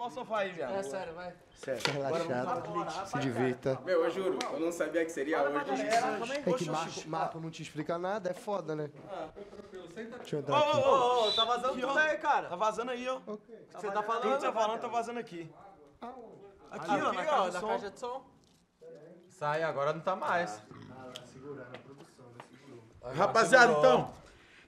Qual o aí, viado? É sério, vai. Sério. Tá relaxado. Se divirta. Meu, eu juro, eu não sabia que seria hoje. É que o mapa não te explica nada, é foda, né? Ah, senta aqui. Ô, ô, ô, tá vazando tudo aí, cara. Tá vazando aí, ó. Okay. Você tá, tá falando? Quem tá falando, tá vazando aqui. Aqui, ó, na caixa de som. caixa de som. Sai, agora não tá mais. Ah, a produção desse jogo. Rapaziada, então...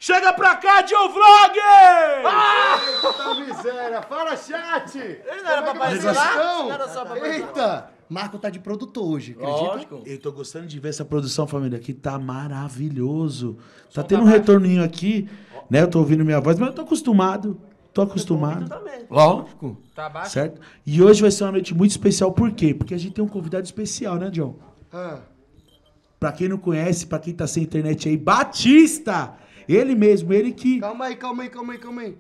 Chega pra cá, Tio Vlog! Ah! Eita miséria! Fala, chat! Ele não era é pra participar? Eita! Marco tá de produtor hoje, acredita? Lógico. Eu tô gostando de ver essa produção, família, que tá maravilhoso. Tá tendo tá um baixo. retorninho aqui, né? Eu tô ouvindo minha voz, mas eu tô acostumado. Tô acostumado. Lógico. Tá baixo. Certo? E hoje vai ser uma noite muito especial, por quê? Porque a gente tem um convidado especial, né, John? Ah. Pra quem não conhece, pra quem tá sem internet aí, Batista! Ele mesmo, ele que. Calma aí, calma aí, calma aí, calma aí.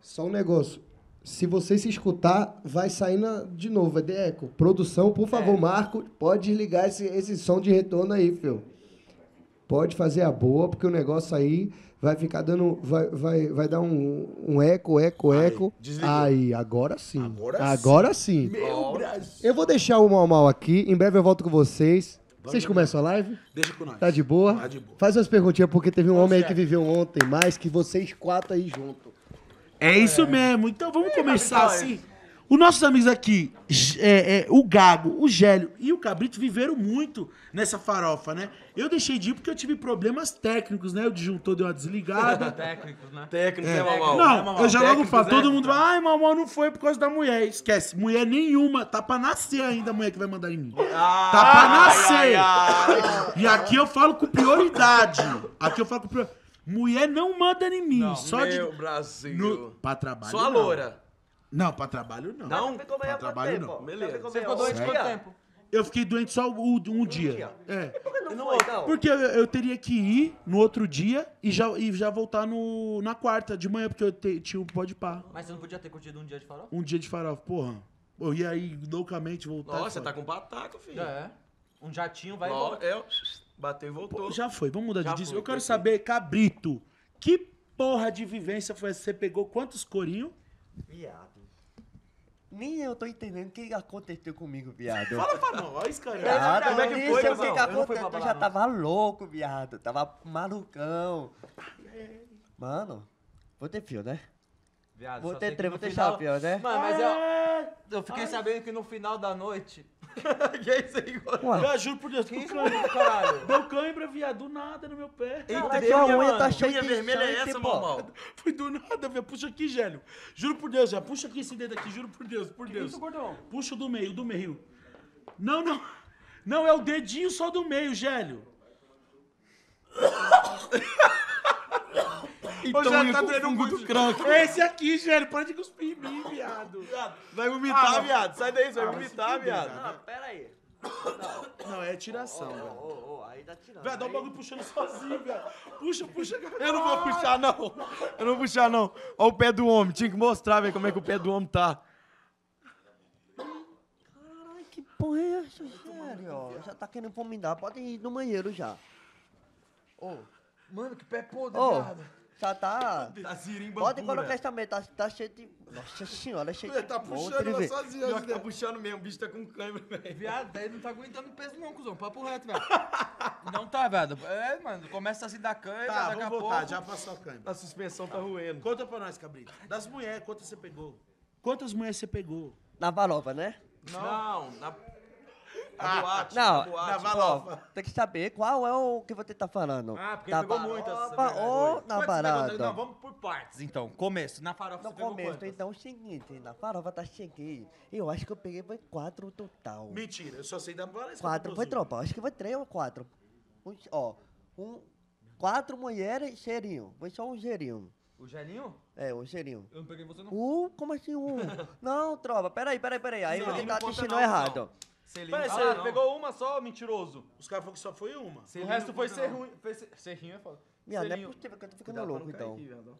Só um negócio. Se você se escutar, vai sair na... de novo, vai ter eco. Produção, por favor, é. Marco, pode desligar esse, esse som de retorno aí, filho. Pode fazer a boa, porque o negócio aí vai ficar dando. Vai, vai, vai dar um, um eco, eco, eco. Desligou. Aí, agora sim. Agora, agora sim. sim. Meu Brasil. Eu vou deixar o mal mal aqui. Em breve eu volto com vocês. Vocês começam a live? Deixa com nós. Tá de boa? Tá de boa. Faz umas perguntinhas, porque teve um Não, tá homem aí que viveu ontem mais que vocês quatro aí junto. É isso mesmo. Então vamos começar assim. Os nossos amigos aqui, é, é, o Gago, o Gélio e o Cabrito viveram muito nessa farofa, né? Eu deixei de ir porque eu tive problemas técnicos, né? O disjuntor deu uma desligada. técnicos, né? Técnicos é, é mal, mal. Não, é mal, mal. eu já técnicos, logo falo, todo mundo vai, ai, mal, mal não foi por causa da mulher. Esquece, mulher nenhuma. Tá pra nascer ainda a mulher que vai mandar em mim. Ah, tá pra nascer. Ai, ai, e aqui eu falo com prioridade. Aqui eu falo com prioridade. Mulher não manda em mim. Não, só meu de. Brasil. No, pra trabalho. Só a loura. Não, pra trabalho não. Não? Ficou pra trabalho tempo, não. Beleza. Você ficou doente quanto tempo? Eu fiquei doente só um, um, um dia. É. E por que não, não foi, então? Porque eu, eu, teria que ir no outro dia e já, e já voltar no, na quarta de manhã, porque eu te, tinha um pó de pá. Mas você não podia ter curtido um dia de farofa? Um dia de farofa, porra. Eu ia aí loucamente voltar. Nossa, você tá com pataca, filho. É. Um jatinho vai Logo, e volta. É, bateu e voltou. Pô, já foi, vamos mudar já de disco. Eu quero saber, Cabrito, que porra de vivência foi essa? Você pegou quantos corinhos? Viado. Nem eu tô entendendo o que aconteceu comigo, viado. Fala pra nós, cara. Ah, como é que foi, eu, que aconteceu, eu, eu já tava louco, viado. Tava malucão. Mano, vou ter fio, né? Viado, vou ter trevo, vou ter final... champion, né? Mano, mas eu, eu fiquei Ai. sabendo que no final da noite que é isso aí, Eu juro por Deus, que isso, cãibra, caralho. Deu cãibra, viado, do nada no meu pé. Eita, que a unha tá cheia de vermelha é essa, tipo, mamão? Foi do nada, velho. Puxa aqui, Gélio. Juro por Deus, já. Puxa aqui esse dedo aqui, juro por Deus, por que Deus. Isso, gordão? Puxa o do meio, do meio. Não, não. Não, é o dedinho só do meio, Gélio. Então, já tá doendo muito. Crank. Esse aqui, velho, para de cuspir em mim, viado. Vai vomitar, ah, viado. Sai daí, você vai ah, vomitar, viado. Não, pera aí. Não. não, é tiração, velho. Oh, oh, oh, oh, aí dá tirando. Velho, dá um bagulho puxando sozinho, velho. Puxa, puxa, cara. Eu não vou puxar, não. Eu não vou puxar, não. Olha o pé do homem. Tinha que mostrar, velho, como é que o pé do homem tá. Caralho, que porra é essa, sério? Já tá querendo vomitar. Pode ir no banheiro já. Ô, mano, que pé podre, oh. viado. Já tá. Tá zirimbambura. Pode colocar esse também, tá, tá cheio de. Nossa senhora, é cheio de. Ele tá puxando ela sozinha. Pior que tá puxando mesmo, o bicho tá com câimbra, velho. Viado, daí não tá aguentando peso não, cuzão. Papo reto, velho. não tá, velho. É, mano, começa assim da câimbra, tá, daqui a voltar, pouco... já passou a câimbra. A suspensão tá ruendo. Conta pra nós, cabrito. Das mulheres, quantas você pegou? Quantas mulheres você pegou? Na varoba, né? Não, não na é ah, é boate. Não, na boate. Na tem que saber qual é o que você tá falando. Ah, porque ele tá pegou ou na Quantos Não, vamos por partes, então. Começo, na farofa No você pegou começo, quantas? então, é o seguinte, na farofa tá cheguei. Eu acho que eu peguei foi quatro total. Mentira, eu só sei dar várias Quatro foi tropa, acho que foi três ou quatro. Um, ó, um, quatro mulheres e cheirinho. Foi só um cheirinho. O gelinho? É, o cheirinho. Eu não peguei você, não. Um? Como assim um? não, tropa, peraí, peraí, peraí. Aí Não, você tá assistindo não. errado. Você Peraí, ah, você não. pegou uma só, mentiroso? Os caras falaram que só foi uma. o resto foi foi, ser ruim. Serrinho é foda. Minha, não é possível que eu tô ficando Cuidado louco, então. aqui, viadão.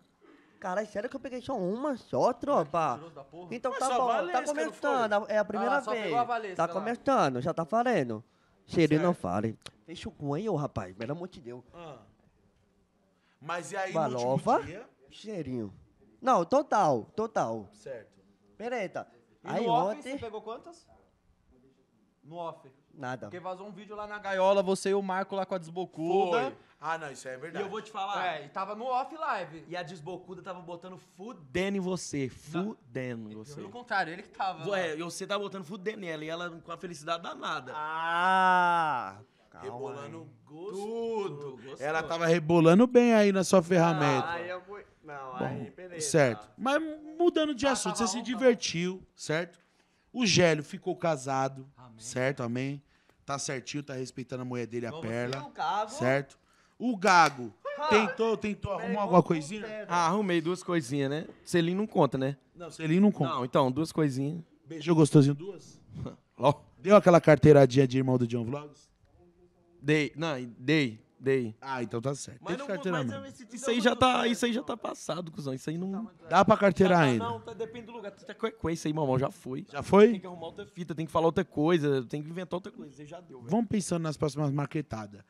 Caralho, sério que eu peguei só uma só, tropa? mentiroso da porra. Então Mas tá bom, Valesca, tá não começando, é a primeira Ah, vez. a Valesca tá começando, já tá falando. Seria não fale. Fecha o cu, hein, ô rapaz, pelo amor de Deus. Ah. Mas e aí no dia? Cheirinho. Não, total, total. Certo. Pereta. Tá. E Aí no ontem. ontem. Você pegou quantas? No off. Nada. Porque vazou um vídeo lá na gaiola, você e o Marco lá com a desbocuda. Foi. Ah, não, isso é verdade. E eu vou te falar. É, e tava no off live. E a desbocuda tava botando fudendo em você. Fudendo em você. Pelo contrário, ele que tava. Ué, e você tava tá botando fudendo nela e ela com a felicidade danada. Ah! Calma rebolando gostoso. Tudo, ela tava rebolando bem aí na sua ferramenta. Ah, aí eu vou... Não, Bom, aí beleza. Certo. Tá. Mas mudando de ah, assunto, tá você se divertiu, certo? O Gélio ficou casado. Amém. Certo? Amém? Tá certinho, tá respeitando a mulher dele, a Vamos perla. Certo? O Gago. Tentou, tentou, arrumou alguma coisinha? Ah, arrumei duas coisinhas, né? Selim não conta, né? Não, Selim não conta. Não, então, duas coisinhas. Beijou gostosinho duas? Deu aquela carteiradinha de irmão do John Vlogs? Dei, não, dei. Dei. Ah, então tá certo. Mas não, carteira mas Esse Isso aí, eu já não tá, isso aí já tá passado, cuzão. Isso aí não. Dá pra carteira Não, tá, tá, ainda. Não, tá- depende do lugar. Tu tá com com aí, mamão, já foi. Já foi. Tem que arrumar outra fita, tem que falar outra coisa, tem que inventar outra coisa. Isso aí já deu, Vamos pensando nas próximas maquetadas.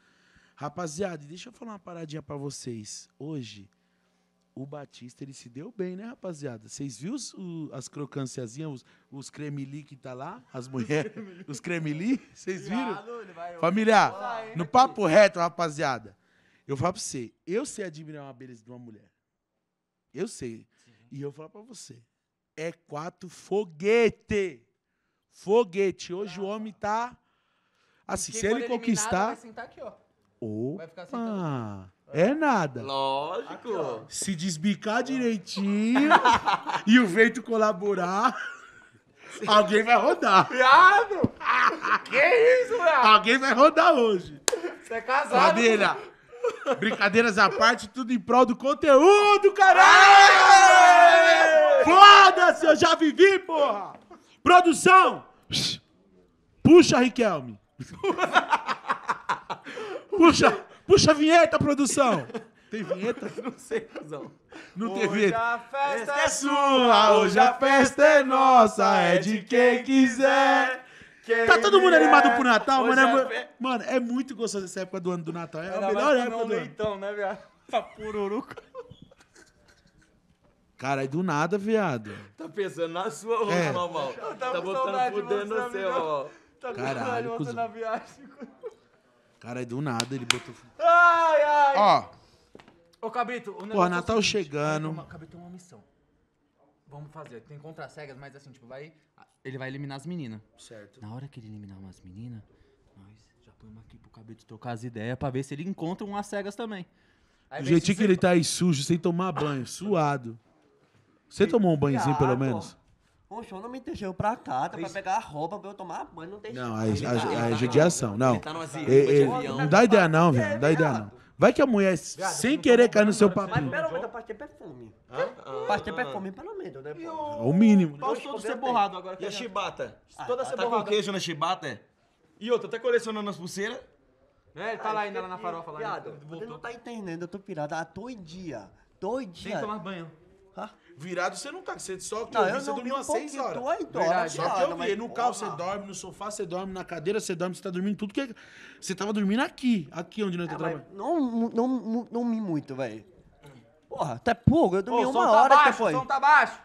Rapaziada, deixa eu falar uma paradinha pra vocês. Hoje, o Batista ele se deu bem, né, rapaziada? Vocês viram as crocânciazinhas, os, os que tá lá? As mulheres, os cremeli? Vocês viram? Familiar, no papo reto, rapaziada. Eu falo pra você, eu sei admirar uma beleza de uma mulher. Eu sei. Sim. E eu falo pra você, é quatro foguete. Foguete. Hoje ah. o homem tá... Assim, se ele é conquistar... Vai sentar aqui, ó. Opa! Vai ficar sentado. É nada. Lógico. Se desbicar direitinho e o vento colaborar, alguém vai rodar. Viado! Que isso, velho? Alguém vai rodar hoje. Você é casado. Família, Brincadeiras à parte, tudo em prol do conteúdo, caralho! Foda-se, eu já vivi, porra! Produção! Puxa, Riquelme! Puxa! Puxa a vinheta, produção! Tem vinheta? Não sei, cuzão. Não hoje tem vinheta. A festa é, é sua, hoje a festa é, é nossa, é, é de quem quiser. Quem tá todo mundo animado pro Natal, mano. É, mano, é muito gostoso essa época do ano do Natal. É a melhor época. do leitão, ano. né, viado? Tá pururuca. Cara, aí do nada, viado. Tá pensando na sua ou é. normal? Tá, botando fudendo no seu, ó. Tá Caralho, na viagem, cuzão. Cara, do nada ele botou. Ai, ai! Ó. Ô, Cabito, o Pô, Natal é o seguinte, chegando. Uma, tem uma missão. Vamos fazer. Tem contra cegas, mas assim, tipo, vai. Ele vai eliminar as meninas. Certo. Na hora que ele eliminar umas meninas, nós já põemos aqui pro Cabito trocar as ideias pra ver se ele encontra umas cegas também. Aí o jeitinho que ele tá aí sujo, sem tomar banho, suado. Você tomou um banhozinho, pelo menos? Oxô, não me deixou pra cá, tá pra pegar a roupa pra eu tomar banho, não tem Não, a é, judiação, não. Tá e, e, não dá ideia não, velho, não dá ideia não. Vai que a mulher, Viado, sem querer, cai no seu papo. Mas pelo menos a parte perfume. Ah? Ah, parte perfume, pelo menos, né? O, o mínimo. Né? Pau todo ceborrado agora. E a chibata? Ah, toda ceborrada. Ah, tá com queijo na chibata? E outra, tá colecionando as pulseiras? É, ele tá lá ainda, lá na é, farofa. Viado, você não tá entendendo, eu tô pirado. Ah, todo dia, todo dia... Tem que tomar banho. Hã? Virado você não tá, você só que você dormiu às um 6 horas. Tô, então, só que eu vi, no carro você dorme, no sofá você dorme, na cadeira você dorme, você tá dormindo tudo que... É- você tava dormindo aqui, aqui onde nós é, tá trabalhando. Não, não, não, me mi muito, velho. Porra, até pouco, eu dormi uma tá hora até que foi. O som tá baixo,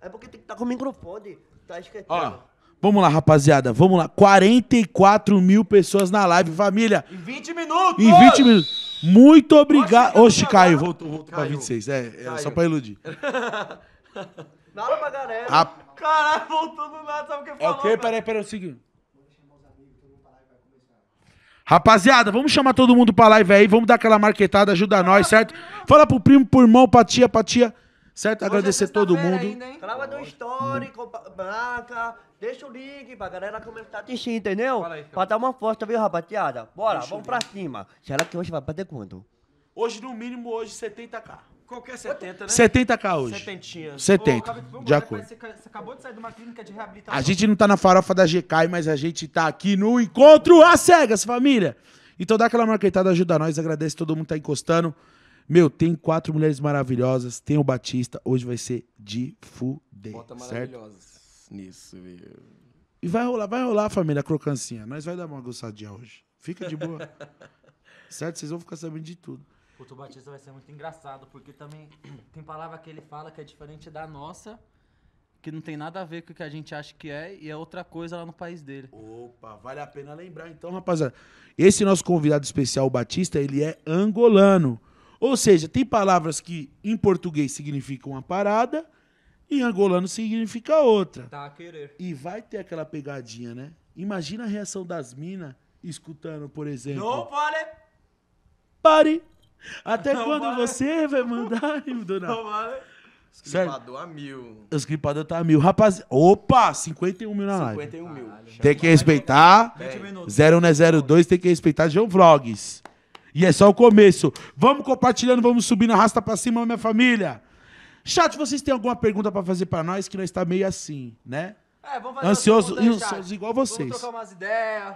É porque tem que estar tá com o microfone, tá esquecendo. Ó. Vamos lá, rapaziada. Vamos lá. 44 mil pessoas na live, família. Em 20 minutos! Em 20 minutos. Muito obrigado. Oxe, Caio, voltou, voltou pra 26. É, é só pra iludir. Nada pra galera. A... Ah. Caralho, voltou do nada, sabe o que É falou? o quê? Peraí, peraí, eu é segui. Rapaziada, vamos chamar todo mundo pra live aí, vamos dar aquela marquetada, ajuda nós, certo? Fala pro primo, pro irmão, pra tia, pra tia certo? Hoje é Agradecer é todo mundo. Ainda, hein? Grava no story, marca, deixa o link pra galera começar a assistir, entendeu? Aí, então. Pra dar uma força, viu, rapaziada? Bora, deixa vamos pra cima. Será que hoje vai bater quanto? Hoje, no mínimo, hoje, 70k. Qualquer 70, né? 70k hoje. 70. 70. Ô, de acordo. Você acabou de sair de uma clínica de reabilitação. A gente não tá na farofa da GK, mas a gente tá aqui no Encontro às Cegas, família. Então dá aquela marquetada, ajuda nós, agradece todo mundo que tá encostando. Meu, tem quatro mulheres maravilhosas, tem o Batista, hoje vai ser de fuder. Bota maravilhosas certo? nisso, E vai rolar, vai rolar, família Crocancinha. Nós vai dar uma gostadinha hoje. Fica de boa. certo? Vocês vão ficar sabendo de tudo. o Batista vai ser muito engraçado, porque também tem palavra que ele fala que é diferente da nossa, que não tem nada a ver com o que a gente acha que é, e é outra coisa lá no país dele. Opa, vale a pena lembrar então, rapaziada. Esse nosso convidado especial, o Batista, ele é angolano. Ou seja, tem palavras que em português significam uma parada e em angolano significa outra. Tá a querer. E vai ter aquela pegadinha, né? Imagina a reação das minas escutando, por exemplo. Não pare! Pare! Até Não quando vale. você vai mandar, dona? Não vale. Escripador a mil. Os escripador tá a mil. Rapaz, opa, 51 mil na live. 51 mil. Tem que respeitar. 0 não é 02, tem que respeitar. João Vlogs. E é só o começo. Vamos compartilhando, vamos subindo, arrasta pra cima, minha família. Chat, vocês têm alguma pergunta para fazer para nós? Que nós está meio assim, né? É, vamos fazer Ansioso, ansioso igual vocês. Vamos trocar umas ideias,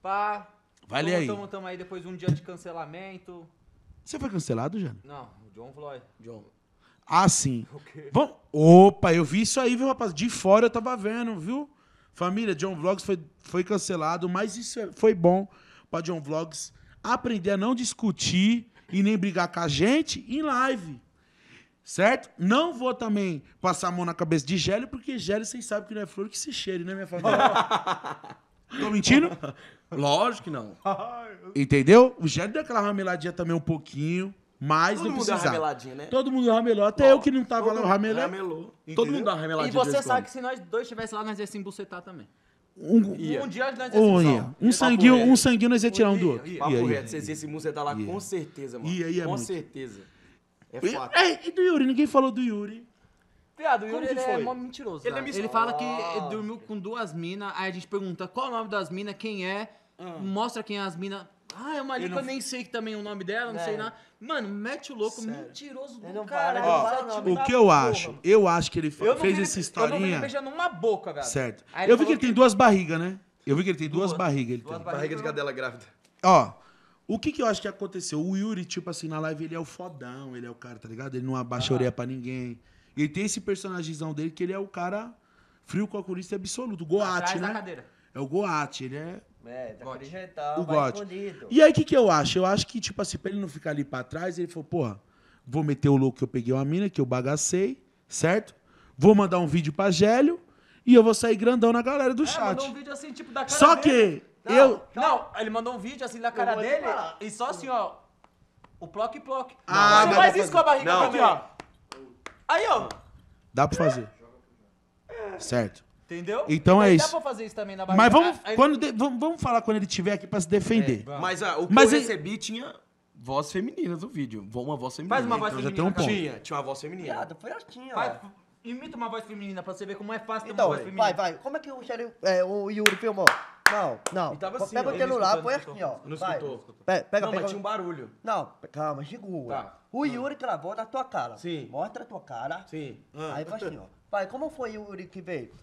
pá. Vale aí. Tamo, tamo aí depois um dia de cancelamento. Você foi cancelado, Jânio? Não, o John Floyd. John. Ah, sim. Okay. Vamos... Opa, eu vi isso aí, viu, rapaz? De fora eu tava vendo, viu? Família, John Vlogs foi, foi cancelado, mas isso é, foi bom pra John Vlogs aprender a não discutir e nem brigar com a gente em live. Certo? Não vou também passar a mão na cabeça de Gélio, porque Gélio vocês sabem que não é flor que se cheire, né, minha família? Tô mentindo? Lógico que não. Entendeu? O Gélio deu aquela rameladinha também um pouquinho. Mas Todo não mundo precisava. rameladinha, né? Todo mundo ramelou. Até eu que não tava lá, eu ramelei. Ramelou. Todo mundo dá uma rameladinha. E você sabe quando. que se nós dois estivéssemos lá, nós ia se embucetar também. Um, ia. um dia antes um, ia. um sanguinho, um sanguinho nós ia tirar um do outro. Ia, ia, ia, ia, Esse músico você tá lá com certeza, mano. Ia, ia com certeza. É fato. É, e do Yuri? Ninguém falou do Yuri. Viado, o Yuri ele é foi? é mó mentiroso. Ele, ele fala que ele dormiu com duas minas, aí a gente pergunta qual o nome das minas, quem é, ah. mostra quem é as minas ah, é uma ali eu nem sei também o nome dela, não sei é. nada. Mano, mete o louco, Sério. mentiroso do cara. Ó, o que eu acho? Eu acho que ele Eu fez essa Eu historinha. beijando uma boca, velho. Certo. Eu vi que ele tem duas barrigas, né? Eu vi que ele tem duas, barrigas. Ele tem. Barriga de cadela grávida. Ó, o que que eu acho que aconteceu? O Yuri, tipo assim, na live ele é o fodão, ele é o cara, tá ligado? Ele não abaixa a orelha pra ninguém. Ele tem esse personagemzão dele que ele é o cara frio calculista absoluto, o Atrás Goate, da né? cadeira. É o Goate, ele é é, tá Gotti. acreditar, o vai E aí, o que, que eu acho? Eu acho que, tipo assim, pra ele não ficar ali pra trás, ele falou, porra, vou meter o louco que eu peguei uma mina, que eu bagacei, certo? Vou mandar um vídeo pra Gélio e eu vou sair grandão na galera do é, chat. Um vídeo assim, tipo, da cara Só dele. que eu... Não, ele mandou um vídeo assim da cara dele e só assim, ó, o ploc ploc. Ah, Você faz isso com a barriga não. pra mim, ó. Aí, ó. Dá pra fazer. É. Certo. Entendeu? Então é isso. Dá pra fazer isso também na Bahia. Mas vamos, Aí- quando de- vamos, vamos falar quando ele tiver aqui pra se defender. É, mas ah, o que Mas eu e- tinha voz feminina do vídeo. Uma voz feminina. Faz uma então voz então já tem um ponto. Tinha, tinha uma voz feminina. Viado, foi altinha, assim, Faz- ó. imita uma voz feminina pra você ver como é fácil ter uma então, voz feminina. vai, vai. Como é que o, Xeri, é, o Yuri filmou? Não, não. tava assim, pega ó, o celular, põe aqui, assim, ó. Não escutou, Pega, não, pega. mas tinha um barulho. Não, calma, segura. Tá. O Yuri lavou na tua cara. Sim. Mostra a tua cara. Sim. Aí faz assim, ó. Pai, como foi o Yuri que veio?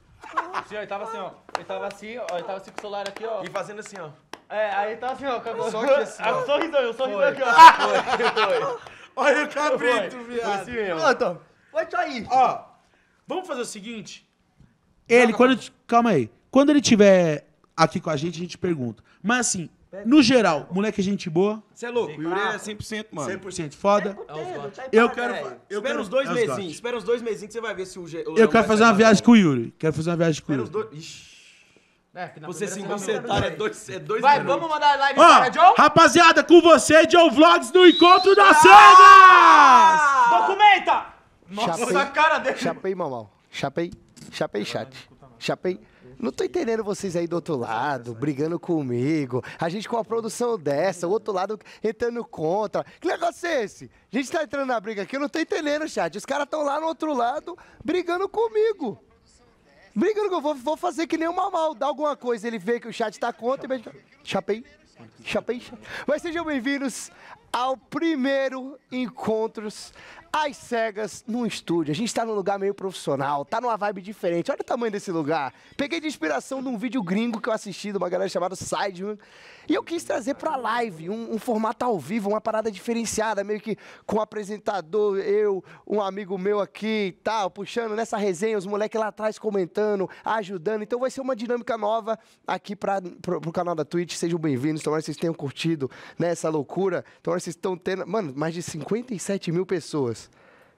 Sim, ó, ele tava assim, ó. Ele tava assim, ó. Ele tava assim com o celular aqui, ó. E fazendo assim, ó. É, aí tava assim, ó. Com a... Só que assim, ah, ó. Ah, sorrisão, eu sorriso aqui, ó. Foi, foi. Olha o cabrito, Foi. viado. Foi assim mesmo. Foi isso aí. Ó, vamos fazer o seguinte. Ele, quando... Calma aí. Quando ele tiver aqui com a gente, a gente pergunta. Mas assim, no geral, moleque é gente boa. Você é louco, o Yuri é 100%, mano. 100% foda. Tá tá eu quero. Eu espera uns dois meses. Espera uns dois mesinhos que você vai ver se o. Ge... Eu quero fazer uma viagem com o Yuri. Quero fazer uma viagem com o Yuri. Espera os dois. Ixi. É, você se consertar, é dois, é dois Vai, minutos. vamos mandar live ah, para, Joe? Rapaziada, com você, Joe Vlogs do Encontro da ah! Cena! Documenta! Nossa, chapei, a cara dele. Chapei, mamão. Chapei, chapei chat. Chapei. Não tô entendendo vocês aí do outro lado, brigando comigo. A gente com uma produção dessa, o outro lado entrando contra. Que negócio é esse? A gente tá entrando na briga aqui, eu não tô entendendo, chat. Os caras estão lá no outro lado brigando comigo. Brigando comigo. Vou, vou fazer que nem uma mal. Dá alguma coisa, ele vê que o chat tá contra e... Chapei. Chapei. Mas sejam bem-vindos ao primeiro Encontros às cegas num estúdio. A gente tá num lugar meio profissional, tá numa vibe diferente. Olha o tamanho desse lugar. Peguei de inspiração num vídeo gringo que eu assisti de uma galera chamada Sideman. E eu quis trazer pra live um, um, formato ao vivo, uma parada diferenciada, meio que com o apresentador, eu, um amigo meu aqui e tal, puxando nessa resenha, os moleques lá atrás comentando, ajudando. Então vai ser uma dinâmica nova aqui pra, pro, pro canal da Twitch. Sejam bem-vindos. Tomara que vocês tenham curtido né, essa loucura. Tomara que vocês estão tendo. Mano, mais de 57 mil pessoas.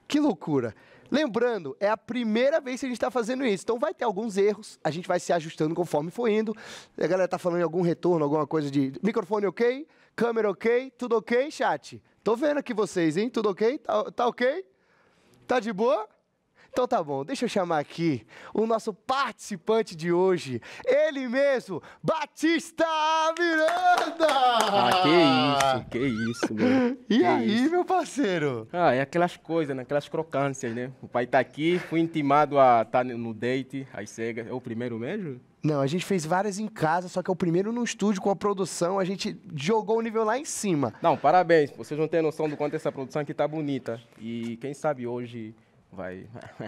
Que loucura! Lembrando, é a primeira vez que a gente está fazendo isso. Então vai ter alguns erros, a gente vai se ajustando conforme for indo. A galera tá falando em algum retorno, alguma coisa de microfone ok, câmera ok, tudo ok, chat. Tô vendo aqui vocês, hein? Tudo ok? Tá, tá ok? Tá de boa? Então tá bom, deixa eu chamar aqui o nosso participante de hoje, ele mesmo, Batista Miranda! Ah, que isso, que isso, mano. E que aí, isso? meu parceiro? Ah, é aquelas coisas, né? aquelas crocâncias, né? O pai tá aqui, fui intimado a estar tá no date, às cegas. É, é o primeiro mesmo? Não, a gente fez várias em casa, só que é o primeiro no estúdio com a produção, a gente jogou o nível lá em cima. Não, parabéns, vocês não têm noção do quanto essa produção aqui tá bonita. E quem sabe hoje vai.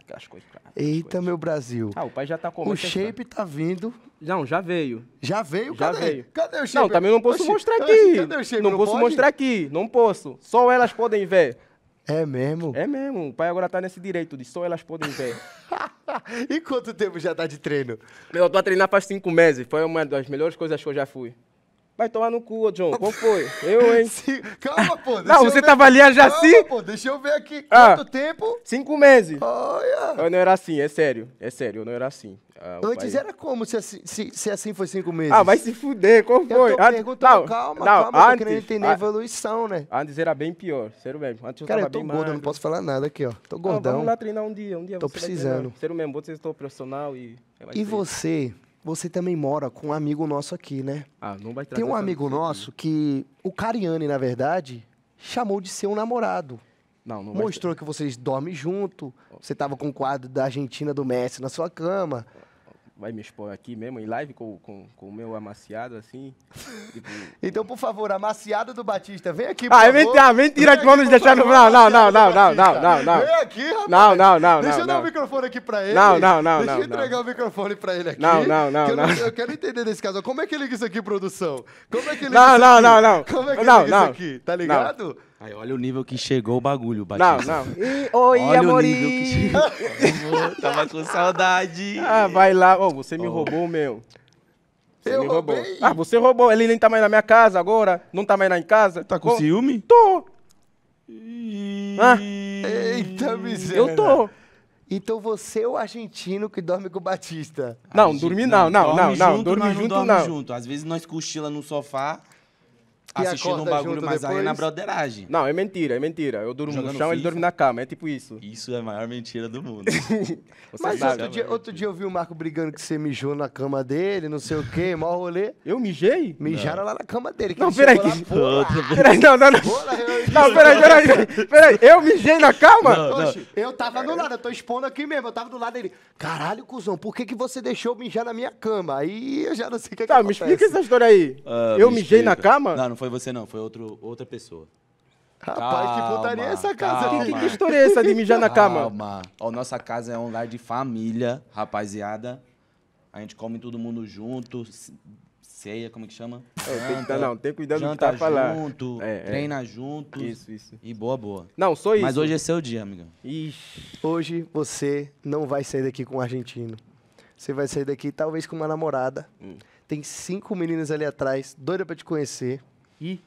Aquelas coisas. Aquelas Eita, coisas. meu Brasil. Ah, o pai já tá com O shape tá vindo. Não, já veio. Já veio? Já cadê? veio. Cadê o shape? Não, também não posso Oxi, mostrar aqui. Cadê o shape? Não, não posso pode? mostrar aqui. Não posso. Só elas podem ver. É mesmo? É mesmo. O pai agora tá nesse direito de só elas podem ver. e quanto tempo já tá de treino? Eu tô a treinar faz cinco meses. Foi uma das melhores coisas que eu já fui. Vai tomar no cu, John. Qual foi? Eu, hein? Calma, pô. Não, você tava ali a Jaci? Calma, assim? pô. Deixa eu ver aqui. Ah. Quanto ah, tempo? Cinco meses. Olha. Eu ah, não era assim, é sério. É sério, eu não era assim. Ah, Antes pai... era como se assim, se, se assim foi cinco meses? Ah, vai se fuder. Qual foi? Eu tô Antes... Ah, perguntando, não, calma, não, calma. Antes, tô querendo entender a evolução, né? Antes era bem pior, sério mesmo. Antes eu Cara, tava eu tô bem gordo, magro. não posso falar nada aqui, ó. Tô gordão. vamos lá treinar um dia, um dia. Tô precisando. Sério mesmo, vocês estão profissional e... E você você também mora com um amigo nosso aqui, né? Ah, não vai trazer Tem um amigo nosso que o Cariani, na verdade, chamou de seu namorado. Não, não Mostrou que vocês dormem junto, você estava com o quadro da Argentina do Messi na sua cama vai me expor aqui mesmo, em live, com o com, com meu amaciado, assim. Tipo... então, por favor, amaciado do Batista, vem aqui, por ah, favor. Mentira, ah, mentira que vamos deixar no... Não, não, não, não, não, não, não, não. Vem aqui, rapaz. Não, não, não, Deixa não, eu dar o microfone aqui pra ele. Não, não, não, Deixa eu entregar não. o microfone pra ele aqui. Não, não, não, eu não, Eu quero entender nesse caso. Como é que ele liga isso aqui, produção? Como é que ele Não, não, não, não. Como é que ele liga isso aqui? Tá ligado? Aí, olha o nível que chegou o bagulho, Batista. Não, não. E, oi, olha amorim. o nível que chegou. Amor, tava com saudade. Ah, vai lá. Oh, você me oh. roubou, meu. Você eu me roubou. Roubei. Ah, você roubou. Ele nem tá mais na minha casa agora. Não tá mais lá em casa. Tá com oh, ciúme? Tô. E... Ah. Eita miséria. Eu tô. Então você é o argentino que dorme com o Batista. Não, dormi não, não, não, não. Dorme junto, não. Dorme junto, não. Às vezes nós cochila no sofá assistindo um bagulho, mas é depois... aí na broderagem. Não, é mentira, é mentira. Eu durmo Jogando no chão, e ele dorme na cama, é tipo isso. Isso é a maior mentira do mundo. mas sabe, outro, dia, outro dia eu vi o Marco brigando que você mijou na cama dele, não sei o quê, mal rolê. Eu mijei? Mijaram não. lá na cama dele. Que não, peraí. Que... Peraí, não, não, não. Não, peraí, peraí, peraí, peraí. Eu mijei na cama? Não, Oxe, não. eu tava do lado, eu tô expondo aqui mesmo, eu tava do lado dele. Caralho, cuzão, por que que você deixou mijar na minha cama? Aí eu já não sei o que é Tá, que me explica essa história aí. Ah, eu mijei na cama? Não, não foi foi você, não. Foi outro, outra pessoa. Rapaz, calma, que putaria é essa casa Que, que história é essa de mijar na cama? Calma. nossa casa é um lar de família, rapaziada. A gente come todo mundo junto. Ceia, como é que chama? É, janta, tem que, não, tem cuidado do que tá falando. junto, é, é, treina junto. Isso, isso. E boa, boa. Não, sou isso. Mas hoje é seu dia, amigo. Ixi. Hoje você não vai sair daqui com um argentino. Você vai sair daqui talvez com uma namorada. Hum. Tem cinco meninas ali atrás, doida para te conhecer. E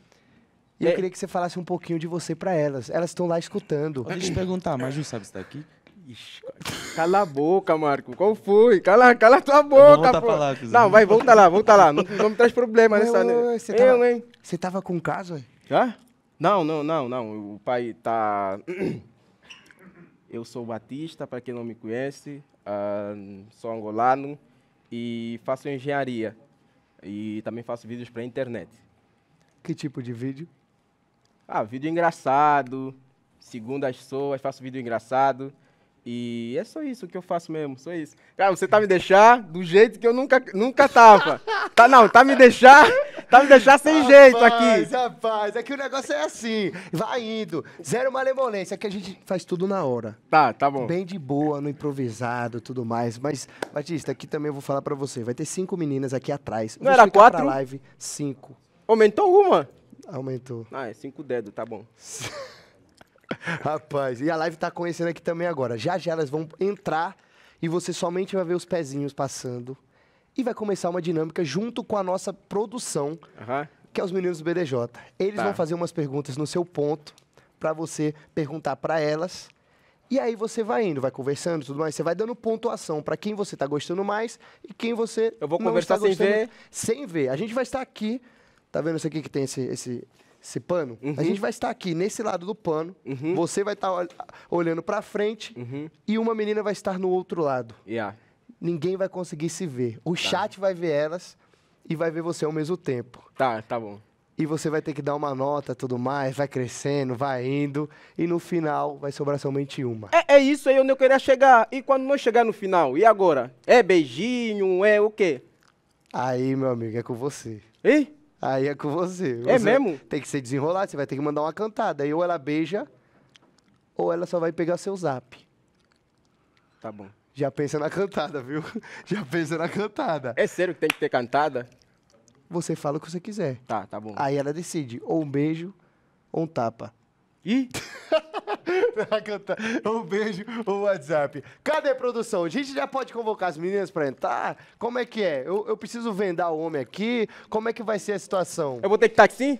eu é queria que você falasse um pouquinho de você para elas. Elas estão lá escutando. Deixa eu perguntar, mas não sabe se tá aqui? Ixi, cala a boca, Marco. Qual foi? Cala, cala a tua boca, pô. Lá, não, vai, volta lá, volta lá. Não, não me traz problema eu, nessa. Eu, você, eu, hein? você tava com um caso Hã? Não, não, não, não. O pai tá. Eu sou Batista, para quem não me conhece, uh, sou angolano e faço engenharia. E também faço vídeos para internet. Que tipo de vídeo? Ah, vídeo engraçado. Segundo as pessoas, faço vídeo engraçado. E é só isso que eu faço mesmo, só isso. Cara, você tá me deixar do jeito que eu nunca, nunca tava. tá, não, tá me deixar, tá me deixar sem rapaz, jeito aqui. Rapaz, é que o negócio é assim, vai indo. Zero malemolência, que a gente faz tudo na hora. Tá, tá bom. Bem de boa, no improvisado, tudo mais. Mas, Batista, aqui também eu vou falar pra você, vai ter cinco meninas aqui atrás. Não era quatro? Live, cinco. Aumentou uma? Aumentou. Ah, é cinco dedos, tá bom. Rapaz, e a live tá conhecendo aqui também agora. Já já elas vão entrar e você somente vai ver os pezinhos passando. E vai começar uma dinâmica junto com a nossa produção, uhum. que é os meninos do BDJ. Eles tá. vão fazer umas perguntas no seu ponto, para você perguntar para elas. E aí você vai indo, vai conversando e tudo mais. Você vai dando pontuação para quem você tá gostando mais e quem você. Eu vou conversar sem ver. Sem ver. A gente vai estar aqui Tá vendo isso aqui que tem esse, esse, esse pano? Uhum. A gente vai estar aqui nesse lado do pano, uhum. você vai estar olhando para frente uhum. e uma menina vai estar no outro lado. Yeah. Ninguém vai conseguir se ver. O tá. chat vai ver elas e vai ver você ao mesmo tempo. Tá, tá bom. E você vai ter que dar uma nota, tudo mais, vai crescendo, vai indo, e no final vai sobrar somente uma. É, é isso aí onde eu queria chegar. E quando não chegar no final, e agora? É beijinho, é o quê? Aí, meu amigo, é com você. Hein? Aí é com você. É você. É mesmo? Tem que ser desenrolado, você vai ter que mandar uma cantada. Aí ou ela beija, ou ela só vai pegar seu zap. Tá bom. Já pensa na cantada, viu? Já pensa na cantada. É sério que tem que ter cantada? Você fala o que você quiser. Tá, tá bom. Aí ela decide, ou um beijo, ou um tapa. Ih! pra cantar. Um beijo, o um WhatsApp. Cadê a produção? A gente já pode convocar as meninas pra entrar? Como é que é? Eu, eu preciso vendar o homem aqui? Como é que vai ser a situação? Eu vou ter que estar tá taxi?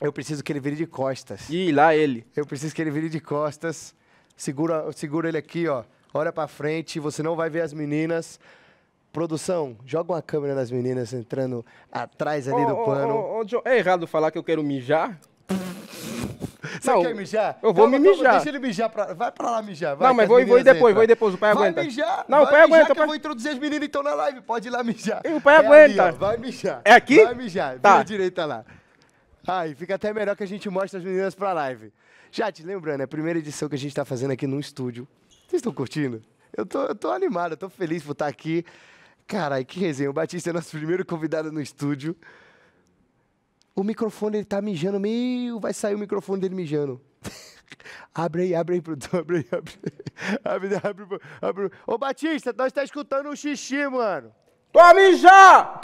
Eu preciso que ele vire de costas. Ih, lá ele. Eu preciso que ele vire de costas. Segura, segura ele aqui, ó. Olha pra frente, você não vai ver as meninas. Produção, joga uma câmera nas meninas entrando atrás ali oh, do pano. Oh, oh, é errado falar que eu quero mijar? Você não, quer mijar? Eu vou calma, me mijar. deixa ele mijar. Pra... Vai pra lá mijar. Vai, não, mas vou, vou ir depois, vou ir depois. O pai vai aguenta. Mijar, não, vai o pai mijar, aguenta. Que pai... Eu vou introduzir as meninas então na live. Pode ir lá mijar. E o pai é aguenta. Ali, vai mijar. É aqui? Vai mijar. Tá. Vira direita lá. ai fica até melhor que a gente mostre as meninas pra live. Já te lembrando, é a primeira edição que a gente tá fazendo aqui no estúdio. Vocês estão curtindo? Eu tô, eu tô animado, eu tô feliz por estar aqui. Caralho, que resenha. O Batista é nosso primeiro convidado no estúdio o microfone ele tá mijando, meio, vai sair o microfone dele mijando. abre aí, abre aí, produtor, abre aí, abre Abre, abre, abre. Ô Batista, nós tá escutando um xixi, mano. Tô mijar!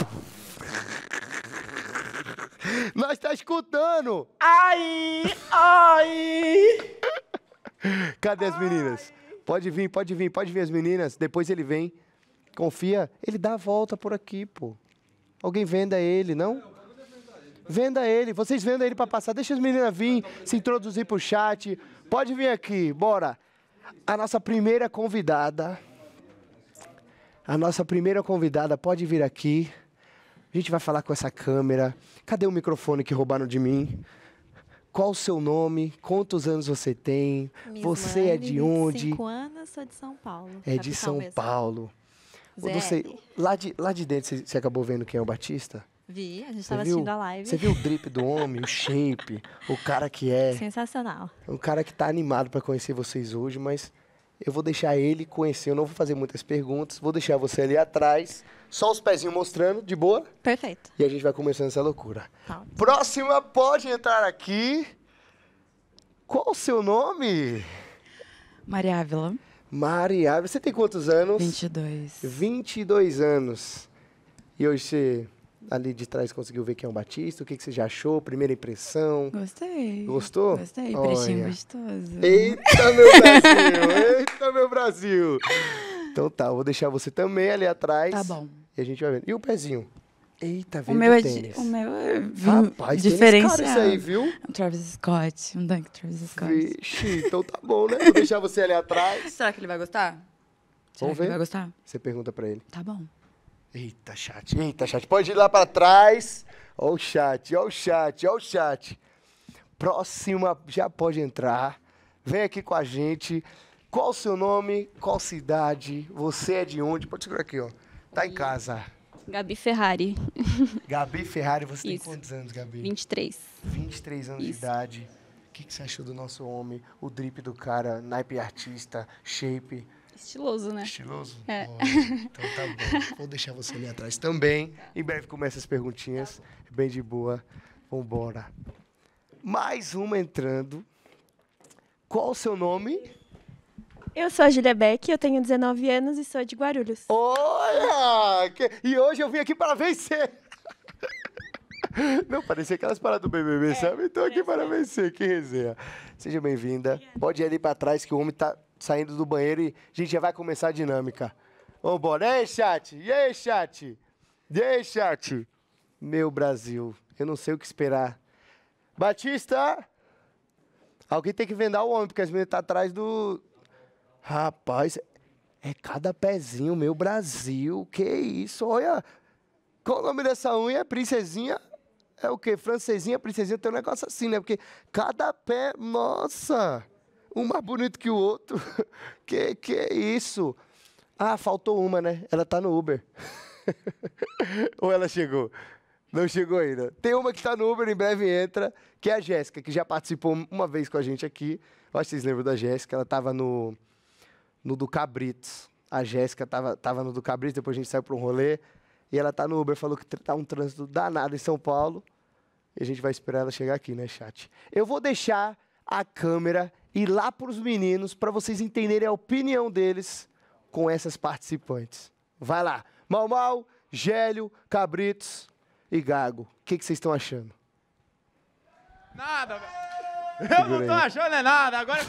Nós tá escutando! Ai! Ai! Cadê as meninas? Pode vir, pode vir, pode vir as meninas. Depois ele vem. Confia. Ele dá a volta por aqui, pô. Alguém venda ele, não? Venda ele, vocês vendam ele para passar. Deixa as meninas vir, se introduzir para o chat. Pode vir aqui, bora. A nossa primeira convidada. A nossa primeira convidada pode vir aqui. A gente vai falar com essa câmera. Cadê o microfone que roubaram de mim? Qual o seu nome? Quantos anos você tem? Miss você Mane, é, é de onde? Cinco anos, sou de São Paulo. É de São mesmo. Paulo. Você, lá, de, lá de dentro, você, você acabou vendo quem é o Batista? Vi, a gente estava assistindo a live. Você viu o drip do homem, o shape, o cara que é. Sensacional. Um cara que está animado para conhecer vocês hoje, mas eu vou deixar ele conhecer. Eu não vou fazer muitas perguntas, vou deixar você ali atrás, só os pezinhos mostrando, de boa. Perfeito. E a gente vai começando essa loucura. Tá. Próxima, pode entrar aqui. Qual o seu nome? Maria Ávila. Maria Ávila. Você tem quantos anos? 22. 22 anos. E hoje você ali de trás conseguiu ver quem é o Batista? O que, que você já achou? Primeira impressão? Gostei. Gostou? Gostei, pretinho gostoso. Eita, meu Brasil! Eita, meu Brasil! Então tá, vou deixar você também ali atrás. Tá bom. E a gente vai vendo. E o pezinho? Eita, veio o meu é tênis. O meu é Rapaz, diferenciado. isso aí, viu? Um Travis Scott, um Dunk Travis Scott. Vixe, então tá bom, né? Vou deixar você ali atrás. Será que ele vai gostar? Será Vamos ver. vai gostar? Você pergunta pra ele. Tá bom. Eita, chat, eita, chat. Pode ir lá para trás. Olha o chat, olha o chat, o chat. Próxima, já pode entrar. Vem aqui com a gente. Qual o seu nome? Qual cidade? Você é de onde? Pode segurar aqui, ó. Tá em casa. Gabi Ferrari. Gabi Ferrari, você Isso. tem quantos anos, Gabi? 23. 23 anos Isso. de idade. O que, que você achou do nosso homem? O drip do cara, naipe artista, shape. Estiloso, né? Estiloso? É. então tá bom. Vou deixar você ali atrás também. Em breve começa as perguntinhas. Bem de boa. Vambora. Mais uma entrando. Qual o seu nome? Eu sou a Julia Beck, eu tenho 19 anos e sou de Guarulhos. Olha! E hoje eu vim aqui para vencer! Não, parecia aquelas paradas do BBB, é, sabe? Estou aqui é, para vencer, que resenha. Seja bem-vinda. Pode ir ali para trás que o homem tá saindo do banheiro e a gente já vai começar a dinâmica. Vambora. Ei, chat! E aí, chat? E aí, chat? Meu Brasil, eu não sei o que esperar. Batista! Alguém tem que vendar o homem, porque as meninas tá atrás do. Rapaz, é cada pezinho, meu Brasil. Que isso, olha. Qual o nome dessa unha? Princesinha? É o quê? Francesinha, princesinha, tem um negócio assim, né? Porque cada pé, nossa! um mais bonito que o outro. Que, que é isso? Ah, faltou uma, né? Ela tá no Uber. Ou ela chegou? Não chegou ainda. Tem uma que está no Uber, em breve entra, que é a Jéssica, que já participou uma vez com a gente aqui. Eu acho que vocês lembram da Jéssica, ela estava no, no do Cabritos. A Jéssica estava tava no do Cabritos, depois a gente saiu para um rolê. E ela está no Uber, falou que tá um trânsito danado em São Paulo. E a gente vai esperar ela chegar aqui, né, chat? Eu vou deixar a câmera e lá para os meninos, para vocês entenderem a opinião deles com essas participantes. Vai lá. Mal Mal, Gélio, Cabritos e Gago. O que, vocês estão achando? Nada, velho. Eu não tô achando é nada. Agora.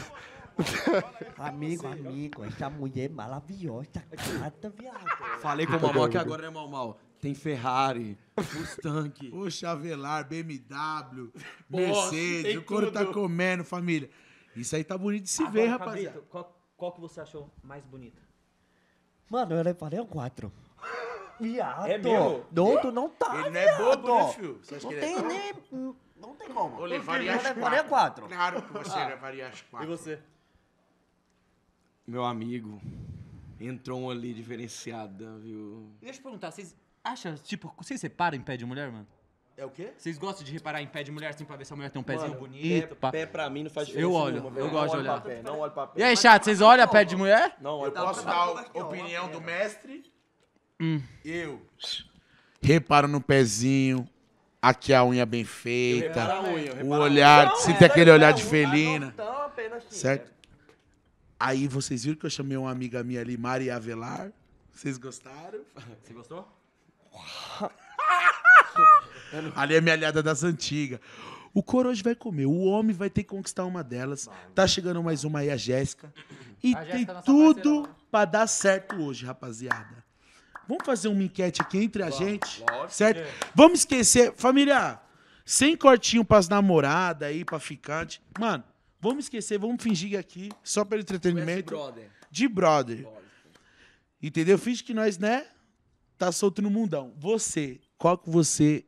amigo, amigo, essa mulher é maravilhosa, gata, viado. Falei com o Mamal que agora é Mal Mal. Tem Ferrari, Mustang. o Chavelar, BMW, Mercedes. Nossa, o couro está tá comendo, família. Isso aí tá bonito de se Agora, ver, rapaziada. Cabrito, qual, qual, que você achou mais bonita? Mano, eu reparei um 4. Viado. É meu? Doutor não tá, Ele não é bobo, né, filho? Você acha não que tem ele é... nem... Não tem como. Eu levaria as quatro. Claro que você ah. levaria as quatro. E você? Meu amigo, entrou um ali diferenciado, viu? Deixa eu te perguntar, vocês acham, tipo, vocês separam em pé de mulher, mano? É o quê? Vocês gostam de reparar em pé de mulher assim pra ver se a mulher tem um pezinho Mano, bonito? Pé, pé pra mim não faz diferença. Eu olho, nenhuma, eu gosto de olhar. Pé, não olho pra pé. E aí, chato, vocês olham a pé de mulher? Não, eu posso dar a opinião do mestre. Hum. Eu. Reparo no pezinho, aqui a unha bem feita, unha, o olhar, se tem é, aquele é olhar de felina. Certo? Aí vocês viram que eu chamei uma amiga minha ali, Maria Avelar. Vocês gostaram? Você gostou? Ali é minha aliada das antigas. O coro hoje vai comer. O homem vai ter que conquistar uma delas. Tá chegando mais uma aí, a Jéssica. E a tem Jéssica, tudo para dar certo hoje, rapaziada. Vamos fazer uma enquete aqui entre a gente, certo? Vamos esquecer, família, sem cortinho pras namoradas aí, pra ficante. Mano, vamos esquecer, vamos fingir é aqui, só pelo entretenimento. Brother. De brother. Entendeu? Finge que nós, né, tá solto no mundão. Você qual que você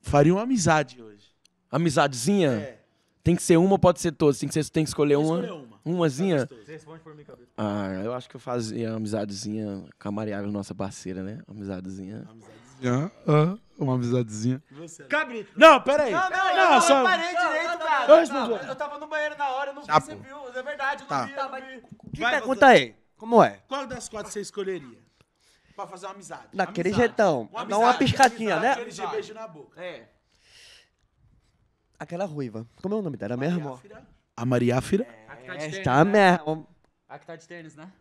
faria uma amizade hoje? Amizadezinha? É. Tem que ser uma, ou pode ser todas. Tem que, ser, tem que escolher uma. Escolher uma. Umazinha? Você tá responde por mim, cabeça. Ah, eu acho que eu fazia amizadezinha com a Mariaga, nossa parceira, né? Amizadezinha. Amizadezinha. Ah, ah, uma amizadezinha. Você, Cabrito. Não, peraí. Não, não, não, não, só... parei direito, não, cara. Não, não, não, eu tava no banheiro na hora, não vi, tá você viu. É verdade, eu não tá. vi. Tá, mas... Que pergunta aí? Como é? Qual das quatro você escolheria? pra fazer uma amizade. Daquele amizade. jeitão. Uma amizade, não uma piscadinha, né? Aquele beijo na boca. É. Aquela ruiva. Como é o nome dela mesmo? A Maria Áfira? É, a que tá de tênis, né? mesmo. A que tá de tênis, né?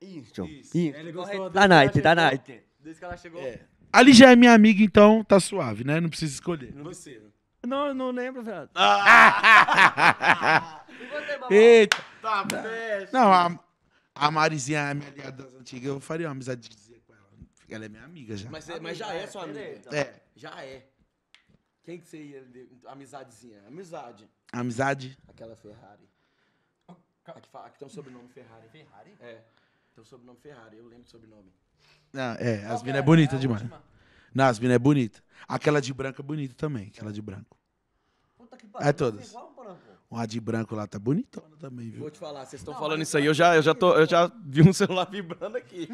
Isso. Isso. Ele gostou da Night, da né? Night. Desde que ela chegou. É. Ali já é minha amiga, então tá suave, né? Não precisa escolher. Você. Não, eu não lembro, velho. Ah! e você, mamãe? Eita. Tá, fecha. Não, a, a Marizinha é minha aliada das antigas. Eu faria uma amizade de ela é minha amiga já. Mas, é, mas já é, é sua amiga. Então. É. Já é. Quem que você ia. Amizadezinha. Amizade. Amizade? Aquela Ferrari. Oh, a que, fala, a que tem o um sobrenome Ferrari. Ferrari? É. Tem o um sobrenome Ferrari, eu lembro do sobrenome. Não, é, as minas é? é bonita é demais. Última. Não, as minas é bonita. Aquela de branco é bonita também, aquela de branco. Puta que pariu. É todas. É igual? Um de branco lá tá bonitona também, viu? Vou te falar, vocês estão falando isso aí, é eu já, eu, já tô, eu já vi um celular vibrando aqui.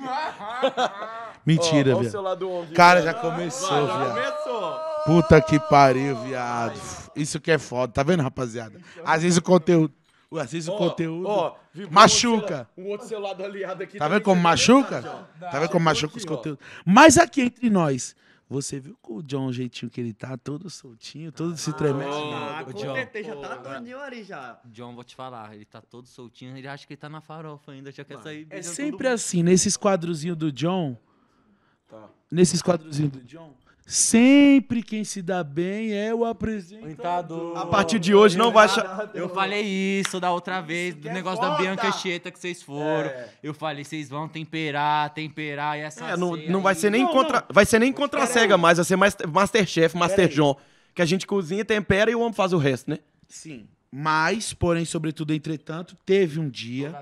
Mentira, velho. o celular do homem. Cara, já começou, começou, já começou. Puta que pariu, viado. Isso que é foda, tá vendo, rapaziada? Às vezes o conteúdo. Às vezes o Ó, conteúdo. machuca. Um outro celular do aliado aqui. Tá vendo como machuca? Tá vendo como machuca os conteúdos? Mas aqui entre nós, você viu com o John, o jeitinho que ele tá, todo soltinho, todo ah, se tremendo. Ah, o John, já tá todinho ali já. John, vou te falar, ele tá todo soltinho, ele acha que ele tá na farofa ainda, já quer sair. É sempre assim, nesses quadrozinhos do John. Tá. Nesses quadrozinhos do John, Sempre quem se dá bem é o apresentador. A partir de hoje não vai achar. Eu falei isso da outra vez, do é negócio da Bianca Cheta que vocês foram. É. Eu falei, vocês vão temperar, temperar e essa. É, não, não vai ser nem não, contra. Não. Vai ser nem contra a cega aí. mais, vai ser mais Masterchef, Master John. Que a gente cozinha, tempera e o homem faz o resto, né? Sim. Mas, porém, sobretudo, entretanto, teve um dia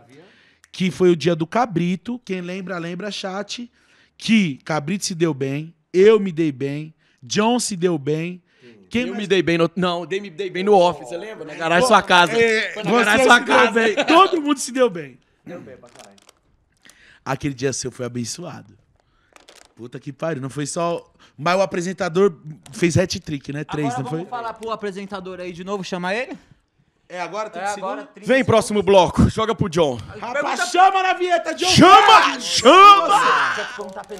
que foi o dia do Cabrito. Quem lembra, lembra, chat, que Cabrito se deu bem eu me dei bem, John se deu bem. Quem eu mais... me dei bem no. Não, dei, me dei bem no office, você lembra? Na garagem Bom, sua casa. É, Foi na garagem sua casa. Bem. Todo mundo se deu bem. Deu bem pra caralho. Aquele dia seu foi abençoado. Puta que pariu, não foi só. Mas o apresentador fez hat-trick, né? Três, Agora não vamos foi? Vamos falar pro apresentador aí de novo, chamar ele? É agora 30 é agora, 30 Vem, próximo bloco. Joga pro John. Rapaz, chama na vinheta, John. Chama! Chama!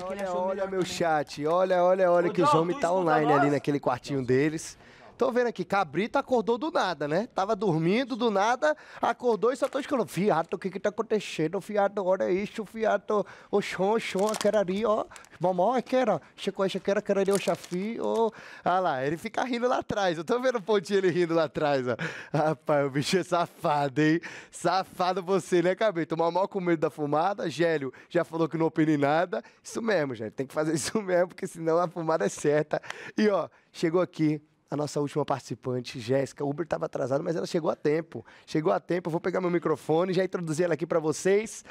Olha, olha meu chat. Olha, olha, olha que os homens tá online ali naquele quartinho deles. Tô vendo aqui, Cabrita acordou do nada, né? Tava dormindo do nada, acordou e só tô escutando. Fiato, o que que tá acontecendo? Fiato, olha isso, fiato. O chão, o chão, ali, ó. Mamó, aquera. Chegou, aquela ali, o chafi, ó. Ah lá, ele fica rindo lá atrás. Eu tô vendo o pontinho ele rindo lá atrás, ó. Rapaz, o bicho é safado, hein? Safado você, né, Cabrita? O mamó com medo da fumada. Gélio já falou que não em nada. Isso mesmo, gente. Tem que fazer isso mesmo, porque senão a fumada é certa. E, ó, chegou aqui a nossa última participante, Jéssica. Uber estava atrasado, mas ela chegou a tempo. Chegou a tempo, eu vou pegar meu microfone e já introduzir ela aqui para vocês.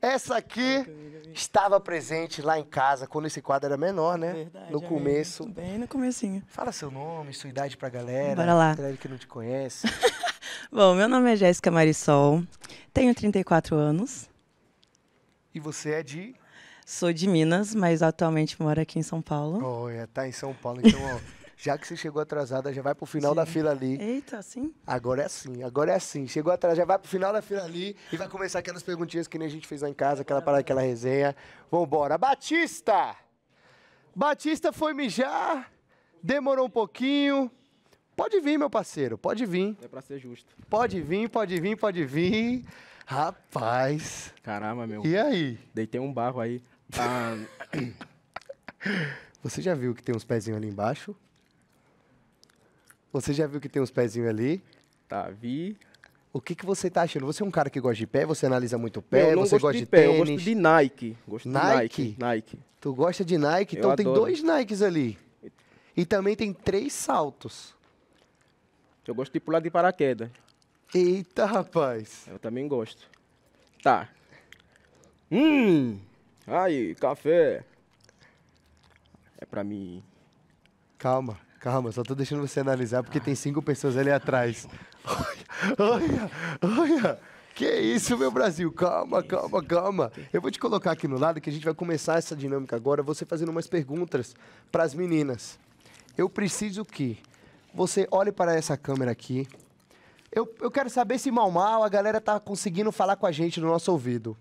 Essa aqui estava presente lá em casa, quando esse quadro era menor, né? Verdade, no é, começo. É, bem no comecinho. Fala seu nome, sua idade pra galera. Bora lá. Galera que não te conhece. Bom, meu nome é Jéssica Marisol, tenho 34 anos. E você é de? Sou de Minas, mas atualmente moro aqui em São Paulo. Olha, tá em São Paulo, então, ó. já que você chegou atrasada, já vai pro final sim. da fila ali. Eita, assim? Agora é assim, agora é assim. Chegou atrasada, já vai pro final da fila ali e vai começar aquelas perguntinhas que nem a gente fez lá em casa, aquela tá parada, aquela resenha. Vambora. Batista! Batista foi mijar, demorou um pouquinho. Pode vir, meu parceiro, pode vir. É pra ser justo. Pode vir, pode vir, pode vir. Rapaz. Caramba, meu. E aí? Deitei um barro aí. Ah... Você já viu que tem uns pezinhos ali embaixo? Você já viu que tem uns pezinhos ali? Tá, vi. O que, que você tá achando? Você é um cara que gosta de pé? Você analisa muito pé? Eu não você gosta de, de pé, tênis? Eu gosto de Nike. Gosto Nike? de Nike. Nike. Tu gosta de Nike? Eu então adoro. tem dois Nikes ali. E também tem três saltos. Eu gosto de pular de paraquedas. Eita, rapaz. Eu também gosto. Tá. Hum. Aí, café. É pra mim. Calma. Calma, só tô deixando você analisar porque tem ah. cinco pessoas ali atrás. Olha, olha, olha. Que isso, meu Brasil? Calma, calma, calma. Eu vou te colocar aqui no lado que a gente vai começar essa dinâmica agora, você fazendo umas perguntas para as meninas. Eu preciso que você olhe para essa câmera aqui. Eu, eu quero saber se mal mal a galera tá conseguindo falar com a gente no nosso ouvido.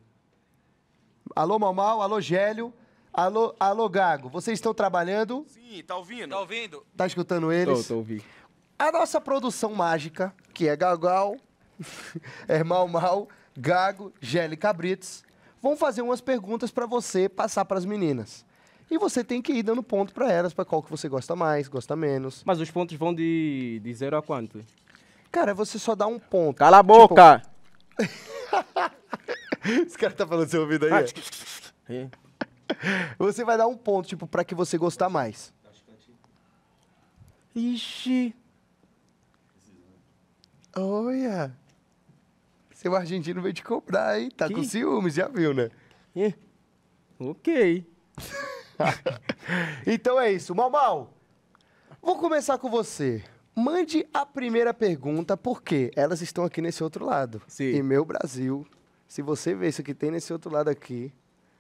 Alô, mal mal, alô, Gélio. Alô, alô, Gago, vocês estão trabalhando? Sim, tá ouvindo? Tá ouvindo? Tá escutando eles? Tô, tô ouvindo. A nossa produção mágica, que é Gagal, é Mal Mal, Gago, Gelli Cabrites, vão fazer umas perguntas para você passar para as meninas. E você tem que ir dando ponto para elas, para qual que você gosta mais, gosta menos. Mas os pontos vão de, de zero a quanto? Cara, você só dá um ponto. Cala a tipo, boca! Tipo... Esse cara tá falando seu ouvido aí? Ah, é? Você vai dar um ponto, tipo, pra que você gostar mais. Ixi. Olha. Seu argentino veio te cobrar, hein? Tá que? com ciúmes, já viu, né? É. Ok. então é isso. Mal, mal. Vou começar com você. Mande a primeira pergunta, porque elas estão aqui nesse outro lado. Sim. E meu Brasil, se você vê isso que tem nesse outro lado aqui,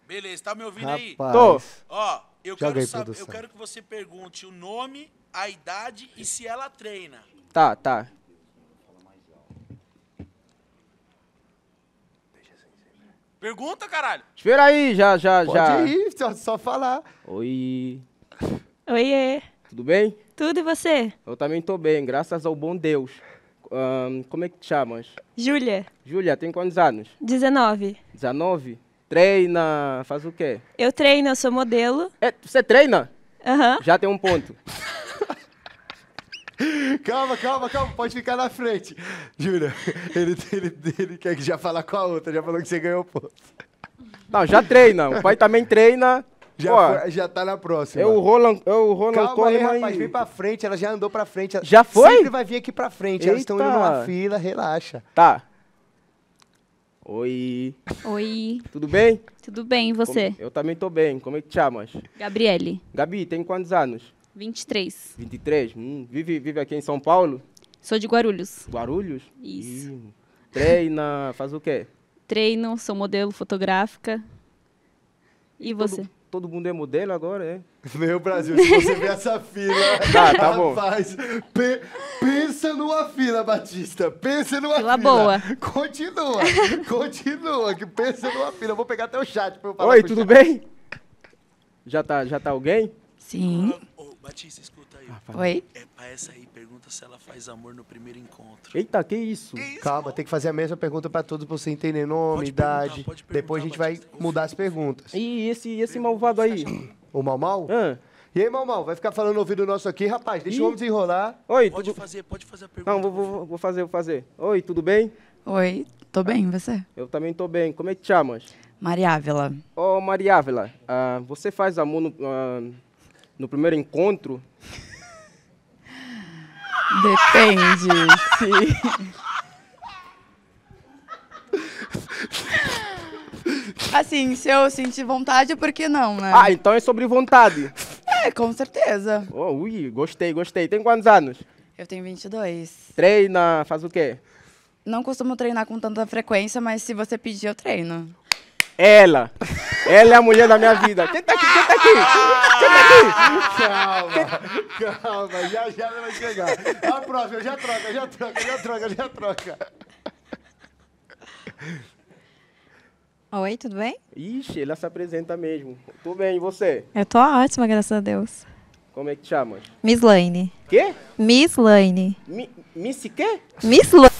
Beleza, tá me ouvindo Rapaz, aí? Tô. Ó, eu quero, aí, saber, eu quero que você pergunte o nome, a idade e se ela treina. Tá, tá. Pergunta, caralho. Espera aí, já, já, Pode já. Pode ir, só, só falar. Oi. Oiê. Tudo bem? Tudo, e você? Eu também tô bem, graças ao bom Deus. Um, como é que te chamas? Júlia. Júlia, tem quantos anos? 19. 19? treina, faz o quê? Eu treino, eu sou modelo. É, você treina? Aham. Uhum. Já tem um ponto. calma, calma, calma, pode ficar na frente. Júlia. ele, ele, ele quer que já falar com a outra, já falou que você ganhou o ponto. Não, já treina, o pai também treina. Já, Pô, já tá na próxima. É o Roland, é o Roland Calma Coleman aí, rapaz, vem pra frente, ela já andou pra frente. Já foi? Sempre vai vir aqui pra frente, Eita. elas estão indo numa fila, relaxa. Tá, Oi. Oi. Tudo bem? Tudo bem, e você? Como... Eu também tô bem. Como é que te chamas? Gabriele. Gabi, tem quantos anos? 23. 23? Hum, vive, vive aqui em São Paulo? Sou de Guarulhos. Guarulhos? Isso. Treina, faz o quê? Treino, sou modelo fotográfica. E, você? todo mundo é modelo agora, é? Meu Brasil, se você vê essa fila, tá, tá rapaz, pe, pensa numa fila, Batista. Pensa numa fila. Fila boa. Continua, continua, que pensa numa fila. Eu vou pegar até o chat pra eu falar. Oi, tudo chat. bem? Já tá, já tá alguém? Sim. Ô, oh, Batista, Rafael. Ah, Oi? É pra essa aí, pergunta se ela faz amor no primeiro encontro. Eita, que isso? Que isso Calma, tem que fazer a mesma pergunta pra todos pra você entender nome, pode idade. Perguntar, perguntar, Depois a gente vai mudar as perguntas. E esse, e esse malvado aí? Tá o mal mal? Ah. E aí, mal, vai ficar falando no ouvido nosso aqui, rapaz? Deixa Ih. o homem desenrolar. Oi, pode tu... fazer, pode fazer a pergunta. Não, vou, vou, vou, fazer, vou fazer. Oi, tudo bem? Oi, tô bem, você? Eu também tô bem. Como é que te chamas? Mariávela. Ô, oh, Mariávela, uh, ah, você faz amor no, ah, no primeiro encontro? Depende. Se... Assim, se eu sentir vontade, por que não, né? Ah, então é sobre vontade. É, com certeza. Oh, ui, gostei, gostei. Tem quantos anos? Eu tenho 22. Treina, faz o quê? Não costumo treinar com tanta frequência, mas se você pedir, eu treino. Ela. Ela é a mulher da minha vida. Quem tá aqui? Quem tá aqui? Quem tá aqui? Calma, calma, já já vai chegar. A próxima, já troca, já troca, já troca, já troca. Oi, tudo bem? Ixi, ela se apresenta mesmo. Tudo bem, e você? Eu tô ótima, graças a Deus. Como é que te chama? Miss Lane. Quê? Miss Lane. Mi, miss quê? Miss Lane.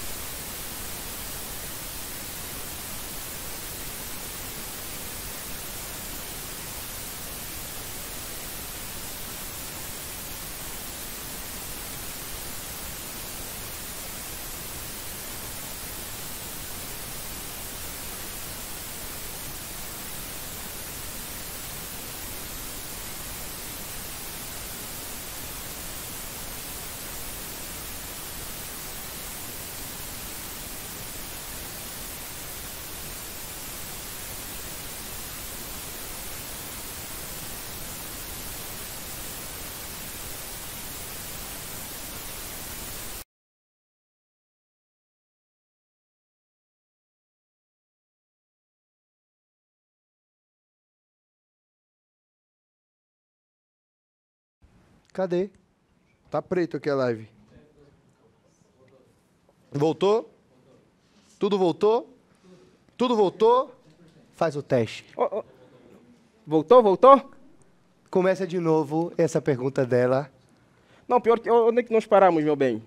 Cadê? Tá preto aqui a live. Voltou? Tudo voltou? Tudo voltou? Faz o teste. Oh, oh. Voltou, voltou? Começa de novo essa pergunta dela. Não, pior que onde é que nós paramos, meu bem?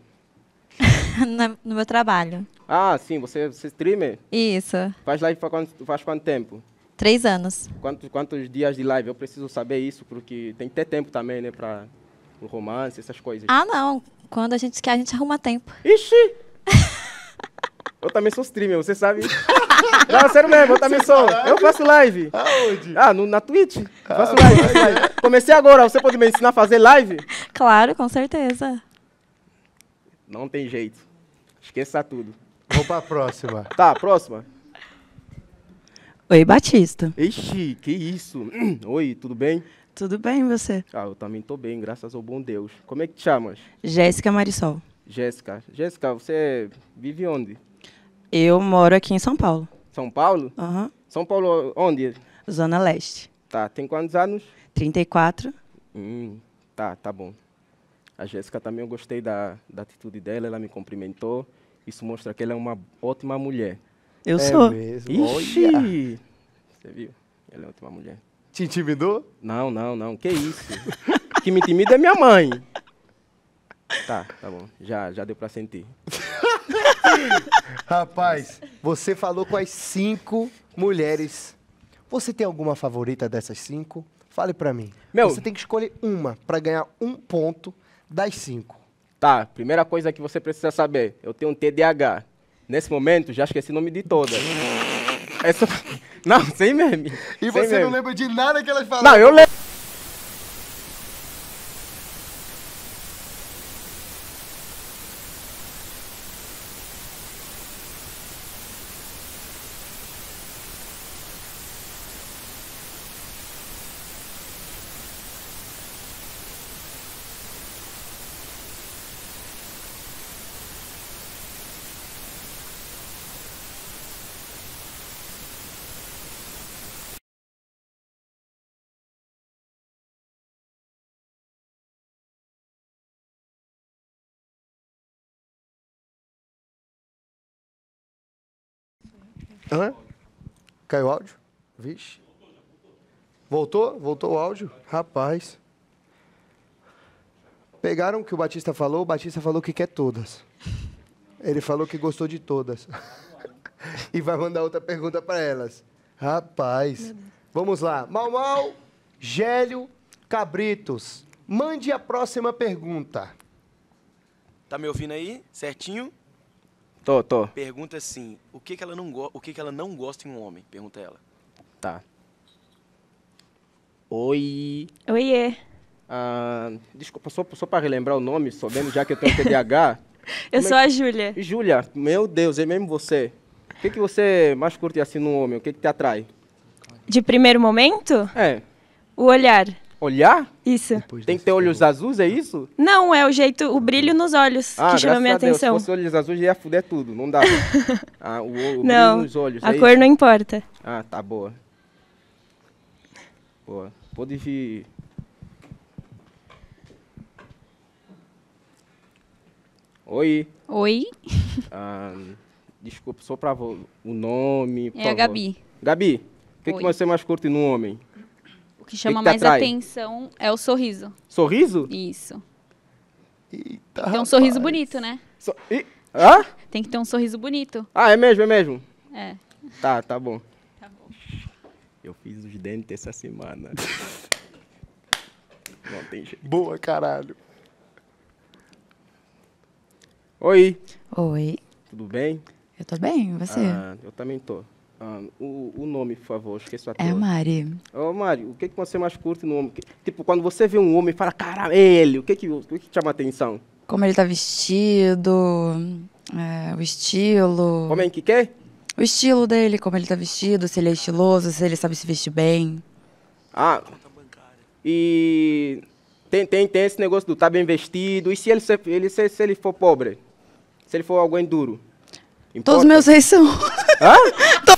no meu trabalho. Ah, sim, você, você é streamer? Isso. Faz live faz quanto, faz quanto tempo? Três anos. Quantos, quantos dias de live? Eu preciso saber isso, porque tem que ter tempo também, né, pra um romance, essas coisas. Ah, não. Quando a gente quer, a gente arruma tempo. Ixi! eu também sou streamer, você sabe. não, sério mesmo, eu também sou. Eu faço live. Aonde? Ah, no, na Twitch. Ah, faço live, faço live. Comecei agora, você pode me ensinar a fazer live? Claro, com certeza. Não tem jeito. Esqueça tudo. Vamos pra próxima. Tá, próxima. Oi, Batista. Ixi, que isso? Oi, tudo bem? Tudo bem, você? Ah, eu também estou bem, graças ao bom Deus. Como é que te chamas? Jéssica Marisol. Jéssica. Jéssica, você vive onde? Eu moro aqui em São Paulo. São Paulo? Uhum. São Paulo onde? Zona Leste. Tá, tem quantos anos? 34. Hum, tá, tá bom. A Jéssica também eu gostei da, da atitude dela, ela me cumprimentou. Isso mostra que ela é uma ótima mulher. Eu é sou. Mesmo. Ixi! Olha. Você viu? Ela é uma ótima mulher. Te intimidou? Não, não, não. Que isso? O que me intimida é minha mãe. Tá, tá bom. Já, já deu pra sentir. Rapaz, você falou com as cinco mulheres. Você tem alguma favorita dessas cinco? Fale pra mim. Meu, você tem que escolher uma pra ganhar um ponto das cinco. Tá, primeira coisa que você precisa saber. Eu tenho um TDAH. Nesse momento, já esqueci o nome de todas. Essa... Não, sem meme. E sem você meme. não lembra de nada que elas falaram? Não, eu lembro. Hã? Caiu o áudio? Vixe. Voltou? Voltou o áudio? Rapaz. Pegaram o que o Batista falou, o Batista falou que quer todas. Ele falou que gostou de todas. e vai mandar outra pergunta para elas. Rapaz. Vamos lá. Mal Mal, Gélio, Cabritos. Mande a próxima pergunta. Tá me ouvindo aí? Certinho? Tô, tô. Pergunta assim: o que, que, ela, não o que, que ela não gosta em um homem? Pergunta ela. Tá. Oi. Oiê. Ah, desculpa, só, só para relembrar o nome, sabendo já que eu tenho TDAH. eu é sou é... a Júlia. Júlia, meu Deus, é mesmo você. O que, que você mais curte assim no homem? O que, que te atrai? De primeiro momento? É. O olhar. Olhar? Isso. Depois Tem que ter olhos azuis, é isso? Não, é o jeito, o brilho nos olhos ah, que chama minha Deus, atenção. Se fosse olhos azuis, ia fuder tudo, não dá. ah, o, o não, nos olhos. A é cor isso? não importa. Ah, tá boa. Boa. Pode vir. Oi. Oi. Ah, desculpa, só para o nome. É a Gabi. Gabi, o que, que você mais curte no homem? que chama que mais atrai? atenção é o sorriso. Sorriso? Isso. Eita, Tem um rapaz. sorriso bonito, né? So... E... Hã? Tem que ter um sorriso bonito. Ah, é mesmo, é mesmo? É. Tá, tá bom. Tá bom. Eu fiz os dentes essa semana. Não tem jeito. Boa, caralho. Oi. Oi. Tudo bem? Eu tô bem, e você? Ah, eu também tô. Ah, o, o, nome, por favor, esqueci o ator. É Mari. Ô, oh, Mari, o que, que você mais curte no homem? Tipo, quando você vê um homem e fala, caramba, ele, o que que, o que que chama a atenção? Como ele tá vestido, é, o estilo... Homem que quê? O estilo dele, como ele tá vestido, se ele é estiloso, se ele sabe se vestir bem. Ah, e tem, tem, tem esse negócio do tá bem vestido, e se ele, se, ele, se, se ele for pobre? Se ele for alguém duro? Importa? Todos meus reis são. Hã?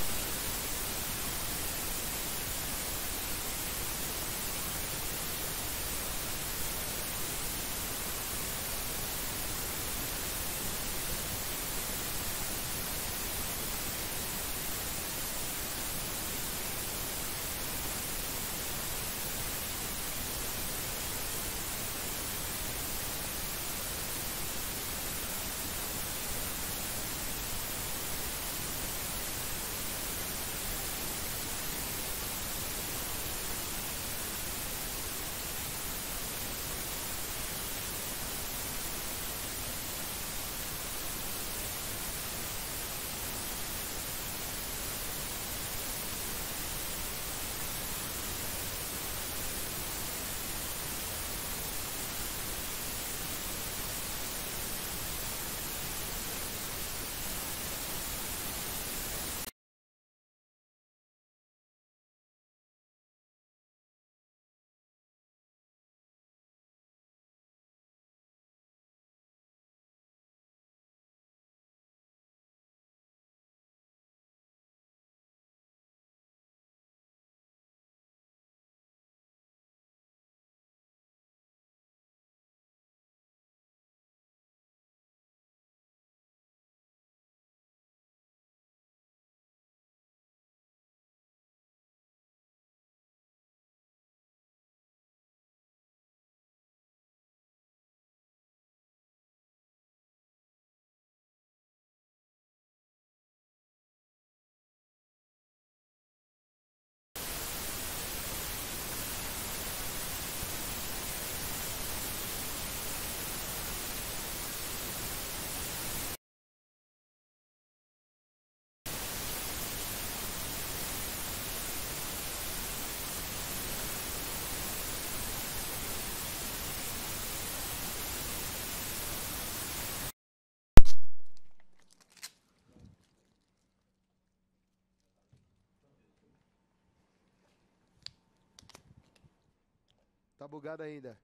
Tá bugado ainda.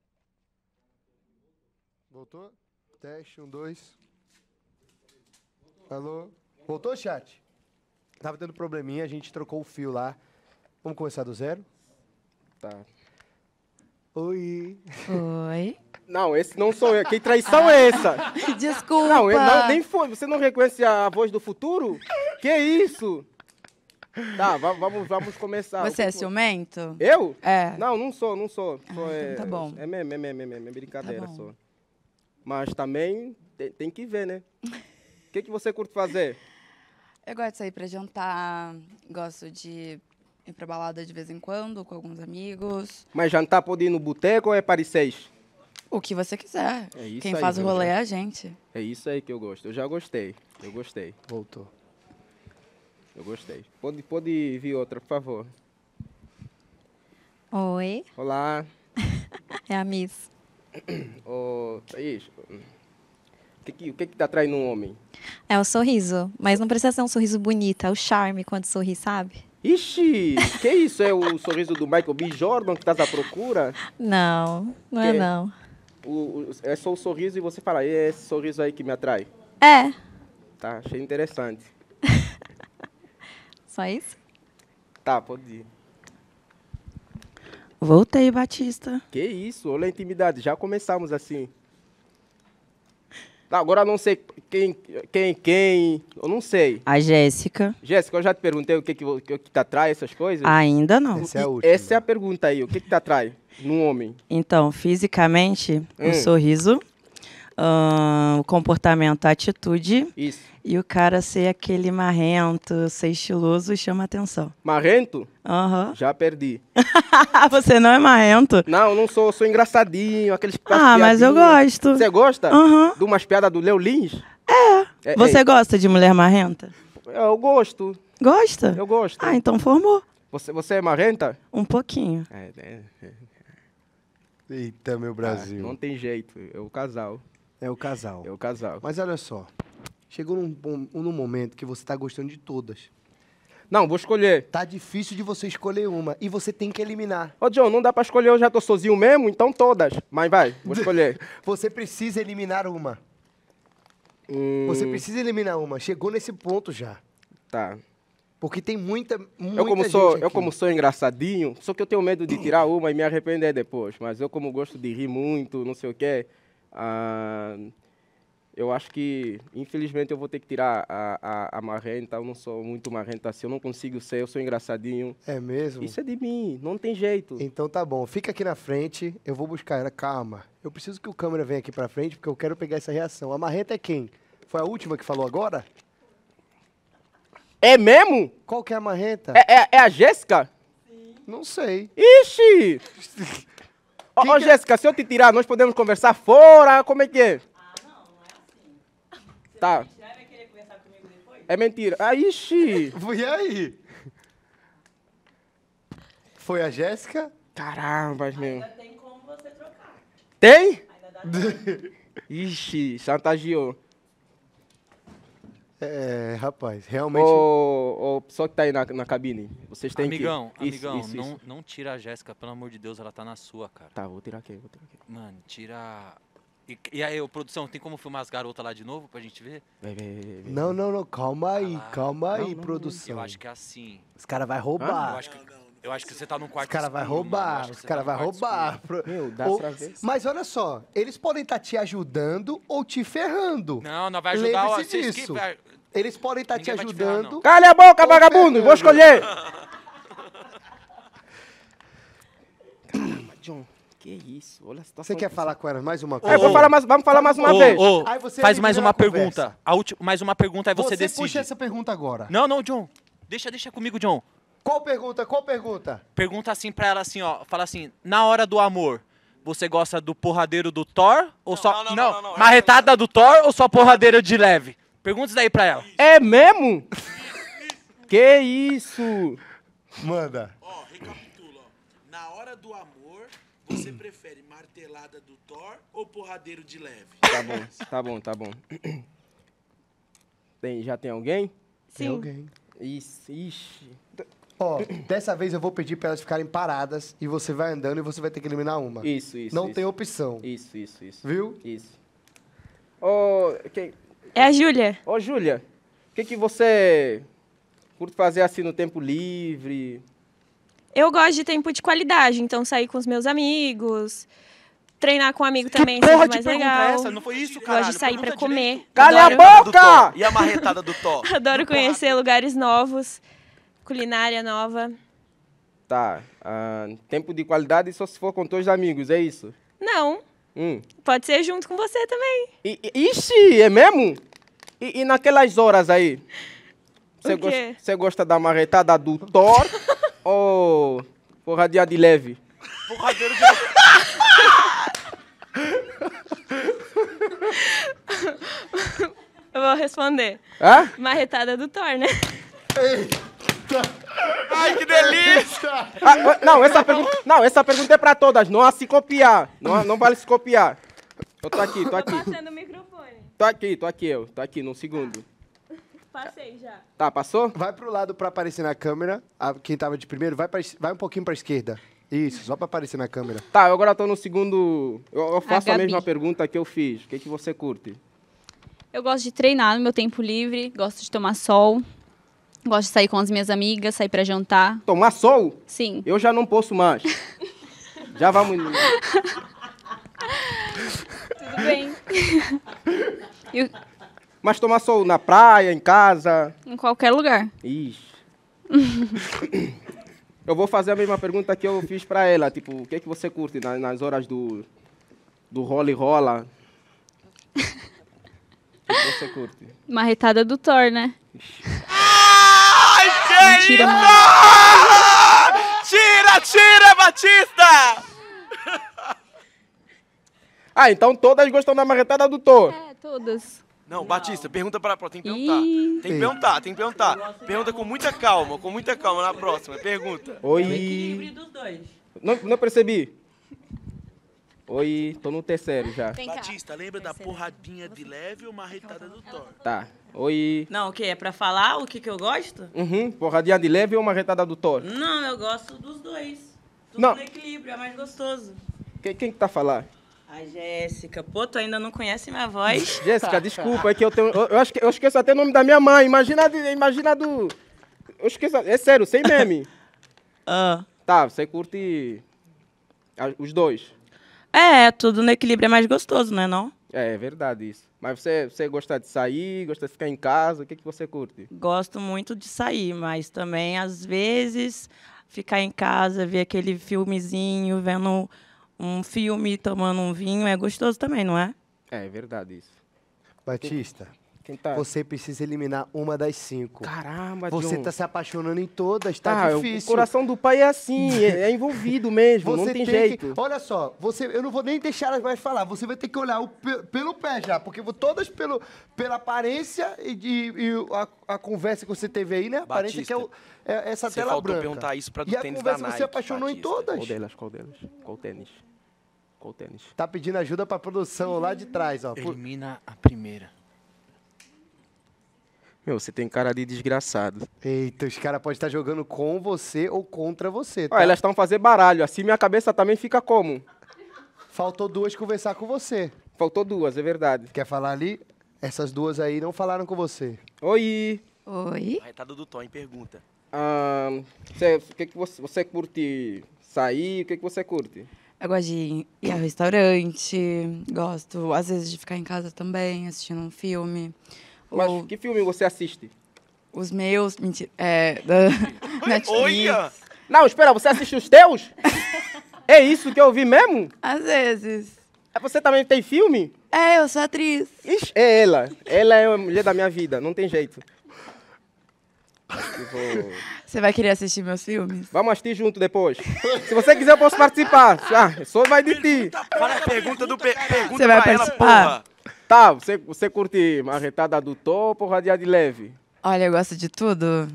Voltou? Teste, um, dois. falou Alô? Voltou, chat? Tava tendo probleminha, a gente trocou o fio lá. Vamos começar do zero? Tá. Oi. Oi. Não, esse não sou eu. Que traição é essa? Desculpa. Não, eu, não, nem foi. Você não reconhece a voz do futuro? Que isso? Tá, vamos, vamos começar. Você é ciumento? Eu? É. Não, não sou, não sou. Ah, sou ah, é, então tá bom. É meme, é meme, é meme, é, é brincadeira tá só. Mas também tem, tem, que ver, né? O que, que você curte fazer? Eu gosto de sair pra jantar, gosto de ir pra balada de vez em quando com alguns amigos. Mas jantar pode ir no boteco ou é Paris O que você quiser. É Quem aí, faz o rolê já. é a gente. É isso aí que eu gosto. Eu já gostei. Eu gostei. Voltou. Eu gostei. Pode, pode vir outra, por favor. Oi. Olá. é a Miss. Ô, Thaís, o que que, o que que tá atraindo um homem? É o sorriso, mas não precisa ser um sorriso bonito, é o charme quando sorri, sabe? Ixi, que isso? É o sorriso do Michael B. Jordan que estás à procura? Não, não é que é não. O, o, é só o sorriso e você fala, é esse sorriso aí que me atrai? É. Tá, achei interessante. isso? Tá, pode ir. Voltei, Batista. Que isso, olha a intimidade, já começamos assim. Tá, agora eu não sei quem, quem, quem, eu não sei. A Jéssica. Jéssica, eu já te perguntei o que que, o que te atrai, essas coisas? Ainda não. Essa é a, última. Essa é a pergunta aí, o que que te atrai num homem? Então, fisicamente, hum. um sorriso o comportamento, a atitude. Isso. E o cara ser aquele marrento, ser estiloso, chama atenção. Marrento? Aham. Uhum. Já perdi. Você não é marrento? Não, não sou. Sou engraçadinho, aqueles Ah, mas eu gosto. Você gosta? Aham. Uhum. De umas piadas do Leo Lins? É. é Você gosta de mulher marrenta? Eu gosto. Gosta? Eu gosto. Ah, então formou. Você, você é marrenta? Um pouquinho. É, é, é. Eita, meu Brasil. Ah, não tem jeito, é o casal. É o casal. É o casal. Mas olha só, chegou num, num momento que você está gostando de todas. Não, vou escolher. Tá difícil de você escolher uma e você tem que eliminar. Ô, John, não dá pra escolher, eu já tô sozinho mesmo, então todas. Mas vai, vou escolher. você precisa eliminar uma. Hum... Você precisa eliminar uma. Chegou nesse ponto já. Tá. Porque tem muita, muita eu como sou, aqui. Eu como sou engraçadinho, só que eu tenho medo de tirar uma e me arrepender depois. Mas eu como gosto de rir muito, não sei o quê, ah, eu acho que, infelizmente, eu vou ter que tirar a, a, a marrenta. Eu não sou muito marrenta assim. Eu não consigo ser, eu sou engraçadinho. É mesmo? Isso é de mim, não tem jeito. Então tá bom, fica aqui na frente. Eu vou buscar ela. Calma. Eu preciso que o câmera venha aqui pra frente porque eu quero pegar essa reação. A marrenta é quem? Foi a última que falou agora? É mesmo? Qual que é a marrenta? É, é, é a Jéssica? Não sei. Ixi! Ó, oh, Jéssica, se eu te tirar, nós podemos conversar fora? Como é que é? Ah, não, não é assim. Tá. Se tá. Me tirar, vai querer conversar comigo depois? É mentira. Ah, ixi. e aí? Foi a Jéssica? Caramba, meu. Ainda tem como você trocar. Tem? Ainda dá tempo. Ixi, chantageou. É, é, rapaz, realmente. Ô, pessoal que tá aí na, na cabine, vocês têm amigão, que. Isso, amigão, não, não tira a Jéssica, pelo amor de Deus, ela tá na sua, cara. Tá, vou tirar aqui, vou tirar aqui. Mano, tira. E, e aí, ô, produção, tem como filmar as garotas lá de novo pra gente ver? Vem, vem, vem. Não, não, não, calma aí, ah, calma aí, não, produção. Eu acho que é assim. Os caras vão roubar. eu acho que. Eu acho que você tá num quarto Os cara vai roubar, os cara tá roubar. Escuro. Meu, dá Ou, pra ver. Mas olha só, eles podem estar tá te ajudando ou te ferrando. Não, não vai ajudar. Lembre-se disso. Eles podem estar tá te ajudando. Te Cala a boca, Ô, vagabundo! Vou escolher! John, que isso? Olha a situação. Você quer falar com ela mais uma é, coisa? É, vamos falar mais, vamos falar mais uma ô, vez. Ô, faz mais uma pergunta. A última, mais uma pergunta, aí você, você decide. Você puxa essa pergunta agora. Não, não, John. Deixa, deixa comigo, John. Qual pergunta? Qual pergunta? Pergunta assim pra ela assim, ó. Fala assim, na hora do amor, você gosta do porradeiro do Thor ou não, só. Não, não, não, não, não marretada do Thor ou só porradeiro de leve? Pergunta isso daí pra ela. É mesmo? que isso? Manda. Ó, recapitula. Ó. Na hora do amor, você prefere martelada do Thor ou porradeiro de leve? Tá bom, tá bom, tá bom. Tem, já tem alguém? Sim. Tem alguém. Isso, ixi. Ó, dessa vez eu vou pedir pra elas ficarem paradas e você vai andando e você vai ter que eliminar uma. Isso, isso. Não isso. tem opção. Isso, isso, isso. Viu? Isso. Ô, oh, quem. Okay. É a Júlia. Ô, Júlia, o que, que você curte fazer assim no tempo livre? Eu gosto de tempo de qualidade, então sair com os meus amigos, treinar com um amigo também, é porra mais é legal. Essa? Não foi isso, cara. Gosto de sair para comer. Direito. Cala Adoro. a boca! E a marretada do Tó. Adoro conhecer porra. lugares novos, culinária nova. Tá. Uh, tempo de qualidade só se for com dois amigos, é isso? Não. Hum. Pode ser junto com você também. I, ixi, é mesmo? E, e naquelas horas aí? Você gosta, gosta da marretada do Thor ou porradinha de leve? Porradeira de leve. Eu vou responder. Hã? Marretada do Thor, né? Eita. Ai, que delícia! Ah, ah, não, essa pergunta, não, essa pergunta é pra todas, não a se copiar. Não, não vale se copiar. Eu tô aqui, tô aqui. Tô passando o microfone. Tô aqui, tô aqui eu, tô aqui, num segundo. Passei já. Tá, passou? Vai pro lado pra aparecer na câmera. quem tava de primeiro, vai, pra vai um pouquinho pra esquerda. Isso, só pra aparecer na câmera. Tá, eu agora tô no segundo. Eu, eu faço a, mesma pergunta que eu fiz. O que, que você curte? Eu gosto de treinar no meu tempo livre, gosto de tomar sol. Gosto de sair com as minhas amigas, sair para jantar. Tomar sol? Sim. Eu já não posso mais. já vamos. Tudo bem. Eu... Mas tomar sol na praia, em casa? Em qualquer lugar. Ixi. eu vou fazer a mesma pergunta que eu fiz para ela. Tipo, o que, é que você curte na, nas horas do, do rola e rola? O que é você curte? Marretada do Thor, né? Ixi. Tira, tira, Batista! ah, então todas gostam da marretada do Tô. É, todas. Não, Batista, pergunta pra próxima. Tem que perguntar. Ih. Tem que perguntar, tem que perguntar. Pergunta com muita calma, com muita calma na próxima. Pergunta. Oi. É o equilíbrio dos dois. Não, não percebi. Oi, tô no terceiro já. Batista, lembra terceiro. da porradinha de leve ou marretada do Thor? Tá. Oi. Não, o que? É pra falar o que, que eu gosto? Uhum. Porradinha de leve ou marretada do Thor? Não, eu gosto dos dois. Tudo Não. no equilíbrio, é mais gostoso. Quem, quem que tá falando? A Jéssica. Pô, tu ainda não conhece minha voz? Jéssica, desculpa, é que eu tenho. Eu, eu, acho que, eu esqueço até o nome da minha mãe. Imagina, imagina do. Eu esqueço. É sério, sem meme. ah. Tá, você curte. Os dois. É, tudo no equilíbrio é mais gostoso, não é não? É, é verdade isso. Mas você, você gosta de sair, gosta de ficar em casa? O que, que você curte? Gosto muito de sair, mas também, às vezes, ficar em casa, ver aquele filmezinho, vendo um filme, tomando um vinho, é gostoso também, não é? É, é verdade isso. Batista, Tá? Você precisa eliminar uma das cinco. Caramba, Você John. tá se apaixonando em todas, tá ah, difícil. O coração do pai é assim, é, é envolvido mesmo, você não tem, tem jeito. Que, olha só, você, eu não vou nem deixar as mais falar, você vai ter que olhar o, pelo pé já, porque todas pelo, pela aparência e, e, e a, a, conversa que você teve aí, né? A aparência que é, o, é, é essa você tela faltou branca. perguntar isso pra do e a tênis conversa, da Nike, Você apaixonou Batista. em todas? Qual delas, qual delas? Qual tênis? Qual tênis? Tá pedindo ajuda pra produção lá de trás, ó. Elimina a primeira. Meu, você tem cara de desgraçado. Eita, os caras podem estar jogando com você ou contra você, tá? Ah, elas estão fazendo baralho, assim minha cabeça também fica como? Faltou duas conversar com você. Faltou duas, é verdade. Quer falar ali? Essas duas aí não falaram com você. Oi! Oi? Arretado tá do Tom, pergunta. Ah, você, o que, que você, você curte sair? O que, que você curte? Eu gosto de ir ao restaurante, gosto às vezes de ficar em casa também, assistindo um filme. Mas o... que filme você assiste? Os meus. Mentira. É. Da Netflix. Olha! Não, espera, você assiste os teus? é isso que eu ouvi mesmo? Às vezes. Ah, você também tem filme? É, eu sou atriz. Ixi, é ela. Ela é a mulher da minha vida, não tem jeito. Você vai querer assistir meus filmes? Vamos assistir junto depois. Se você quiser, eu posso participar. Ah, só vai de ti. Fala a pergunta do. Pe pergunta Você vai participar? Ela, Tá, você, você curte marretada do topo ou radiar de leve? Olha, eu gosto de tudo.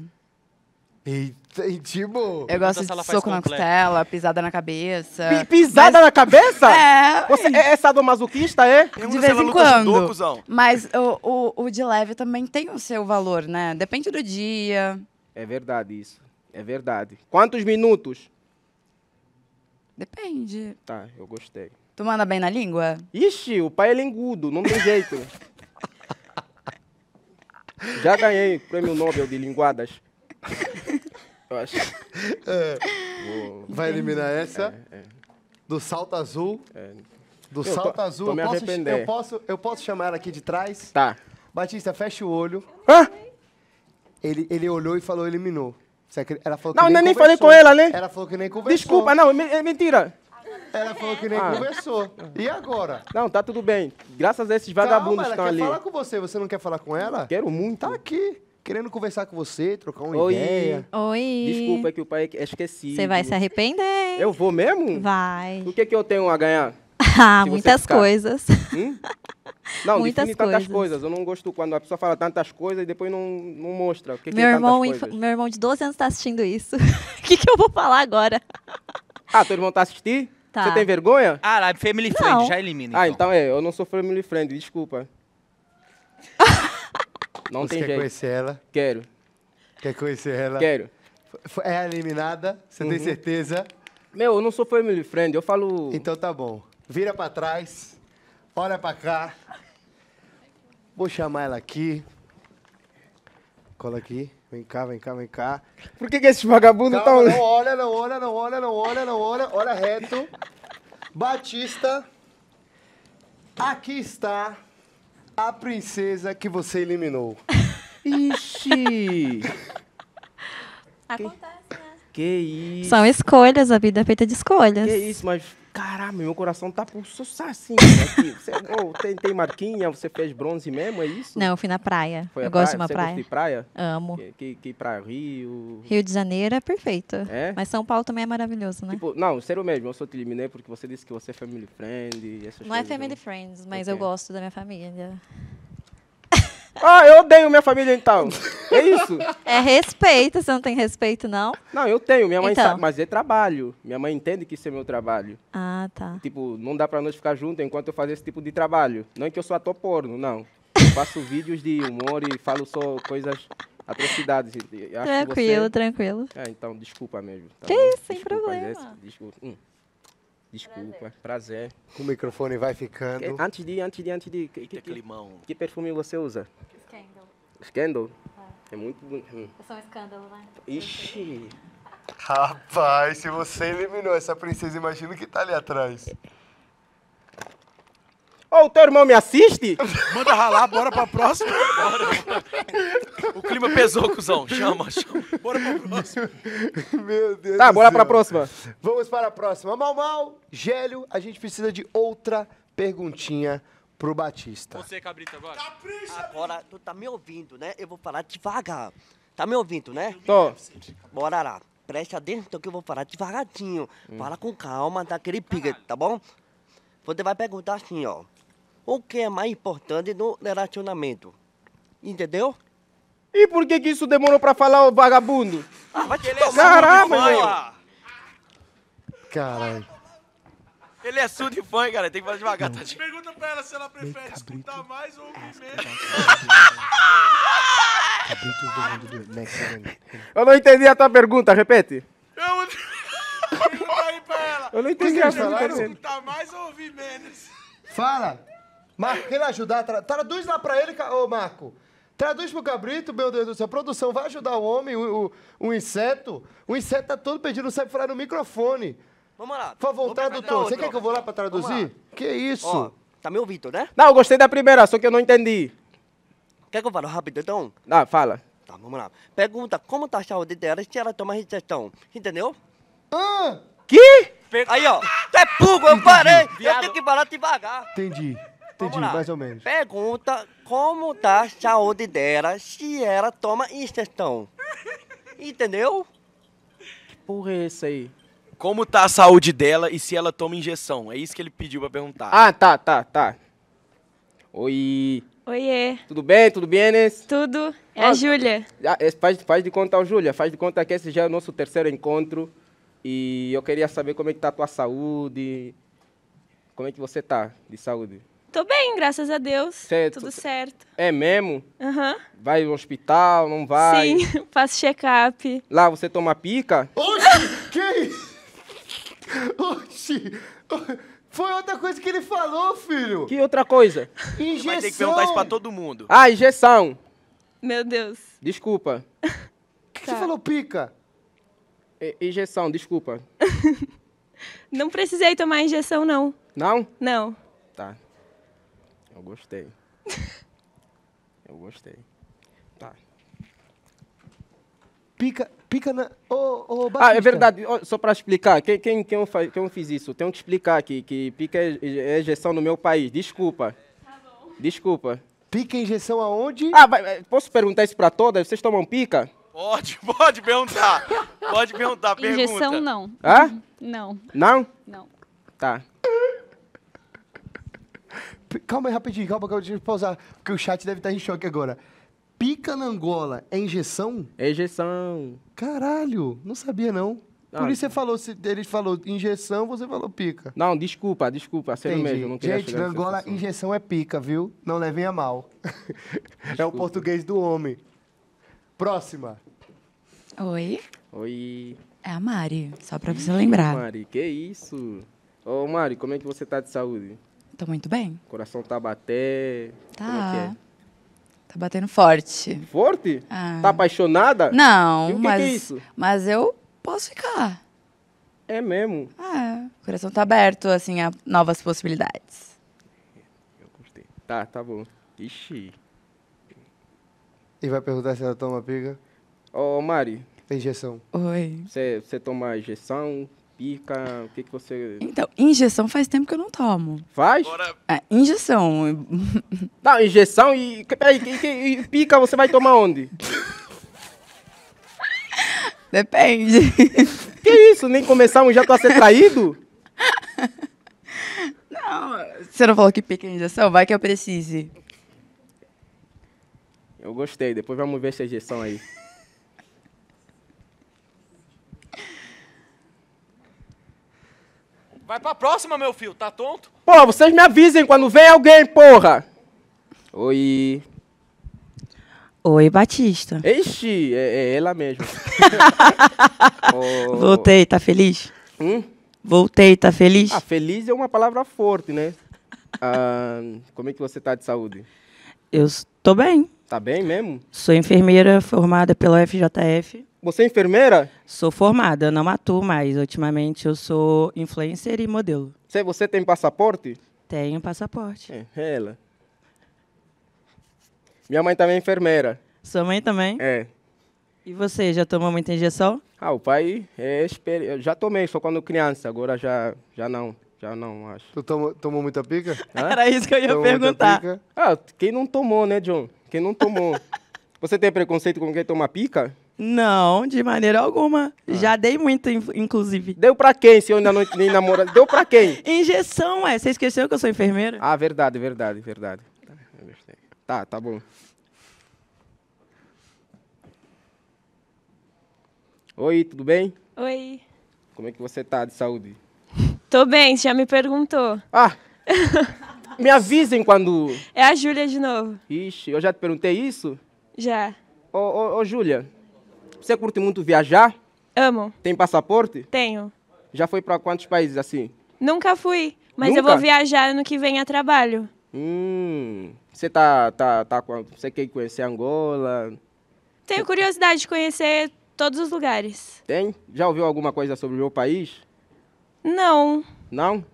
Eita, tipo... Eu gosto de soco na costela, pisada na cabeça. pisada mas... na cabeça? É. Você é, é sadomasoquista, é? de vez em quando. Judô, mas o, o, o de leve também tem o seu valor, né? Depende do dia. É verdade isso. É verdade. Quantos minutos? Depende. Tá, eu gostei. Tu manda bem na língua? Ixi, o pai é lingudo, não tem jeito. Já ganhei prêmio Nobel de linguadas. Eu acho. É. Vai eliminar essa? É, é. Do salto azul. É. Do eu salto tô, azul. Tô eu, posso, eu, posso, eu, posso, chamar ela aqui de trás? Tá. Batista, fecha o olho. Hã? Ele, ele olhou e falou, eliminou. Ela falou que não, nem, é nem falei com ela, né? Ela falou que nem conversou. Desculpa, não, é, é mentira. Ela é. falou que nem Ah. conversou. E agora? Não, tá tudo bem. Graças a esses vagabundos Calma, que ela quer falar com você. Você não quer falar com ela? Quero muito. Tá aqui, querendo conversar com você, trocar uma Oi. ideia. Oi. Desculpa, é que o pai é esquecido. Você vai se arrepender. Eu vou mesmo? Vai. O que, que eu tenho a ganhar? Ah, muitas ficar. coisas. Hum? Não, Muitas define tantas coisas. Eu não gosto quando a pessoa fala tantas coisas e depois não, não mostra. O que, que Meu é irmão, coisas. meu irmão de 12 anos tá assistindo isso. O que, que eu vou falar agora? Ah, teu irmão tá assistindo? Tá. Você tem vergonha? Ah, family friend, já elimina. Ah, então. então é, eu não sou family friend, desculpa. não Você tem quer jeito. conhecer ela? Quero, Quer conhecer ela? quero. É eliminada? Você tem uhum. certeza? Meu, eu não sou family friend, eu falo. Então tá bom. Vira pra trás, olha pra cá. Vou chamar ela aqui. Cola aqui. Vem cá, vem cá, vem cá. Por que, que esses vagabundos estão. Não olha, não olha, não olha, não olha, não olha. Olha reto. Batista. Aqui está a princesa que você eliminou. Ixi! Acontece, né? Que isso? São escolhas, a vida é feita de escolhas. Que isso, mas caramba, meu coração tá pulsando assim. Né? Você, oh, tem, tem, marquinha, você fez bronze mesmo, é isso? Não, eu fui na praia. Foi eu gosto de uma você praia. de praia? Amo. Que, que, que praia? Rio... Rio de Janeiro é perfeito. É? Mas São Paulo também é maravilhoso, né? Tipo, não, sério mesmo, eu só te eliminei porque você disse que você é family friend. não é né? family friends, mas okay. eu gosto da minha família. Ah, eu odeio minha família então. É isso. É respeito, você não tem respeito, não? Não, eu tenho. Minha mãe então. sabe, mas é trabalho. Minha mãe entende que isso é meu trabalho. Ah, tá. Tipo, não dá pra nós ficar juntos enquanto eu fazer esse tipo de trabalho. Não é que eu sou ator porno, não. Eu faço vídeos de humor e falo só coisas atrocidades. Acho tranquilo, você... tranquilo. É, então, desculpa mesmo. Tá que bom? isso, sem problema. desculpa. Hum. Desculpa, prazer. O microfone vai ficando. antes de, antes de, antes de. Que, que, que, que perfume você usa? Scandal. Scandal? É, é muito bonito. Hum. Eu sou um escândalo, né? Ixi. Rapaz, se você eliminou essa princesa, imagina o que tá ali atrás. É. Ô, oh, teu irmão me assiste? Manda ralar, bora pra próxima. Bora. O clima pesou, cuzão. Chama, chama. Bora pra próxima. Meu Deus Tá, do bora céu. pra próxima. Vamos para a próxima. Mal, mal, Gélio, a gente precisa de outra perguntinha pro Batista. Você, Cabrito, agora. Capricha, agora, tu tá me ouvindo, né? Eu vou falar devagar. Tá me ouvindo, né? Tô. Bora lá. Presta atenção que eu vou falar devagarzinho. Hum. Fala com calma, dá aquele piga, tá bom? Você vai perguntar assim, ó o que é mais importante no relacionamento. Entendeu? E por que que isso demorou pra falar, o vagabundo? Ah, vai te é Caramba, velho! Caralho. Ele é surdo e fã, cara. Tem que falar devagar, tá? Pergunta pra ela se ela prefere escutar mais ou ouvir menos. Eu não entendi a tua pergunta, repete. Eu... Eu não entendi a sua pergunta. Você prefere escutar mais ou ouvir menos? Fala. Marco, quem ajudar? Tra... Traduz lá pra ele, ô Marco. Traduz pro cabrito, meu Deus do céu. Produção, vai ajudar o homem, o, o, o inseto. O inseto tá todo pedindo, sabe falar no microfone. Vamos lá. Por favor, tradutor. Você quer que eu vou lá pra traduzir? Que isso? Ó, tá me ouvindo, né? Não, eu gostei da primeira, só que eu não entendi. Quer que eu fale rápido, então? Ah, fala. Tá, vamos lá. Pergunta como tá a saúde dela se ela toma recessão. Entendeu? Ah! Que? Aí, ó. Tu é burro, eu parei. Viado. Eu tenho que parar devagar. Entendi. Entendi, mais ou menos. Pergunta como tá a saúde dela se ela toma ingestão. Entendeu? Que porra é essa aí? Como tá a saúde dela e se ela toma injeção? É isso que ele pediu pra perguntar. Ah, tá, tá, tá. Oi. Oiê. Tudo bem? Tudo bem, Enes? Tudo. É ah, a Júlia. Ah, faz, faz de conta, Júlia, faz de conta que esse já é o nosso terceiro encontro e eu queria saber como é que tá a tua saúde, como é que você tá de saúde. Tô bem, graças a Deus. Certo. É tudo certo. É mesmo? Aham. Uhum. Vai ao hospital, não vai? Sim, faço check-up. Lá você toma pica? Oxi, que Oxi. Foi outra coisa que ele falou, filho. Que outra coisa? Injeção. Vai ter que perguntar isso pra todo mundo. Ah, injeção. Meu Deus. Desculpa. O que, tá. você falou pica? injeção, desculpa. não precisei tomar injeção, não. Não? Não. Tá. Eu gostei. Eu gostei. Tá. Pica, pica na. Ô, oh, oh, ah, é verdade. Oh, só para explicar, quem, quem, quem, eu faz, quem eu fiz isso? tenho que explicar aqui que pica é, é injeção no meu país. Desculpa. Tá bom. Desculpa. Pica é injeção aonde? Ah, vai, é, posso perguntar isso para todas? Vocês tomam pica? Pode, pode perguntar. Pode perguntar, pergunta. Injeção não. Hã? Não. Não? Não. Tá. Calma aí rapidinho, calma que eu deixa eu pausar, porque o chat deve estar em choque agora. Pica na Angola é injeção? É injeção. Caralho, não sabia não. Por ah, isso você falou, ele falou injeção, você falou pica. Não, desculpa, desculpa, sério mesmo. Não Gente, na Angola, injeção é pica, viu? Não levem a mal. é o português do homem. Próxima. Oi. Oi. É a Mari, só pra você Ih, lembrar. Mari, que isso? Ô, Mari, como é que você tá de saúde? Tô tá muito bem. Coração tá batendo. Tá. É é? Tá batendo forte. Forte? Ah. Tá apaixonada? Não, é mas. É mas eu posso ficar. É mesmo? Ah, o coração tá aberto, assim, a novas possibilidades. Eu gostei. Tá, tá bom. Ixi. E vai perguntar se ela toma piga? Ô, oh, Mari. Injeção. Oi. Você toma injeção? pica? O que, que você. Então, injeção faz tempo que eu não tomo. Faz? É, injeção. Não, injeção e. Peraí, e pica você vai tomar onde? Depende. Que isso? Nem começamos já tá sendo traído? Não, você não falou que pica injeção? Vai que eu precise. Eu gostei, depois vamos ver essa injeção aí. Vai pra próxima, meu filho, tá tonto? Pô, vocês me avisem quando vem alguém, porra! Oi. Oi, Batista. Ixi, é, é ela mesmo. oh. Voltei, tá feliz? Hum? Voltei, tá feliz? Ah, feliz é uma palavra forte, né? Ah, como é que você tá de saúde? Eu tô bem. Tá bem mesmo? Sou enfermeira formada pela FJF. Você é enfermeira? Sou formada, não atuo mais. Ultimamente eu sou influencer e modelo. Você, você tem passaporte? Tenho passaporte. É, é, ela. Minha mãe também é enfermeira. Sua mãe também? É. E você, já tomou muita injeção? Ah, o pai é Eu já tomei, só quando criança, agora já, já não. Já não, acho. Tu tomou, tomou muita pica? Hã? Era isso que eu ia tomou perguntar. Ah, quem não tomou, né, John? Quem não tomou. você tem preconceito com quem toma pica? Não, de maneira alguma. Ah. Já dei muito, inclusive. Deu pra quem, se eu ainda não nem namora, Deu pra quem? Injeção, é. Você esqueceu que eu sou enfermeira? Ah, verdade, verdade, verdade. Tá, tá bom. Oi, tudo bem? Oi. Como é que você tá de saúde? Tô bem, você já me perguntou. Ah! me avisem quando. É a Júlia de novo. Ixi, eu já te perguntei isso? Já. Ô, ô, ô Júlia, você curte muito viajar? Amo. Tem passaporte? Tenho. Já foi para quantos países assim? Nunca fui, mas Nunca? eu vou viajar ano que vem a trabalho. Hum. Você tá, tá, tá com. Você quer conhecer Angola? Tenho curiosidade de conhecer todos os lugares. Tem? Já ouviu alguma coisa sobre o meu país? Não. Não?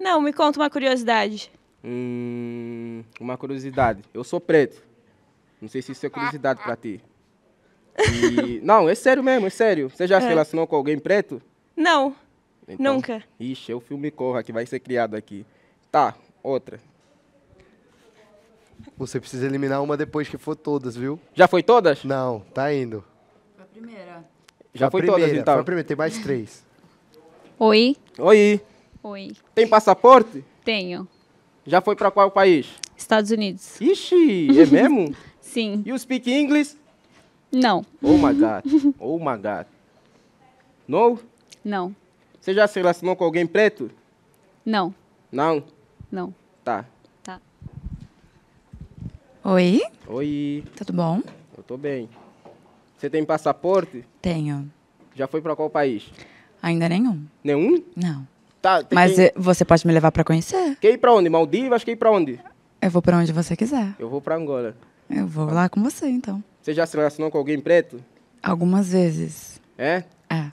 Não, me conta uma curiosidade. Hum, uma curiosidade. Eu sou preto. Não sei se isso é curiosidade para ti. E... não, é sério mesmo, é sério. Você já é. se relacionou com alguém preto? Não, então, nunca. Ixi, é o filme Corra que vai ser criado aqui. Tá, outra. Você precisa eliminar uma depois que for todas, viu? Já foi todas? Não, tá indo. Foi a primeira. Já foi primeira, todas, então. Foi a primeira, tem mais três. Oi. Oi. Oi. Tem passaporte? Tenho. Já foi para qual país? Estados Unidos. Ixi, é mesmo? Sim. E o speak English? Não. Oh my God. Oh my God. Não? Não. Você já se relacionou com alguém preto? Não. Não? Não. Tá. Tá. Oi? Oi. Tudo bom? Eu tô bem. Você tem passaporte? Tenho. Já foi para qual país? Ainda nenhum. Nenhum? Não. Tá, Mas quem... você pode me levar para conhecer? Quer ir para onde? Maldivas? Quer ir para onde? Eu vou para onde você quiser. Eu vou para Angola. Eu vou lá com você, então. Você já se relacionou com alguém preto? Algumas vezes. É? É.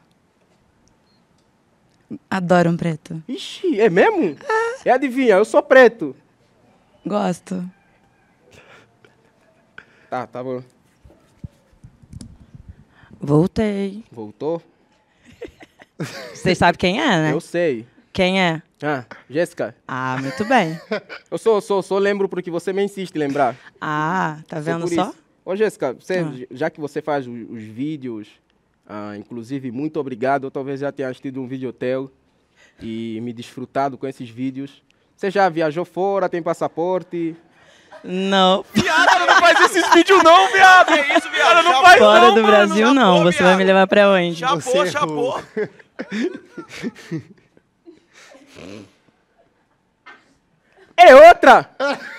Adoro um preto. Ixi, é mesmo? É. E adivinha, eu sou preto. Gosto. Tá, tá bom. Voltei. Voltou? Vocês sabem quem é, né? Eu sei. Quem é? Ah, Jéssica. Ah, muito bem. eu sou, sou, sou lembro porque você me insiste em lembrar. Ah, tá vendo só? Isso. Ô, Jéssica, você, ah. já que você faz os, os vídeos, ah, inclusive, muito obrigado. Eu talvez já tenha assistido um videotel e me desfrutado com esses vídeos. Você já viajou fora, tem passaporte? Não. Viado, não faz esses vídeos não, viado. Que isso, viado? não faz Fora não, do mano, Brasil não, você viado. vai me levar pra onde? Chapô, você chapou. é outra!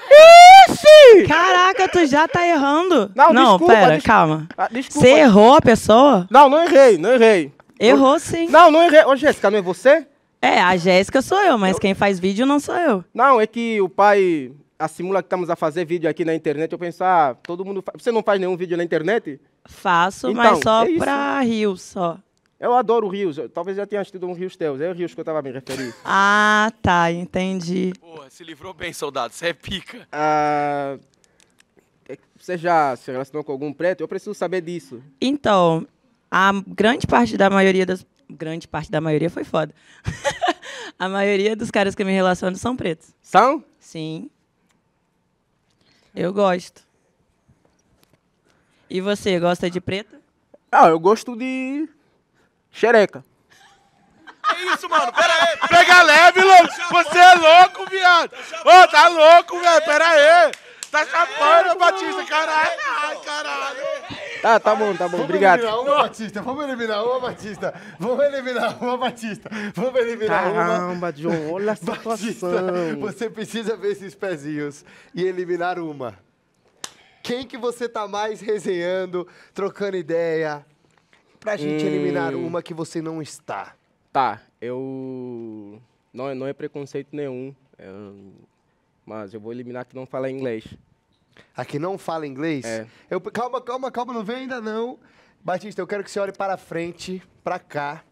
Ixi! Caraca, tu já tá errando. Não, não desculpa, pera, desculpa. calma. Ah, desculpa. Você errou a pessoa? Não, não errei, não errei. Errou sim. Não, não errei. Ô, Jéssica, não é você? É, a Jéssica sou eu, mas eu... quem faz vídeo não sou eu. Não, é que o pai, a simula que estamos a fazer vídeo aqui na internet, eu penso, ah, todo mundo faz. Você não faz nenhum vídeo na internet? Faço, então, mas só é pra Rio, só. Eu adoro rios. Eu, talvez já tenha assistido um Rios Teus. É o Rios que eu estava me referindo. Ah, tá. Entendi. Porra, se livrou bem, soldado. Você é pica. Ah, é, você já se relacionou com algum preto? Eu preciso saber disso. Então, a grande parte da maioria das... Grande parte da maioria foi foda. a maioria dos caras que eu me relaciono são pretos. São? Sim. Eu gosto. E você, gosta de preto? Ah, eu gosto de Xereca. Que isso, mano? Pera aí. Pega leve, louco. Você é louco, viado. Ô, tá louco, velho. Pera aí. Tá é, chapando, Batista. Caralho. É, Ai, caralho. Tá, tá bom, tá bom. Obrigado. Vamos eliminar uma Batista. Vamos eliminar uma Batista. Vamos eliminar uma Batista. Vamos eliminar uma. Caramba, John. Olha a situação. Batista, você precisa ver esses pezinhos e eliminar uma. Quem que você tá mais resenhando, trocando ideia, pra gente hum. eliminar uma que você não está? Tá, eu. Não, é, não é preconceito nenhum, é, mas eu vou eliminar que não fala inglês. A que não fala inglês? É. Eu... Calma, calma, calma, não vem ainda não. Batista, eu quero que você olhe para frente, para cá,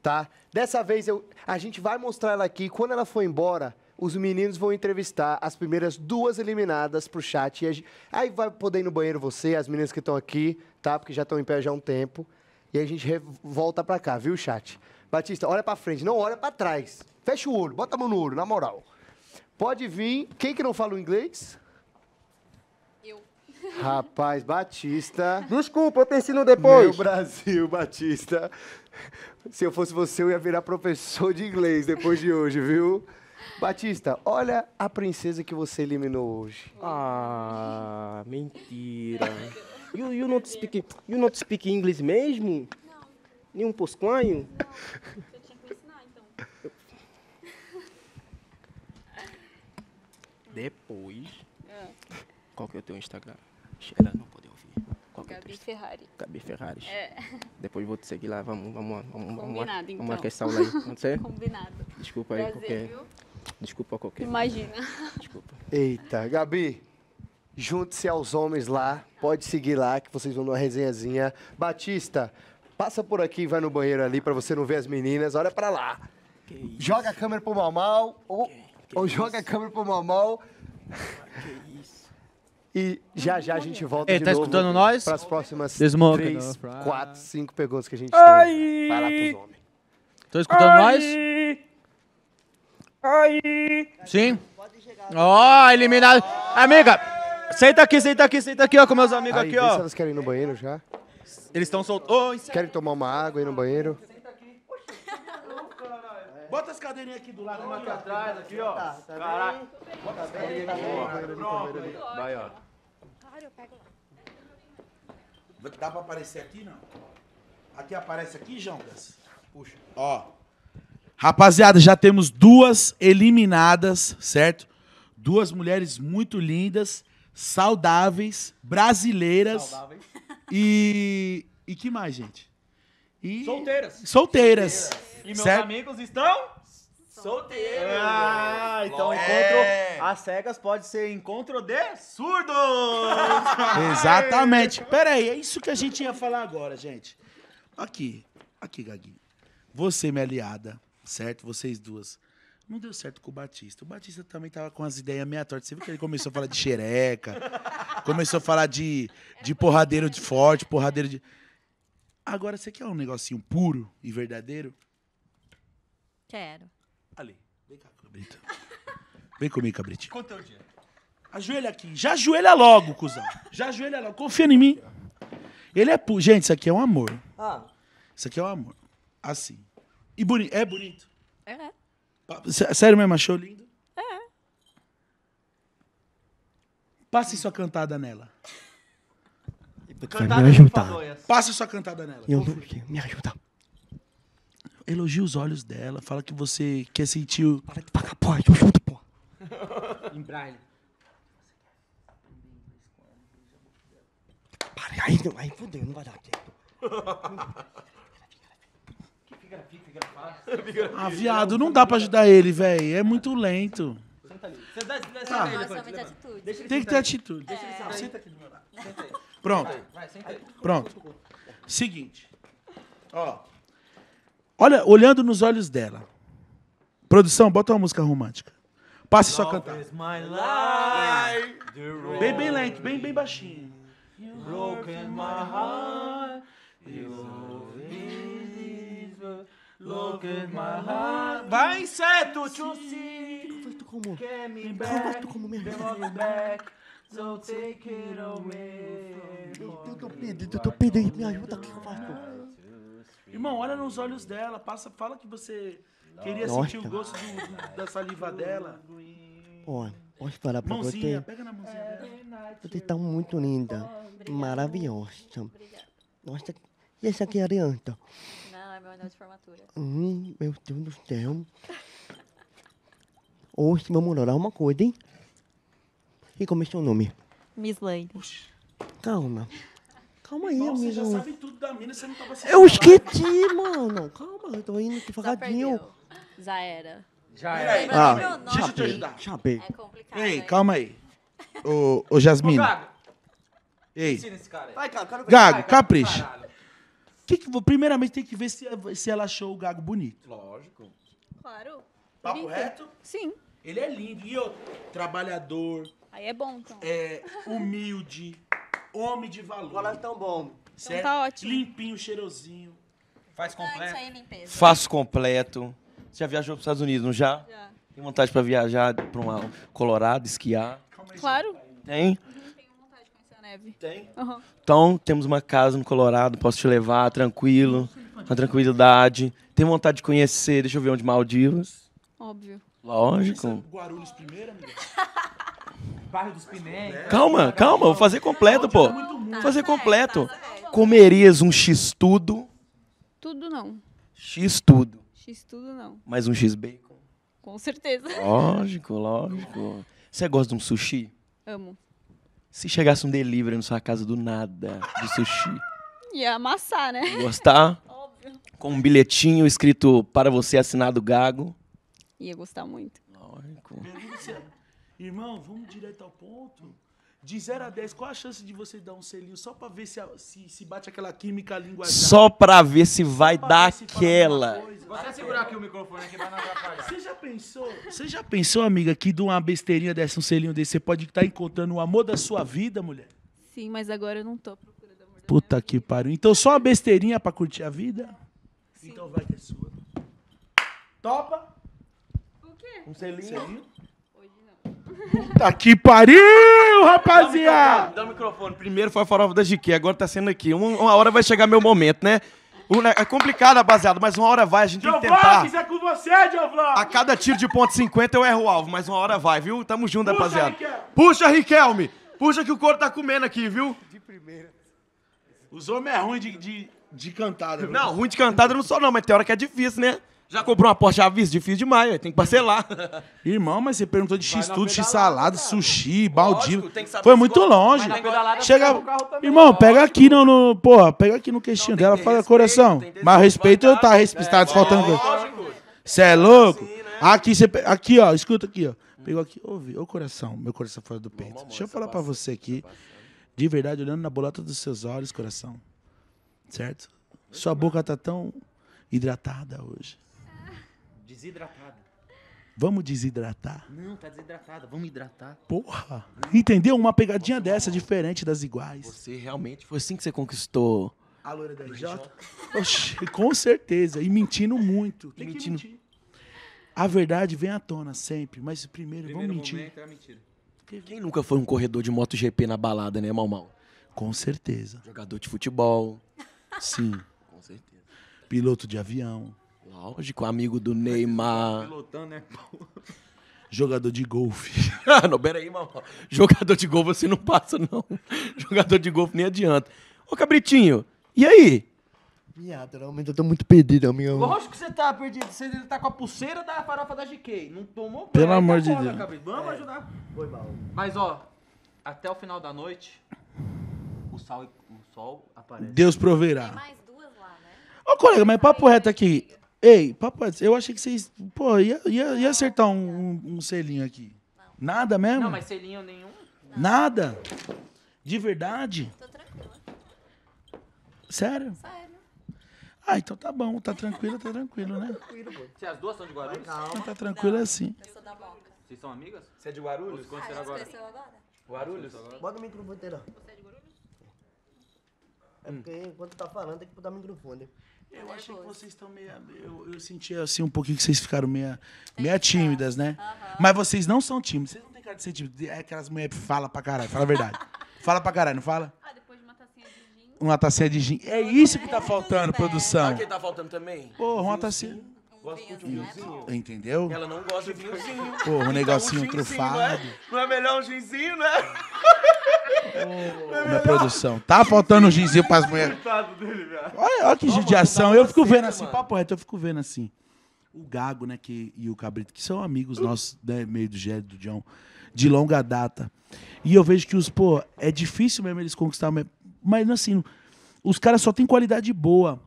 tá? Dessa vez eu, a gente vai mostrar ela aqui. Quando ela for embora, os meninos vão entrevistar as primeiras duas eliminadas pro chat. Gente... aí vai poder ir no banheiro você, as meninas que estão aqui, tá? Porque já estão em pé já há um tempo. E a gente volta pra cá, viu, chat? Batista, olha pra frente, não olha pra trás. Fecha o olho, bota a mão no olho, na moral. Pode vir. Quem que não fala o inglês? Eu. Rapaz, Batista. Desculpa, eu te ensino depois. Meu Brasil, Batista. Se eu fosse você, eu ia virar professor de inglês depois de hoje, viu? Batista, olha a princesa que você eliminou hoje. Ah, mentira. You, you not speak, you not speak English mesmo? Não. Nenhum posquanho? Não. Eu tinha que ensinar, então. Depois... Ah. Qual que é o teu Instagram? Ela não pode ouvir. Qual é Gabi é Ferrari. Gabi Ferrari. É. Depois vou te seguir lá, vamos, vamos, vamos. Combinado, vamos, então. essa aula aí, não sei? Combinado. Desculpa aí Prazer, qualquer... Viu? Desculpa qualquer... Imagina. Desculpa. Eita, Gabi... Junte-se aos homens lá, pode seguir lá que vocês vão numa resenhazinha. Batista, passa por aqui, e vai no banheiro ali para você não ver as meninas, olha para lá. Joga a câmera pro Mal Mal ou, que ou é joga a câmera pro Mal Mal. Que isso? E já já a gente volta Ei, de tá novo escutando nós? Para as próximas Desmoca, 3, 4, perguntas que a gente Ai. tem. Vai lá pros homens. Tô escutando Ai. nós? Ai. Sim. Ó, oh, eliminado. Amiga, Senta aqui, senta aqui, senta aqui, ó, com meus amigos Aí, aqui, ó. se elas querem ir no banheiro já. Eles estão soltando. Querem tomar uma água aí no banheiro? Bota as cadeirinhas aqui do lado, uma aqui atrás, aqui, ó. Tá, tá Caraca. Bota as cadeirinhas aqui. ó. Vai, ó. Claro, eu pego lá. Dá pra aparecer aqui, não? Aqui aparece aqui, Jongas? Puxa. Ó. Rapaziada, já temos duas eliminadas, certo? Duas mulheres muito lindas saudáveis, brasileiras. Saudáveis. E. E que mais, gente? E... Solteiras. Solteiras. Solteiras. E meus certo? amigos estão. Solteiro! Ah, então é. encontro às cegas pode ser encontro de surdos! Exatamente. Peraí, é isso que a gente ia falar agora, gente. Aqui, aqui, Gaguinho. Você, minha aliada, certo? Vocês duas. Não deu certo com o Batista. O Batista também tava com as ideias meia tortas. Você viu que ele começou a falar de xereca, começou a falar de, de porradeiro de forte, porradeiro de. Agora, você quer um negocinho puro e verdadeiro? Quero. Ali. Vem cá, cabrito. Vem comigo, cabrito. Conta é o dia. Ajoelha aqui. Já ajoelha logo, cuzão. Já ajoelha logo. Confia em mim. Ele é puro. Gente, isso aqui é um amor. Ah. Isso aqui é um amor. Assim. E boni... é bonito. É. Sério mesmo, achou lindo? É. Passe sua cantada nela. Cantada me ajudar. Passe sua cantada nela. Eu não, me ajuda. Elogia os olhos dela, fala que você quer sentir o. Para de pagar porte, eu chuto, pô. em braille. Para, aí, aí fodeu, não vai dar tempo. Epigrafia, Ah, viado, não dá pra ajudar ele, velho. É muito lento. Senta ali. Ah. Senta, senta tá. Tem que ter atitude. Deixa ele sentar. Senta aqui do meu lado. Senta aí. Pronto. Vai, senta aí. Pronto. Seguinte. Ó. Olha, olhando nos olhos dela. Produção, bota uma música romântica. Passe só a cantar. Bem, bem lento, bem, bem baixinho. You broken my heart. Look at my heart. Vai, inseto, to see. Fica feito como? Get me back. Fica como mesmo. So take it away. Eu tô perdido, eu tô perdido. Me ajuda aqui, pastor. Irmão, olha nos olhos dela. Passa, fala que você queria Nossa. sentir o gosto do, da saliva dela. Olha, posso falar pra mãozinha, você? Pega na mãozinha Você tá muito linda. Maravilhosa. Nossa, e essa Arianta. Não, é meu anel de formatura. Hum, meu Deus do céu. Oxe, meu amor, olha uma coisa, hein? E como é seu nome? Miss Lane. Calma. Calma aí, Nossa, amigo. Você já sabe tudo da mina, você não tava assistindo. Eu esqueci, mano. Calma, eu tô indo devagarzinho. Já, era. Já era. Ah, ah deixa eu te ajudar. Chapei. É complicado. Ei, aí. Né? calma aí. Ô, ô Jasmine. Ô, Gago. Ei. Esse cara aí. Vai, cara, Gago, capricha. Caralho que, primeiramente, tem que ver se, se ela achou o Gago bonito. Lógico. Claro. Papo reto? Sim. Ele é lindo. E outro, trabalhador. Aí é bom, então. É, humilde, homem de valor. Olha, tão bom. Certo? Então é tá ótimo. Limpinho, cheirosinho. Faz completo. É aí, Faço completo. Você já viajou para os Estados Unidos, não já? Já. Tem vontade para viajar para um Colorado, esquiar? Claro. Tem? neve. Tem? Uhum. Então, temos uma casa no Colorado, posso te levar, tranquilo, com tranquilidade. Tem vontade de conhecer, deixa eu ver onde Maldivas. Óbvio. Lógico. Guarulhos primeiro, amigo. Bairro dos Pimentas. Calma, é. calma, vou fazer completo, é pô. Vou fazer completo. Tá, tá, tá, Comerias um X tudo? Tudo não. X tudo. X tudo não. Mais um X bacon? Com certeza. Lógico, lógico. Você gosta de um sushi? Amo. Se chegasse um delivery na sua casa do nada, de sushi. Ia amassar, né? Gostar? Óbvio. Com um bilhetinho escrito para você assinado Gago. Ia gostar muito. Lógico. Irmão, vamos direto ao ponto. De 0 a 10, qual a chance de você dar um selinho só pra ver se, a, se, se bate aquela química linguajar? Só pra ver se vai dar aquela. Você segurar aqui o microfone aqui pra não atrapalhar. Você já pensou? Você já pensou, amiga, que de uma besteirinha dessa, um selinho desse, você pode estar tá encontrando o amor da sua vida, mulher? Sim, mas agora eu não tô procurando amor da Puta que vida. pariu. Então só uma besteirinha pra curtir a vida? Sim. Então vai que é sua. Topa? O quê? Um selinho? Um selinho? Puta que pariu, rapaziada! Dá o microfone. Dá o microfone. Primeiro foi a farofa da GQ, agora tá sendo aqui. Uma, uma hora vai chegar meu momento, né? É complicado, rapaziada, mas uma hora vai, a gente tem que tentar. é com você, Giovlan! A cada tiro de ponto 50 eu erro o alvo, mas uma hora vai, viu? Tamo junto, rapaziada. Riquelme. Puxa, Riquelme! Puxa que o couro tá comendo aqui, viu? Os homens é ruim de, de, de cantada, Não, ruim de cantada eu não sou não, mas tem hora que é difícil, né? Já comprou uma Porsche Avis? Difícil demais, tem que parcelar. Irmão, mas você perguntou de x-tudo, x-salada, sushi, baldinho. Foi muito longe. Chega... Irmão, pega aqui no, no... Porra, pega aqui no queixinho dela, fala respeito, coração. Mas respeito eu tá, tá respeitado, é, faltando desfaltando. Você é louco? Né? Aqui, Aqui, ó, escuta aqui, ó. Pegou aqui, ouve, ô coração, meu coração fora do peito. Deixa eu falar tá pra você tá aqui, de verdade, olhando na bolota dos seus olhos, coração. Certo? Sua boca tá tão hidratada hoje. Desidratada. Vamos desidratar. Não, tá desidratada. Vamos hidratar. Porra! Entendeu? Uma pegadinha Nossa, dessa, diferente das iguais. Você realmente foi assim que você conquistou. A loira da RJ? com certeza. E mentindo muito. Tem e mentindo. Mentir. A verdade vem à tona sempre, mas primeiro, primeiro vamos mentir. É mentira. Quem nunca foi um corredor de MotoGP na balada, né, Mal Mal? Com certeza. Jogador de futebol. Sim. Com certeza. Piloto de avião. Lógico, amigo do tá Neymar. Pilotando, né? Jogador de golfe. ah, não, aí, mano. Jogador de golfe você não passa, não. Jogador de golfe nem adianta. Ô, Cabritinho, e aí? Viado, realmente eu tô muito perdido, amigo. Lógico que você tá perdido. Você tá com a pulseira da farofa da GK. Não tomou Pelo amor tá de Deus. Cabrito. Vamos É. ajudar. Foi mal. Mas, ó, até o final da noite, o sol, o sol aparece. Deus Tem proverá. mais duas lá, né? Ô, colega, mas papo reto aqui. Ei, papai, eu achei que vocês. Pô, ia, ia, ia acertar um, um, um selinho aqui. Não. Nada mesmo? Não, mas selinho nenhum. Não. Nada? De verdade? Tô tranquila. Sério? Sério. Ah, então tá bom, tá tranquilo, tá tranquilo, né? Tranquilo. Se as duas são de Guarulhos? Não, então tá tranquilo Não, assim. Eu sou da Boca. Vocês são amigas? Você é de Guarulhos? Ah, agora? agora? Guarulhos? Bota o microfone, Você é de Guarulhos? É porque enquanto tá falando tem que botar o microfone. Eu achei que vocês estão meio. Eu, eu senti assim um pouquinho que vocês ficaram meia, meia tímidas, né? Uhum. Mas vocês não são tímidos. Vocês não têm cara de ser tímidos. É aquelas mulheres que falam pra caralho. Fala a verdade. fala pra caralho, não fala? Ah, depois de uma tacinha de gin. Uma tacinha de gin. É isso que né? tá faltando, produção. Sabe que tá faltando também? Porra, uma tacinha. Gosto de um vinhozinho. Né? Entendeu? Ela não gosta de vinhozinho. Pô, então, um negocinho então, um trufado. Não é, não é melhor um ginzinho, né? Oh, na é produção. Tá faltando um ginzinho pras mulheres. Olha, olha que judiação. Eu fico vendo assim, papo reto, eu fico vendo assim. O Gago, né, que, e o Cabrito, que são amigos nossos, né, meio do Gé do John, de longa data. E eu vejo que os, pô, é difícil mesmo eles conquistar, mas assim, os caras só têm qualidade boa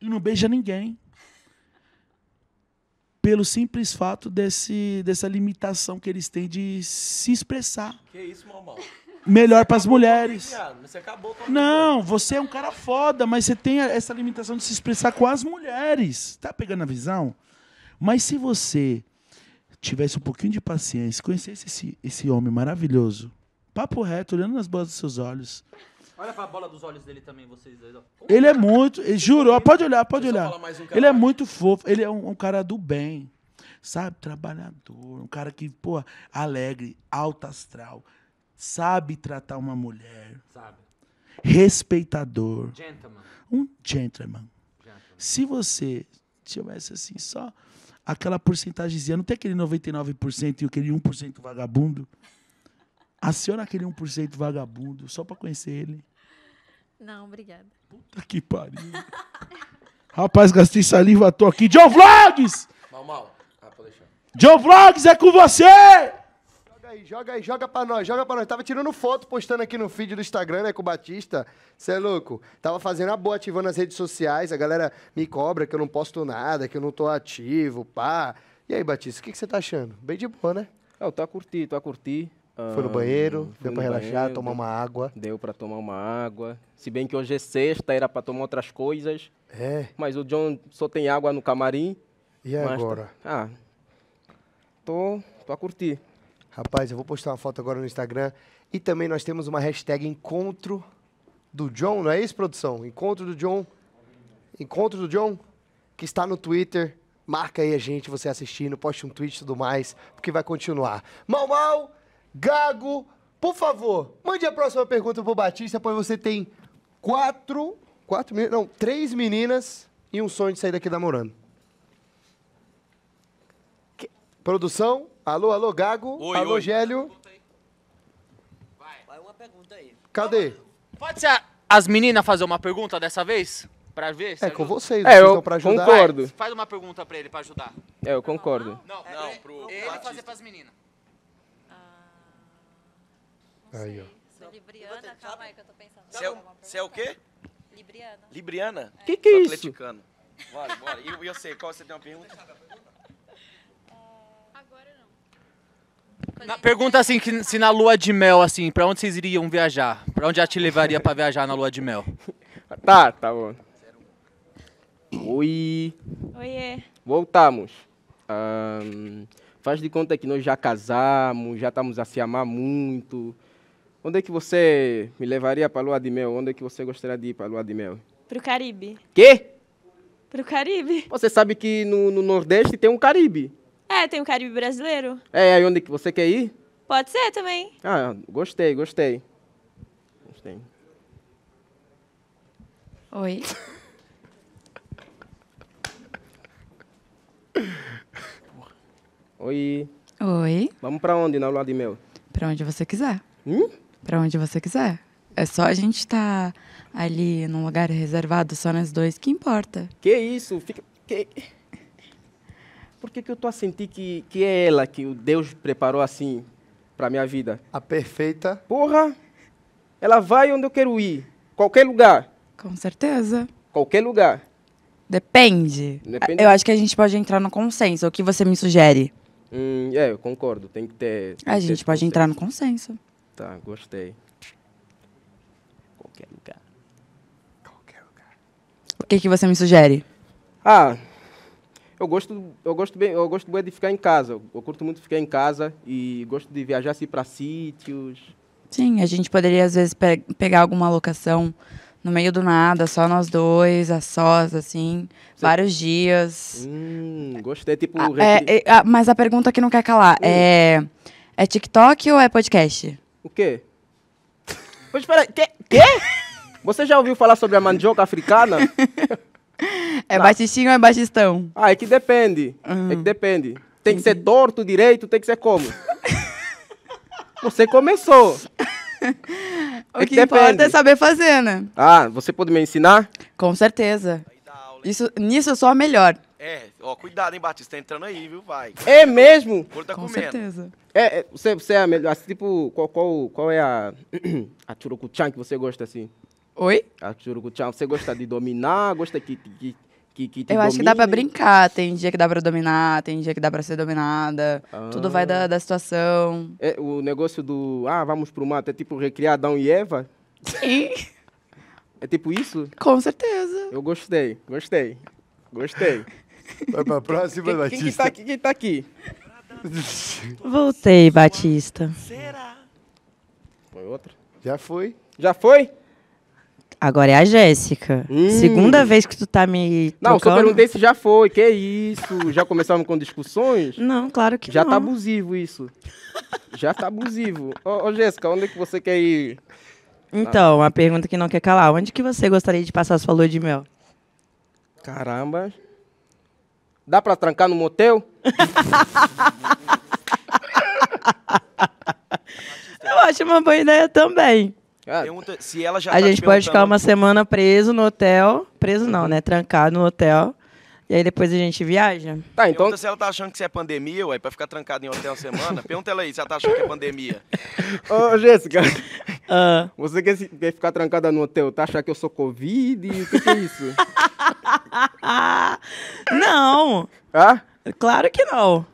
e não beija ninguém pelo simples fato desse, dessa limitação que eles têm de se expressar. Que isso, mamão? Melhor para as mulheres. Viado, você não, você é um cara foda, mas você tem essa limitação de se expressar com as mulheres. Tá pegando a visão? Mas se você tivesse um pouquinho de paciência, conhecesse esse, esse homem maravilhoso, papo reto, olhando nas bolas dos seus olhos, Olha pra bola dos olhos dele também, vocês dois. Ele é, é muito, ele, juro, pode olhar, pode olhar. Um ele é muito fofo, ele é um, um, cara do bem, sabe? Trabalhador, um cara que, pô, alegre, alto astral, sabe tratar uma mulher. Sabe. Respeitador. Gentleman. Um gentleman. gentleman. Se você tivesse assim, só aquela porcentagemzinha, não tem aquele 99% e aquele 1% vagabundo? Aciona aquele 1% vagabundo só para conhecer ele. Não, obrigada. Puta que pariu. Rapaz, gastei saliva tô aqui. John Vlogs! Mal, mal. Ah, pode deixar. John Vlogs, é com você! Joga aí, joga aí, joga pra nós, joga pra nós. Tava tirando foto, postando aqui no feed do Instagram, né, com o Batista. Cê é louco? Tava fazendo a boa, ativando as redes sociais. A galera me cobra que eu não posto nada, que eu não tô ativo, pá. E aí, Batista, o que você tá achando? Bem de boa, né? É, eu tô a curtir, tô a curtir. Foi no banheiro, ah, deu para relaxar, banheiro, tomar uma água. Deu para tomar uma água. Se bem que hoje é sexta, era para tomar outras coisas. É. Mas o John só tem água no camarim. E tá- agora? Tá... Ah, tô, tô a curtir. Rapaz, eu vou postar uma foto agora no Instagram. E também nós temos uma hashtag Encontro do John, não é isso, produção? Encontro do John. Encontro do John, que está no Twitter. Marca aí a gente, você assistindo, poste um tweet e tudo mais, porque vai continuar. Mal, mal! Gago, por favor, mande a próxima pergunta pro Batista, pois você tem quatro. Quatro meninas. Não, três meninas e um sonho de sair daqui namorando. Que... Produção? Alô, alô, Gago. Oi, alô, oi. Gélio. Vai. Vai uma pergunta aí. Cadê? Pode ser a, as meninas fazer uma pergunta dessa vez? Pra ver? é com vocês, vocês é, eu pra ajudar. concordo. Vai, faz uma pergunta pra ele, pra ajudar. É, eu concordo. Não, não, não pro ele Batista. fazer pras meninas. Aí, ó. Sou é libriana, calma aí que eu tô pensando. Você é, o- você é o quê? Libriana. Libriana? O é. Que que é isso? atleticano. Bora, bora. E eu, e eu sei, qual você tem uma pergunta? Ah, agora não. Na- pergunta assim, que, se na lua de mel, assim, pra onde vocês iriam viajar? Pra onde já te levaria pra viajar na lua de mel? Tá, tá bom. Oi. Oiê. Voltamos. Ahn, faz de conta que nós já casamos, já estamos a se amar muito, Onde é que você me levaria para a lua de mel? Onde é que você gostaria de ir para a lua de mel? Para o Caribe. Quê? Para o Caribe. Você sabe que no, no, Nordeste tem um Caribe. É, tem um Caribe brasileiro. É, aí onde que você quer ir? Pode ser também. Ah, gostei, gostei. Gostei. Oi. Oi. Oi. Vamos para onde na lua de mel? Para onde você quiser. Hum? para onde você quiser. É só a gente estar tá ali num lugar reservado só nós dois que importa. Que isso? Fica. Que... Por que, que eu tô a sentir que, que é ela que o Deus preparou assim para minha vida? A perfeita. Porra! Ela vai onde eu quero ir. Qualquer lugar. Com certeza. Qualquer lugar. Depende. Depende. Eu acho que a gente pode entrar no consenso. O que você me sugere? Hum, é, eu concordo. Tem que ter. Tem a gente pode consenso. entrar no consenso. Tá, gostei. Qualquer lugar. Qualquer lugar. O que, é que você me sugere? Ah, eu gosto, eu gosto bem, eu gosto bem de ficar em casa. Eu curto muito ficar em casa e gosto de viajar assim para sítios. Sim, a gente poderia às vezes pe pegar alguma locação no meio do nada, só nós dois, a sós, assim, vários dias. Hum, gostei, tipo. A, ah, é, é, ah, mas a pergunta que não quer calar hum. é é TikTok ou é podcast? O quê? Mas espera quê? quê? Você já ouviu falar sobre a mandioca africana? É Não. Tá. baixistinho ou é baixistão? Ah, é que depende. Uhum. É que ah. depende. Tem que ser torto, direito, tem que ser como? Você começou. o é que, que importa é saber fazer, né? Ah, você pode me ensinar? Com certeza. Isso, nisso eu sou a melhor. É, ó, cuidado, hein, Batista, tá entrando aí, viu, vai. É mesmo? O tá Com comendo. certeza. É, é, você, você é a melhor, assim, tipo, qual, qual, qual é a, a churucuchan que você gosta, assim? Oi? A churucuchan, você gosta de dominar, gosta que... que que, que eu domine. acho que dá pra brincar. Tem dia que dá pra dominar, tem dia que dá pra ser dominada. Ah. Tudo vai da, ah. da situação. É, o negócio do, ah, vamos pro mato, é tipo recriar Adão e Eva? Sim. É tipo isso? Com certeza. Eu gostei, gostei, gostei. Vai pra próxima, quem, Batista. Quem tá aqui? Quem tá aqui? Voltei, Batista. Será? Foi outra? Já foi. Já foi? Agora é a Jéssica. Hum. Segunda vez que tu tá me. Não, só perguntei se já foi. Que isso? Já começamos com discussões? Não, claro que já não. Já tá abusivo isso. já tá abusivo. Ô, Jéssica, onde é que você quer ir? Então, ah. a pergunta que não quer calar. Onde que você gostaria de passar sua lua de mel? Caramba. Dá pra trancar no motel? Eu acho uma boa ideia também. É. Pergunta se ela já a tá gente pode ficar uma semana preso no hotel. Preso não, né? Trancado no hotel. E aí depois a gente viaja. Tá, então. Pergunta se ela tá achando que isso é pandemia, ué, pra ficar trancada em hotel uma semana. Pergunta ela aí se ela tá achando que é pandemia. Ô, Jéssica. Uh. Você quer, quer, ficar trancada no hotel, tá achando que eu sou Covid? O que, que é isso? não! Hã? Ah? Claro que não.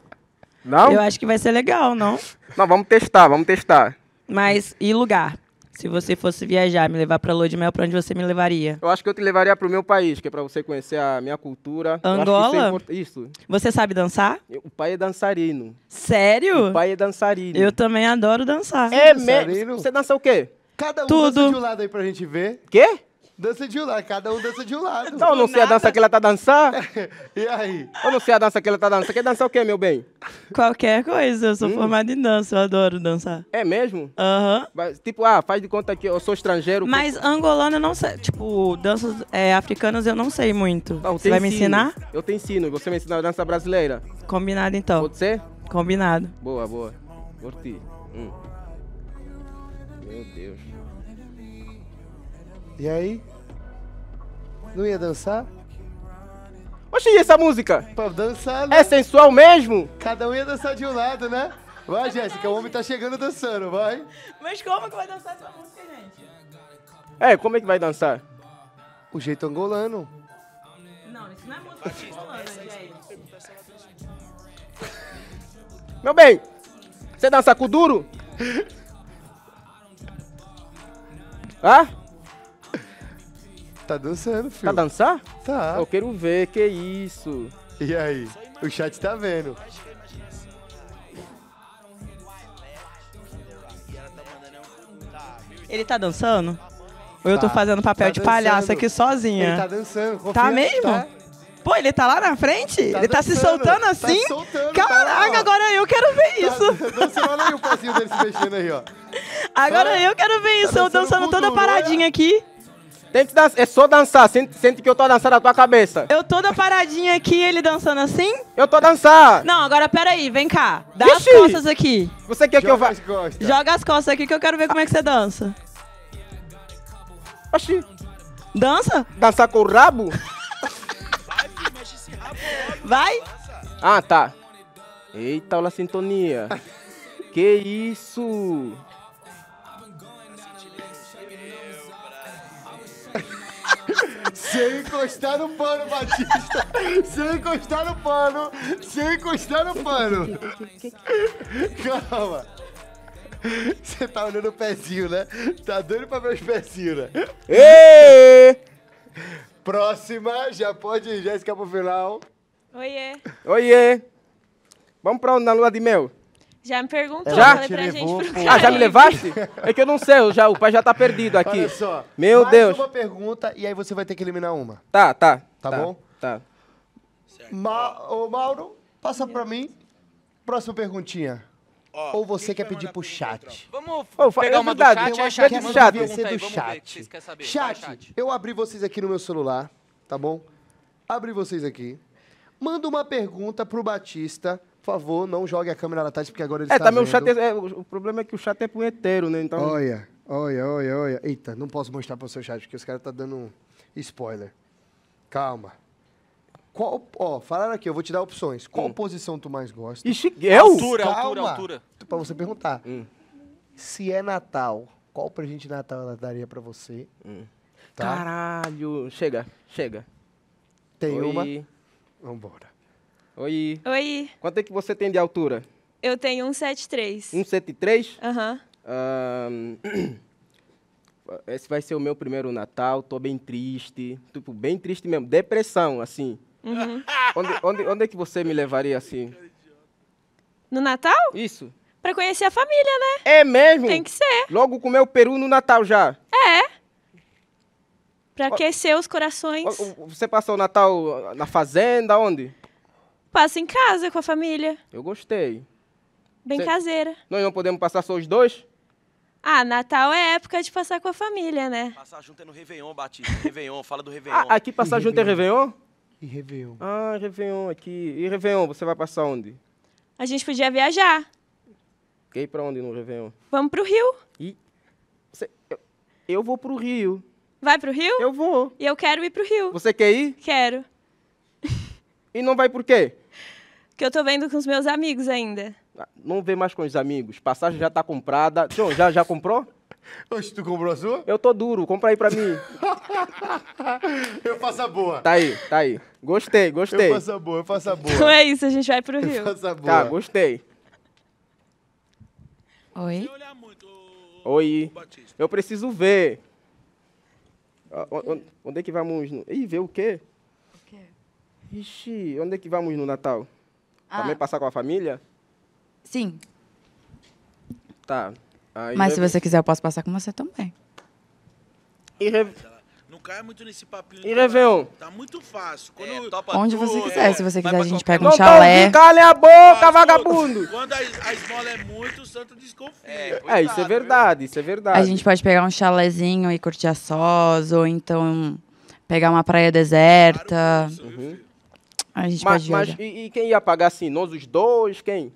Não? Eu acho que vai ser legal, não? Não, vamos testar, vamos testar. Mas, e lugar? Se você fosse viajar, me levar pra lua de mel, pra onde você me levaria? Eu acho que eu te levaria pro meu país, que é pra você conhecer a minha cultura. Angola? Isso, é isso, Você sabe dançar? O pai é dançarino. Sério? O pai é dançarino. Eu também adoro dançar. É mesmo? Você dança o quê? Cada um Tudo. de um lado aí pra gente ver. Quê? dança de um lado, cada um dança de um lado. Então, eu não sei a dança que ela tá dançando? e aí? Eu não sei a dança que ela tá dançando. Quer dançar o quê, meu bem? Qualquer coisa, eu sou hum. formada em dança, eu adoro dançar. É mesmo? Aham. Uhum. Tipo, ah, faz de conta que eu sou estrangeiro. Mas angolano eu não sei, tipo, danças é, africanas eu não sei muito. Não, você vai ensino. me ensinar? Eu te ensino, você me ensina a dança brasileira. Combinado então. Pode ser? Combinado. Boa, boa. Curti. Hum. Meu Deus. E aí? Não ia dançar? Oxi, e essa música? Pra dançar, né? É sensual mesmo? Cada um ia dançar de um lado, né? Vai, Jéssica, o homem tá chegando dançando, vai. Mas como que vai dançar essa música, gente? É, como é que vai dançar? O jeito angolano. Não, isso não é música angolana, gente. Meu bem, você dança com duro? Hã? Ah? Tá dançando, filho. Tá dançar? Tá. Eu quero ver, que é isso. E aí? O chat tá vendo. Ele tá dançando? Ou eu tô tá. fazendo papel Tá de palhaço aqui sozinha? Ele tá dançando, confia. Tá, tá mesmo? Pô, ele tá lá na frente? Tá ele tá se dançando, soltando tá assim? soltando, tá Caraca, lá. agora eu quero ver tá isso. dançando, olha aí o pezinho dele se mexendo aí, ó. Agora eu quero ver isso. eu dançando dançando tudo, toda não é? paradinha aqui. Tem que dançar, é só dançar, sente, sente que eu tô dançando na tua cabeça. Eu toda paradinha aqui, ele dançando assim? Eu tô dançando. Não, agora peraí, vem cá. Dá Ixi. as costas aqui. Você quer Joga que eu vá? Joga as costas aqui que eu quero ver como é que você dança. Oxi. Dança? Dançar com o rabo? Vai? Ah, tá. Eita, olha a sintonia. que isso? Sem encostar no pano, Batista. Sem encostar no pano. Sem encostar no pano. Calma. Você tá olhando o pezinho, né? Tá doido pra ver os pezinhos, né? Ê! Próxima, já pode, Jéssica, pro final. Oiê. Oiê. Vamos pra onde na lua de mel? Já me perguntou, já? falei pra gente procurar. Ah, já me levaste? É que eu não sei, eu já, o pai já tá perdido aqui. Olha só. Meu mais Deus. uma pergunta e aí você vai ter que eliminar uma. Tá, tá. Tá, tá bom? Tá. Ma Ô, Mauro, passa pra mim. Próxima perguntinha. Ou você quer pedir pro chat? Vamos oh, pegar uma do chat, eu acho que é chat. Vai ser do chat. Chat, eu abri vocês aqui no meu celular, tá bom? Abri vocês aqui. Manda uma pergunta pro Batista favor, não jogue a câmera na atrás, porque agora ele é, está tá Meu chat é, o problema é que o chat é punheteiro, né? Então... Olha, olha, olha, olha. Eita, não posso mostrar para o seu chat, porque os caras estão tá dando um spoiler. Calma. Qual, ó, falaram aqui, eu vou te dar opções. Qual hum. posição tu mais gosta? Ixi, eu? Altura, Calma. altura, altura. Pra você perguntar. Hum. Se é Natal, qual presente de Natal ela daria pra você? Hum. Tá? Caralho. Chega, chega. Tem Oi. uma. Vambora. Oi. Oi. Quanto é que você tem de altura? Eu tenho 173. 173? Aham. Uhum. Esse vai ser o meu primeiro Natal, tô bem triste, tipo, bem triste mesmo, depressão, assim. Uhum. Onde, onde, onde é que você me levaria, assim? No Natal? Isso. Pra conhecer a família, né? É mesmo? Tem que ser. Logo comer o peru no Natal já. É. Pra aquecer os corações. Você passou o Natal na fazenda, onde? passa em casa com a família. Eu gostei. Bem Cê... caseira. Nós não podemos passar só os dois? Ah, Natal é época de passar com a família, né? Passar junto é no Réveillon, Batista. Réveillon, fala do Réveillon. Ah, aqui passar e junto Réveillon. é Réveillon? E Réveillon. Ah, Réveillon aqui. E Réveillon, você vai passar onde? A gente podia viajar. Quer ir pra onde no Réveillon? Vamos pro Rio. E... Você... Eu... eu vou pro Rio. Vai pro Rio? Eu vou. E eu quero ir pro Rio. Você quer ir? Quero. E não vai por quê? que eu tô vendo com os meus amigos ainda. Ah, não vê mais com os amigos. Passagem já tá comprada. John, já, já comprou? Oxe, tu comprou a sua? Eu tô duro, compra aí pra mim. eu faço a boa. Tá aí, tá aí. Gostei, gostei. Eu faço a boa, eu faço a boa. Então é isso, a gente vai pro Rio. Eu faço a boa. Tá, gostei. Oi? Oi. Eu preciso ver. onde é que vamos? No... Ih, ver o quê? O quê? Ixi, onde é que vamos no Natal? Ah. Também passar com a família? Sim. Tá. Aí ah, Mas se você quiser, eu posso passar com você também. E, re... Não cai muito nesse papinho. E, né? Réveillon? Tá muito fácil. Quando- É, topa Onde você quiser. é. Se você quiser, a gente pega um chalé. ouvindo, a boca, vagabundo! Quando a, a esmola é muito, o santo desconfia. É, É, isso é viu? verdade, isso é verdade. A gente pode pegar um chalézinho e curtir a sós, ou então pegar uma praia deserta. isso, viu, a gente mas, pode mas olhar. e, e quem ia pagar assim? Nós os dois? Quem?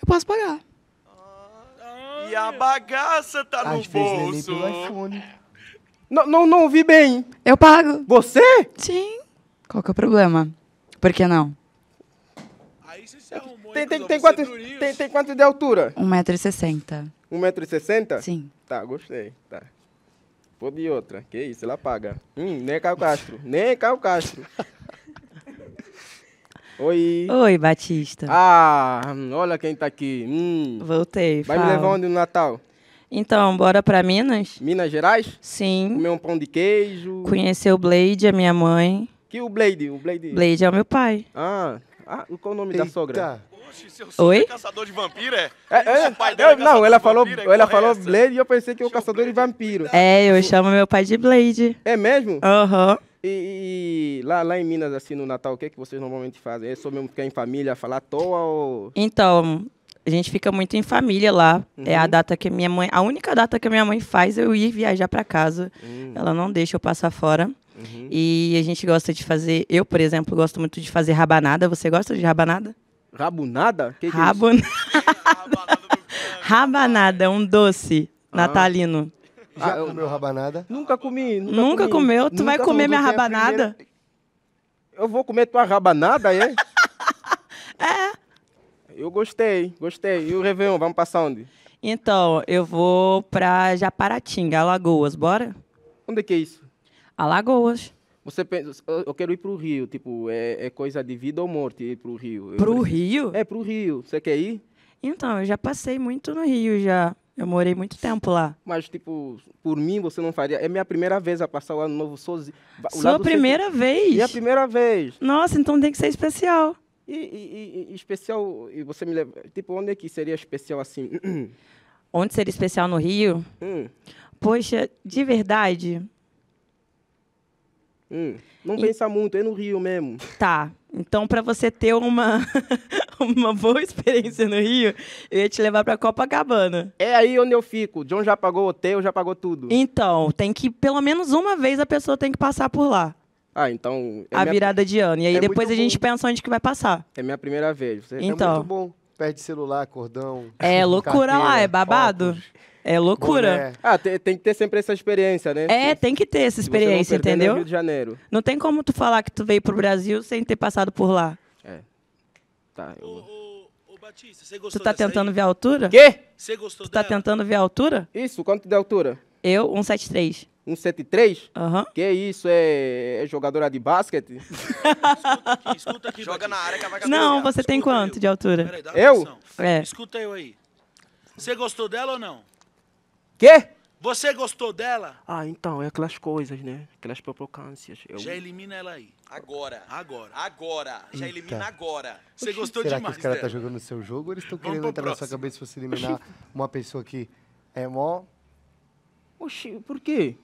Eu posso pagar. E a bagaça tá Às no vezes bolso. ele pelo iPhone. Não, não, não ouvi bem. Eu pago. Você? Sim. Qual que é o problema? Por que não? Aí você se é arrumou, Tem, tem, tem, quanto, tem, tem quanto de altura? 1,60m. 1,60m? Sim. Tá, gostei. Tá. Pô, de outra. Que isso, ela paga. Hum, nem é Caio Castro. nem é Caio Castro. Oi. Oi, Batista. Ah, olha quem tá aqui. Hum. Voltei. Vai fala. me levar onde no Natal? Então, bora para Minas? Minas Gerais? Sim. Comer um pão de queijo. Conhecer o Blade, a minha mãe. Que o Blade? O Blade? Blade é o meu pai. Ah, ah qual o nome Eita. da sogra? seu é Oi? caçador de vampiro, é? é, é, é eu, não, é ela falou, vampiro, ela falou Blade e eu pensei que o caçador Blade. de vampiro. É, eu chamo meu pai de Blade. É mesmo? Aham. Uhum. E, e, lá, lá em Minas, assim, no Natal, o que, é que vocês normalmente fazem? É só mesmo ficar em família, falar à toa ou... Então, a gente fica muito em família lá. Uhum. É a uhum. data que minha mãe... A única data que minha mãe faz eu ir viajar para casa. Uhum. Ela não deixa eu passar fora. Uhum. E a gente gosta de fazer... Eu, por exemplo, gosto muito de fazer rabanada. Você gosta de rabanada? Rabunada? Que que é isso? rabanada, é um doce ah. natalino. Já ah, eu... comeu rabanada? Nunca comi. Nunca, nunca comi. comeu? Tu nunca vai comer minha rabanada? Primeira... Eu vou comer tua rabanada, é? é. Eu gostei, gostei. E o Réveillon, vamos passar onde? Então, eu vou pra Japaratinga, Alagoas, bora? Onde é que é isso? Alagoas. Você pensa, eu quero ir para o Rio, tipo, é, é, coisa de vida ou morte ir para o Rio. Para o Rio? É, para o Rio. Você quer ir? Então, eu já passei muito no Rio, já. Eu morei muito tempo lá. Mas, tipo, por mim você não faria. É minha primeira vez a passar o ano novo sozinho. Sua primeira centro. vez? Minha primeira vez. Nossa, então tem que ser especial. E, e, e, especial, e você me leva. Tipo, onde é que seria especial assim? onde seria especial no Rio? Hum. Poxa, de verdade, Hum, não pensa muito, é no Rio mesmo. Tá. Então, para você ter uma, uma boa experiência no Rio, eu ia te levar para Copacabana. É aí onde eu fico. John já pagou hotel, já pagou tudo. Então, tem que, pelo menos uma vez, a pessoa tem que passar por lá. Ah, então. É a minha... virada de ano. E aí é depois a gente pensa onde que vai passar. É minha primeira vez. Você é então. É muito bom. Perde celular, cordão. É loucura carteira, lá, é babado. Óculos. É loucura. ah, tem, tem, que ter sempre essa experiência, né? É, tem que ter essa experiência, não perder, entendeu? Rio de Janeiro. Não tem como tu falar que tu veio pro Brasil sem ter passado por lá. É. Tá. Eu... Ô, ô, ô, Batista, você gostou Tu tá tentando aí? ver a altura? Quê? Você gostou tu tá dela? tá tentando ver a altura? Isso, quanto de altura? Eu, 173. 173? Aham. Uhum. Que isso, é, é jogadora de basquete? escuta aqui, escuta aqui. Joga na área que vai Não, você escuta tem quanto eu. de altura? Peraí, eu? É. Escuta eu aí. Você gostou dela ou não? Quê? Você gostou dela? Ah, então, é aquelas coisas, né? Aquelas provocâncias. Eu... Já elimina ela aí. Agora. Agora. Agora. Já elimina agora. Você gostou será demais. Será que os caras estão né? tá jogando o seu jogo ou eles estão querendo entrar próximo. na sua cabeça se você eliminar uma pessoa que é mó. Oxi, por quê?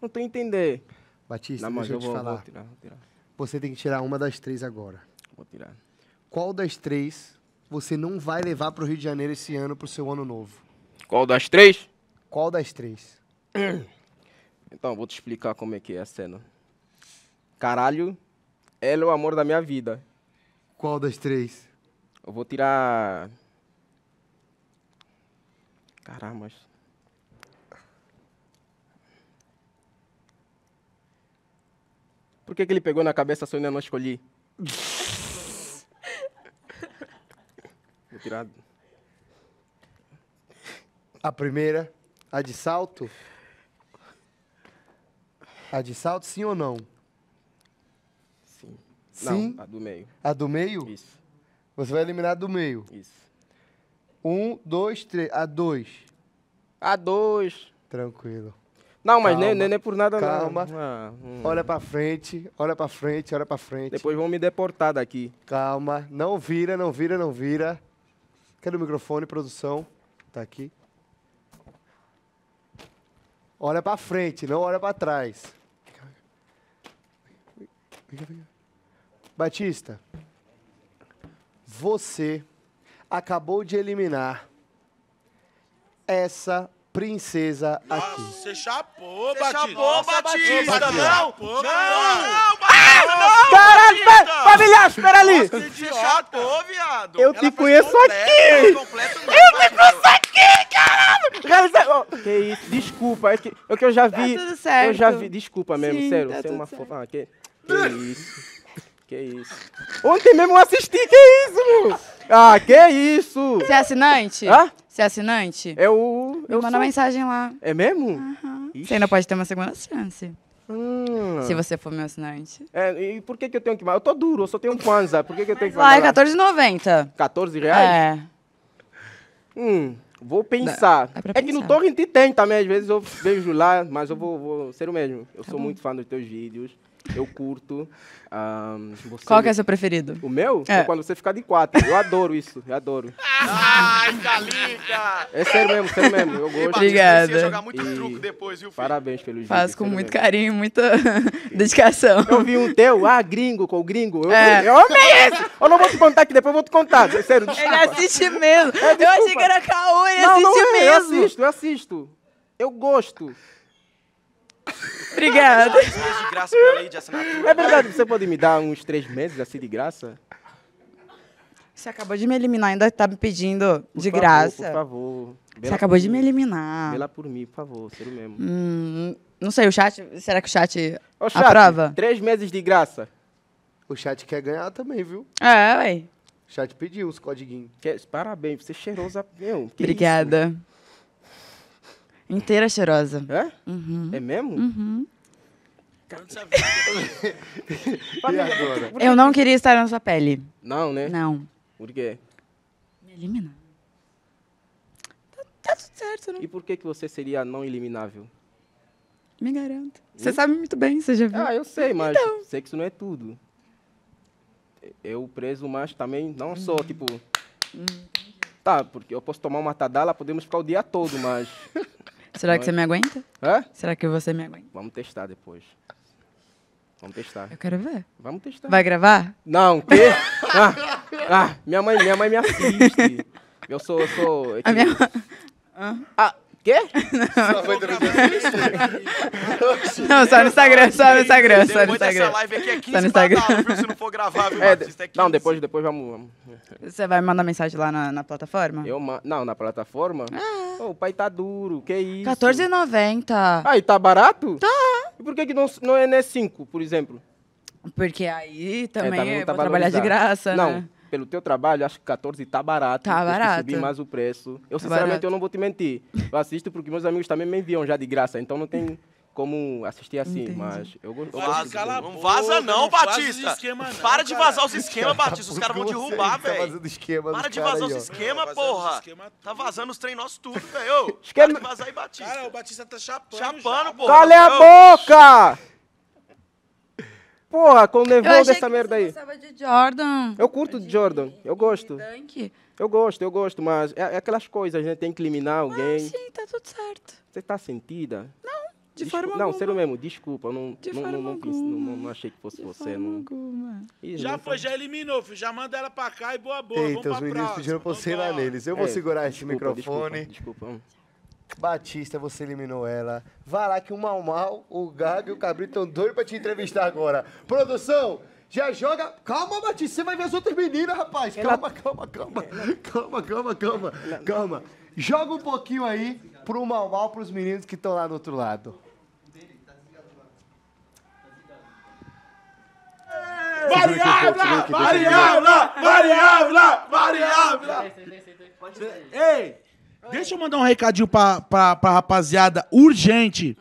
Não tô entendendo. Batista, não, deixa eu, eu te vou, falar. Vou tirar, vou tirar. Você tem que tirar uma das três agora. Vou tirar. Qual das três você não vai levar pro Rio de Janeiro esse ano pro seu ano novo? Qual das três? Qual das três? Então, vou te explicar como é que é a cena. Caralho, ela é o amor da minha vida. Qual das três? Eu vou tirar. Caramba. Por que, que ele pegou na cabeça se eu ainda não escolhi? vou tirar. A primeira, a de salto? A de salto, sim ou não? Sim. Sim? Não, a do meio. A do meio? Isso. Você vai eliminar a do meio? Isso. Um, dois, três. A dois. A dois. Tranquilo. Não, mas nem, nem, por nada calma. não. Ah, hum. Olha pra frente, olha pra frente, olha pra frente. Depois vão me deportar daqui. Calma, não vira, não vira, não vira. Quero o microfone, produção. Tá aqui. Olha para frente, não olha para trás. Batista, você acabou de eliminar essa princesa aqui. você chapou, Batista. chapou, Batista. Não, não, não, não, ah, não. Caralho, Batista. família, espera ali. Você chapou, viado. Eu te conheço aqui. eu te conheço aqui, cara. É que isso, desculpa. É que, é que eu já tá vi. Tá tudo certo. Eu já vi. Desculpa mesmo, Sim, sério. Tá você é uma fofa. Ah, que, que isso. Que isso. Ontem mesmo eu assisti, que isso, Ah, que isso! Você é assinante? Hã? Você é assinante? Eu. É Me eu manda sou... mensagem lá. É mesmo? Uhum. Você ainda pode ter uma segunda chance. Hum. Se você for meu assinante. É, e por que, que eu tenho que. Eu tô duro, eu só tenho um Kwanza. Por que, que eu tenho que. Ah, é R$14,90. 14 reais? É. Hum. Vou pensar. é pensar. que no Torrent tem também, às vezes eu vejo lá, mas eu vou, vou ser o mesmo. Eu tá sou bom. muito fã dos teus vídeos eu curto. Um, você... Qual que é o seu preferido? O meu? É. quando você ficar de quatro. Eu adoro isso, eu adoro. Ai, tá linda! É sério mesmo, sério mesmo. Eu gosto. Obrigada. Você jogar muito e... truco depois, viu, filho? Parabéns pelo jogo. Faz com muito mesmo. carinho, muita dedicação. Eu vi um teu, ah, gringo, com o gringo. Eu, é. eu amei esse! Eu não vou te contar aqui, depois eu vou te contar. É sério, desculpa. Ele assiste mesmo. É, eu achei que era caô, ele não, assiste não é. mesmo. Eu assisto, eu assisto. Eu gosto. Obrigada. de graça lei de assinatura. É verdade, você pode me dar uns três meses assim de graça? Você acabou de me eliminar, ainda tá me pedindo por de favor, graça. Por favor. Bela você acabou de me eliminar. Vela por mim, por favor, sério mesmo. Hum, não sei, o chat. Será que o chat, Ô, chat aprova? Três meses de graça. O chat quer ganhar também, viu? É, ué. O chat pediu os codiguinhos. parabéns, você cheirou é cheirosa. Obrigada. Isso? Inteira cheirosa. É? Uhum. É mesmo? Uhum. e agora? Eu não queria estar na sua pele. Não, né? Não. Por quê? Me elimina. Tá, tá tudo certo, né? E por que, que você seria não eliminável? Me garanto. Você sabe muito bem, você já viu. Ah, eu sei, mas então. sexo não é tudo. Eu preso, mas também não sou, uhum. tipo... Uhum. Tá, porque eu posso tomar uma tadala, podemos ficar o dia todo, mas... Será que você me aguenta? Hã? Será que você me aguenta? Vamos testar depois. Vamos testar. Eu quero ver. Vamos testar. Vai gravar? Não, que? ah, ah, minha mãe, minha mãe me assiste. Eu sou, eu sou. A minha... ah. Quê? Só foi Não, só no Instagram, só no Instagram, só no Instagram. Essa live aqui é 15 só no se não for gravar, viu, é, Batista, é Não, depois, depois vamos, vamos. Você vai mandar mensagem lá na, na plataforma? Eu Não, na plataforma? Ah. Oh, o pai tá duro, que isso? R$14,90. Ah, e tá barato? Tá. E por que, que não, não é né 5, por exemplo? Porque aí também é, tá, tá vou trabalhar de graça, Não, né? pelo teu trabalho, acho que 14 tá barato. Tá barato. Subir mais o preço. Eu, tá sinceramente, barato. eu não vou te mentir. Eu assisto porque meus amigos também me enviam já de graça, então não tem como assistir assim, Entendi. mas eu, eu vaza, gosto. Não vaza não, Batista. Esquema, não, Para de vazar os esquemas, Batista. Os caras vão derrubar, velho. Para de vazar os esquemas, porra. tá vazando os trem nossos tudo, velho. Esquema... Para de vazar aí, Batista. Cara, o Batista tá chapando. Chapando, já, porra. Cala a boca! Porra, com o nevão dessa merda aí. de Jordan. Eu curto de, Jordan, eu gosto. Eu gosto, eu gosto, mas é, é aquelas coisas, né? Tem que eliminar ah, alguém. Ah, sim, tá tudo certo. Você tá sentida? Não, de Desculpa. forma não, alguma. Não, sério mesmo, desculpa, não, de não, não, não, não, não achei que fosse de você. Forma não... alguma. Isso, já foi, já eliminou, filho. já manda ela pra cá e boa boa. Eita, os meninos pediram pra você então ir lá neles. Eu vou é, segurar desculpa, esse microfone. Desculpa, desculpa. Batista, você eliminou ela. Vai lá que o Mal Mal, o Gago e o Cabrito estão doidos pra te entrevistar agora. Produção, já joga. Calma, Batista, você vai ver as outras meninas, rapaz. Calma, calma, calma. Calma, calma, calma. Calma. Joga um pouquinho aí pro Mal Mal, pros meninos que estão lá do outro lado. Variável! Variável! Variável! Variável! Ei! Deixa eu mandar um recadinho pra, pra, pra rapaziada, urgente.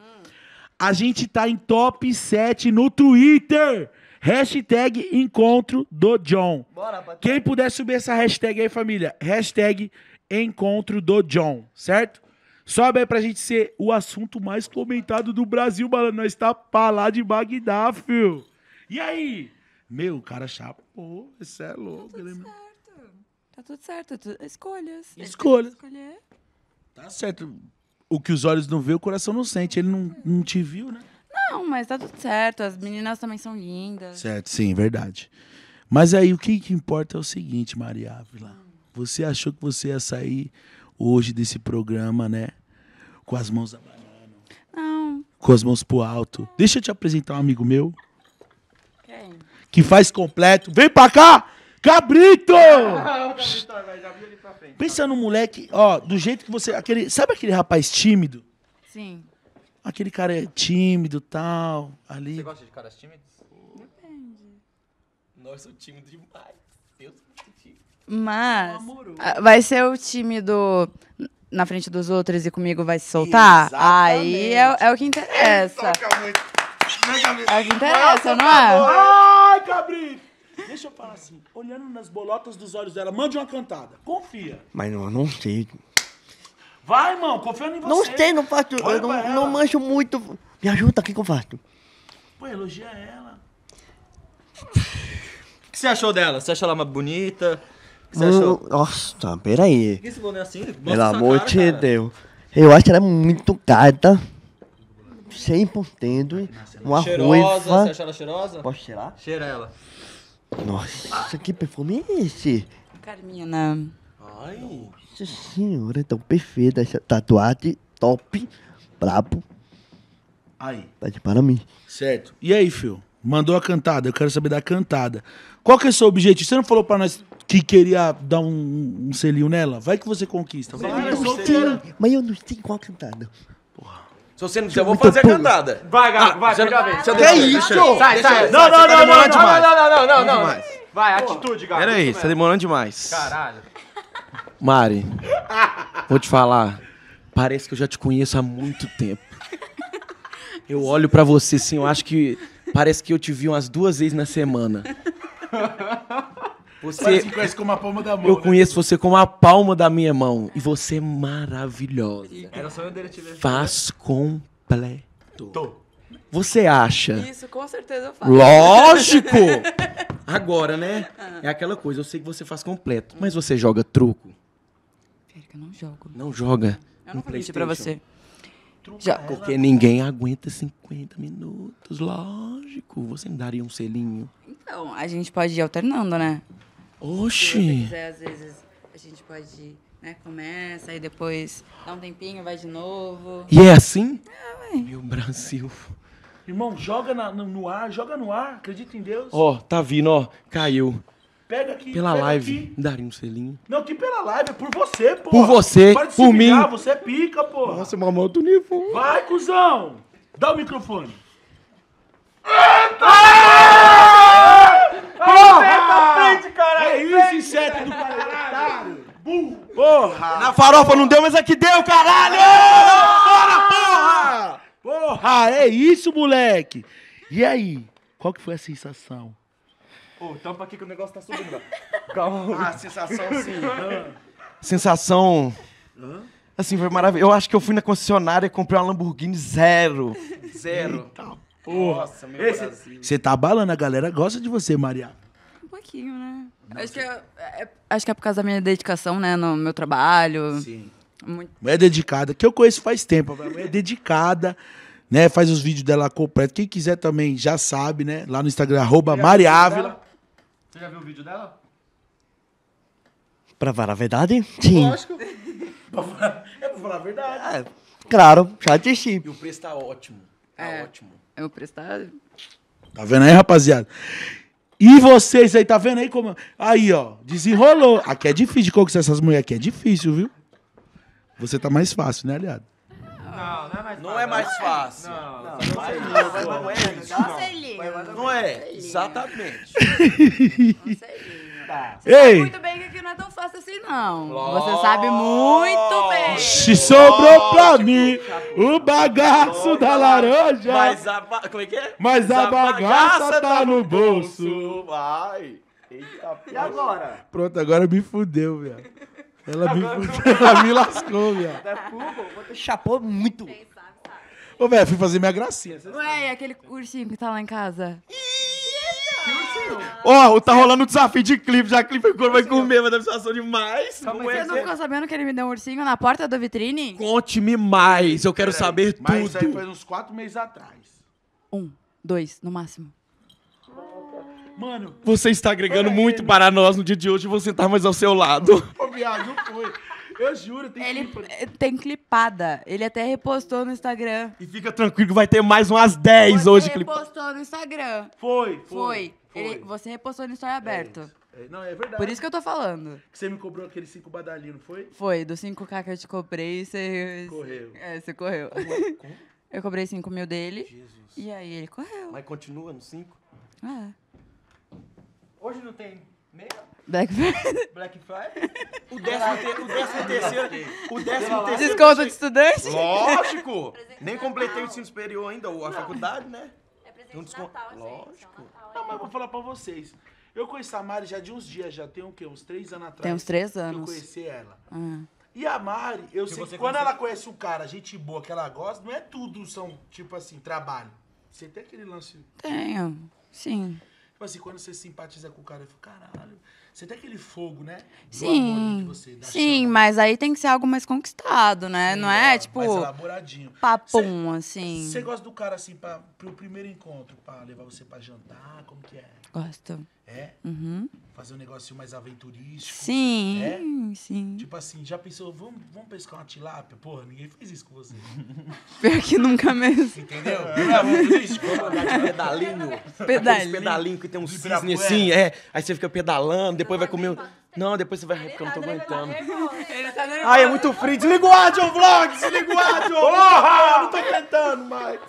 A gente tá em top 7 no Twitter. Hashtag Encontro do John. Bora, Quem puder subir essa hashtag aí, família. Hashtag Encontro do John, certo? Sobe aí pra gente ser o assunto mais comentado do Brasil, mano. Nós tá pra lá de Bagdá, fio. E aí? Meu, o cara chapou. Isso é louco. Ele... É Tá tudo certo. Tu... Escolhas. Escolha. Tá certo. O que os olhos não vê, o coração não sente. Ele não, não te viu, né? Não, mas tá tudo certo. As meninas também são lindas. Certo, sim, verdade. Mas aí o que, que importa é o seguinte, Maria Ávila. Você achou que você ia sair hoje desse programa, né? Com as mãos abanando. Não. Com as mãos pro alto. Deixa eu te apresentar um amigo meu. Quem? Que faz completo. Vem pra cá! Cabrito! Pensa no moleque, ó, do jeito que você. Aquele, sabe aquele rapaz tímido? Sim. Aquele cara é tímido tal. Ali. Você gosta de caras tímidos? Depende. Nós somos tímidos demais. Eu sou tímido. Mas. Vai ser o tímido na frente dos outros e comigo vai se soltar? Exatamente. Aí é, é, o que interessa. É, toca muito. É o que interessa, não é? Ai, cabrito! Deixa eu falar assim, olhando nas bolotas dos olhos dela, mande uma cantada. Confia. Mas não, não sei. Vai, irmão, confiando em você. Não sei, não faço. Olha eu não, não manjo muito. Me ajuda, o que, que eu faço? Pô, elogia ela. O que você achou dela? Você achou ela mais bonita? O que você achou? Hum, nossa, peraí. Por que você falou é assim? Mostra Pelo amor de cara. Deus. Eu acho ela muito gata. 100% uma Cheirosa, ruiva. você acha ela cheirosa? Posso cheirar? Cheira ela. Nossa, que perfume é esse? Carmina. Ai. Nossa senhora, é tão perfeita essa tatuagem. Top. Brabo. Aí. Tá de para mim. Certo. E aí, filho? Mandou a cantada, eu quero saber da cantada. Qual que é o seu objetivo? Você não falou pra nós que queria dar um, um selinho nela? Vai que você conquista. Vai. Mas eu não sei qual cantada. Porra você não quiser, é eu vou fazer a cantada. Vai, Gago, ah, vai, já, primeira vez. Que isso? Sai, sai. Não, não, não, não, não, não, não, não. Vai, atitude, Gago. Peraí, você tá demorando demais. Caralho. Mari, vou te falar. Parece que eu já te conheço há muito tempo. Eu olho para você, sim, eu acho que parece que eu te vi umas duas vezes na semana. Você se conhece como a palma da mão. Eu né? conheço você como a palma da minha mão. E você é maravilhosa. Era só eu dele te ver. Faz completo. Tô. Você acha? Isso, com certeza eu faço. Lógico! Agora, né? Ah. É aquela coisa, eu sei que você faz completo, mas você joga truco? Pera eu não jogo. Não joga? Eu não falei pra você. Já. É Porque ninguém aguenta 50 minutos, lógico. Você não daria um selinho. Então, a gente pode ir alternando, né? Oxi! Se quiser, às vezes a gente pode, né, começa aí depois dá um tempinho, vai de novo. E é assim? É, Meu Brasil. Irmão, joga na, no, ar, joga no ar, acredita em Deus. Ó, oh, tá vindo, ó, caiu. Pega aqui, pela pega live. Aqui. Daria um selinho. Não, que pela live, é por você, pô. Por você, Para de por mim. Ligar, você é pica, pô. Nossa, é uma moto nível. Vai, cuzão. Dá o microfone. Eita! Ah! Ah! Ah! inseto do caralho! Burro! Porra! Na farofa não deu, mas aqui deu, caralho! Bora, porra! Porra, é isso, moleque! E aí, qual que foi a sensação? Ô, oh, tampa aqui que o negócio tá subindo. Calma. Ah, sensação sim. Ah. sensação... Hã? Assim, foi maravilhoso. Eu acho que eu fui na concessionária e comprei uma Lamborghini zero. Zero. Eita porra. Nossa, meu Esse... Brasil. Você tá abalando, a galera gosta de você, Maria. Um pouquinho, né? Acho que, é, é, acho que é por causa da minha dedicação, né? No meu trabalho. Sim. Muito... Mulher dedicada, que eu conheço faz tempo. A mulher é dedicada, né? Faz os vídeos dela completo. Quem quiser também já sabe, né? Lá no Instagram, arroba Mariávila. Você já viu o vídeo dela? Pra falar a verdade? Sim. Lógico. é pra falar a verdade. É, claro, já assisti. E o preço tá ótimo. Tá é, ótimo. É, o preço tá... Tá vendo aí, rapaziada? E vocês aí, tá vendo aí como. Aí, ó, desenrolou. Aqui é difícil de conquistar essas mulheres, aqui é difícil, viu? Você tá mais fácil, né, aliado? Não, não é mais fácil. Não é mais fácil. Não, não, é, não, não é. Não é, exatamente. Tá. Ei. sabe muito bem que aqui não é tão fácil assim, não. Você sabe muito bem. Se sobrou pra mim o bagaço da laranja. Mas a, ba... Como é que é? Mas a, a bagaça, bagaça, tá, tá no bolso. bolso. Vai. Eita, e agora? Pronto, agora me fudeu, velho. Ela, me, fudeu, ela me lascou, velho. É Chapou muito. Ô, velho, fui fazer minha gracinha. Ué, aquele ursinho que tá lá em casa. Ih! Ó, oh, tá rolando um desafio de clipe. Já clipe quando vai comer, mas deve ser demais. Como é Você não que... ficou sabendo que ele me deu um ursinho na porta da vitrine? Conte-me mais, eu quero saber mas tudo. Mas isso aí foi uns quatro meses atrás. Um, dois, no máximo. Mano. Você está agregando muito para nós no dia de hoje e você tá mais ao seu lado. Ô, viado, não foi. Eu juro, tem Ele clipa. É, tem clipada. Ele até repostou no Instagram. E fica tranquilo que vai ter mais umas 10 hoje clipada. repostou no Instagram. Foi, foi. foi. Ele, você repostou no Story é Aberto. É é, não, é verdade. Por isso que eu tô falando. Que você me cobrou aquele 5 não foi? Foi, do 5K que eu te cobrei, você. Correu. É, você correu. Como? É? Como? Eu cobrei 5 mil dele. Jesus. E aí ele correu. Mas continua no 5? Ah. Hoje não tem Meia? Black Friday. Black Friday? O décimo, te, o décimo terceiro. O décimo terceiro. Desconto de estudante? Lógico! Nem completei o ensino superior ainda, ou a Não. faculdade, né? É presente um desconto. Natal, Lógico. Gente, Natal, é... Não, mas vou falar pra vocês. Eu conheci a Mari já de uns dias, já tem o quê? Uns três anos atrás. Tem uns três anos. Eu conheci ela. Hum. E a Mari, eu que sei que quando conhece... ela conhece um cara, gente boa que ela gosta, não é tudo são, tipo assim, trabalho. Você tem aquele lance. Tenho, sim. Tipo assim, quando você simpatiza com o cara, eu fico, caralho, você tem aquele fogo, né? Do sim. Você, sim, chama. mas aí tem que ser algo mais conquistado, né? Sim, não é, é, tipo. Mais elaboradinho. Papum, cê, assim. Você gosta do cara assim, pra, pro primeiro encontro, pra levar você pra jantar? Como que é? Gosto. É. Uhum. Fazer um negócio mais aventurístico. Sim, né? sim. Tipo assim, já pensou, vamos, vamos pescar uma tilápia? Porra, ninguém fez isso com você. Pior que nunca mesmo. Entendeu? É, aventurístico. pedalinho. Pedalinho. pedalinho que tem um cisne assim, é. Aí você fica pedalando, depois vai comer... Não, depois você vai... porque eu não tá tô aguentando. Tá tá Ai, é muito frio. Desliga o áudio, vlog! Desliga o áudio! Porra! Eu não tô aguentando mais.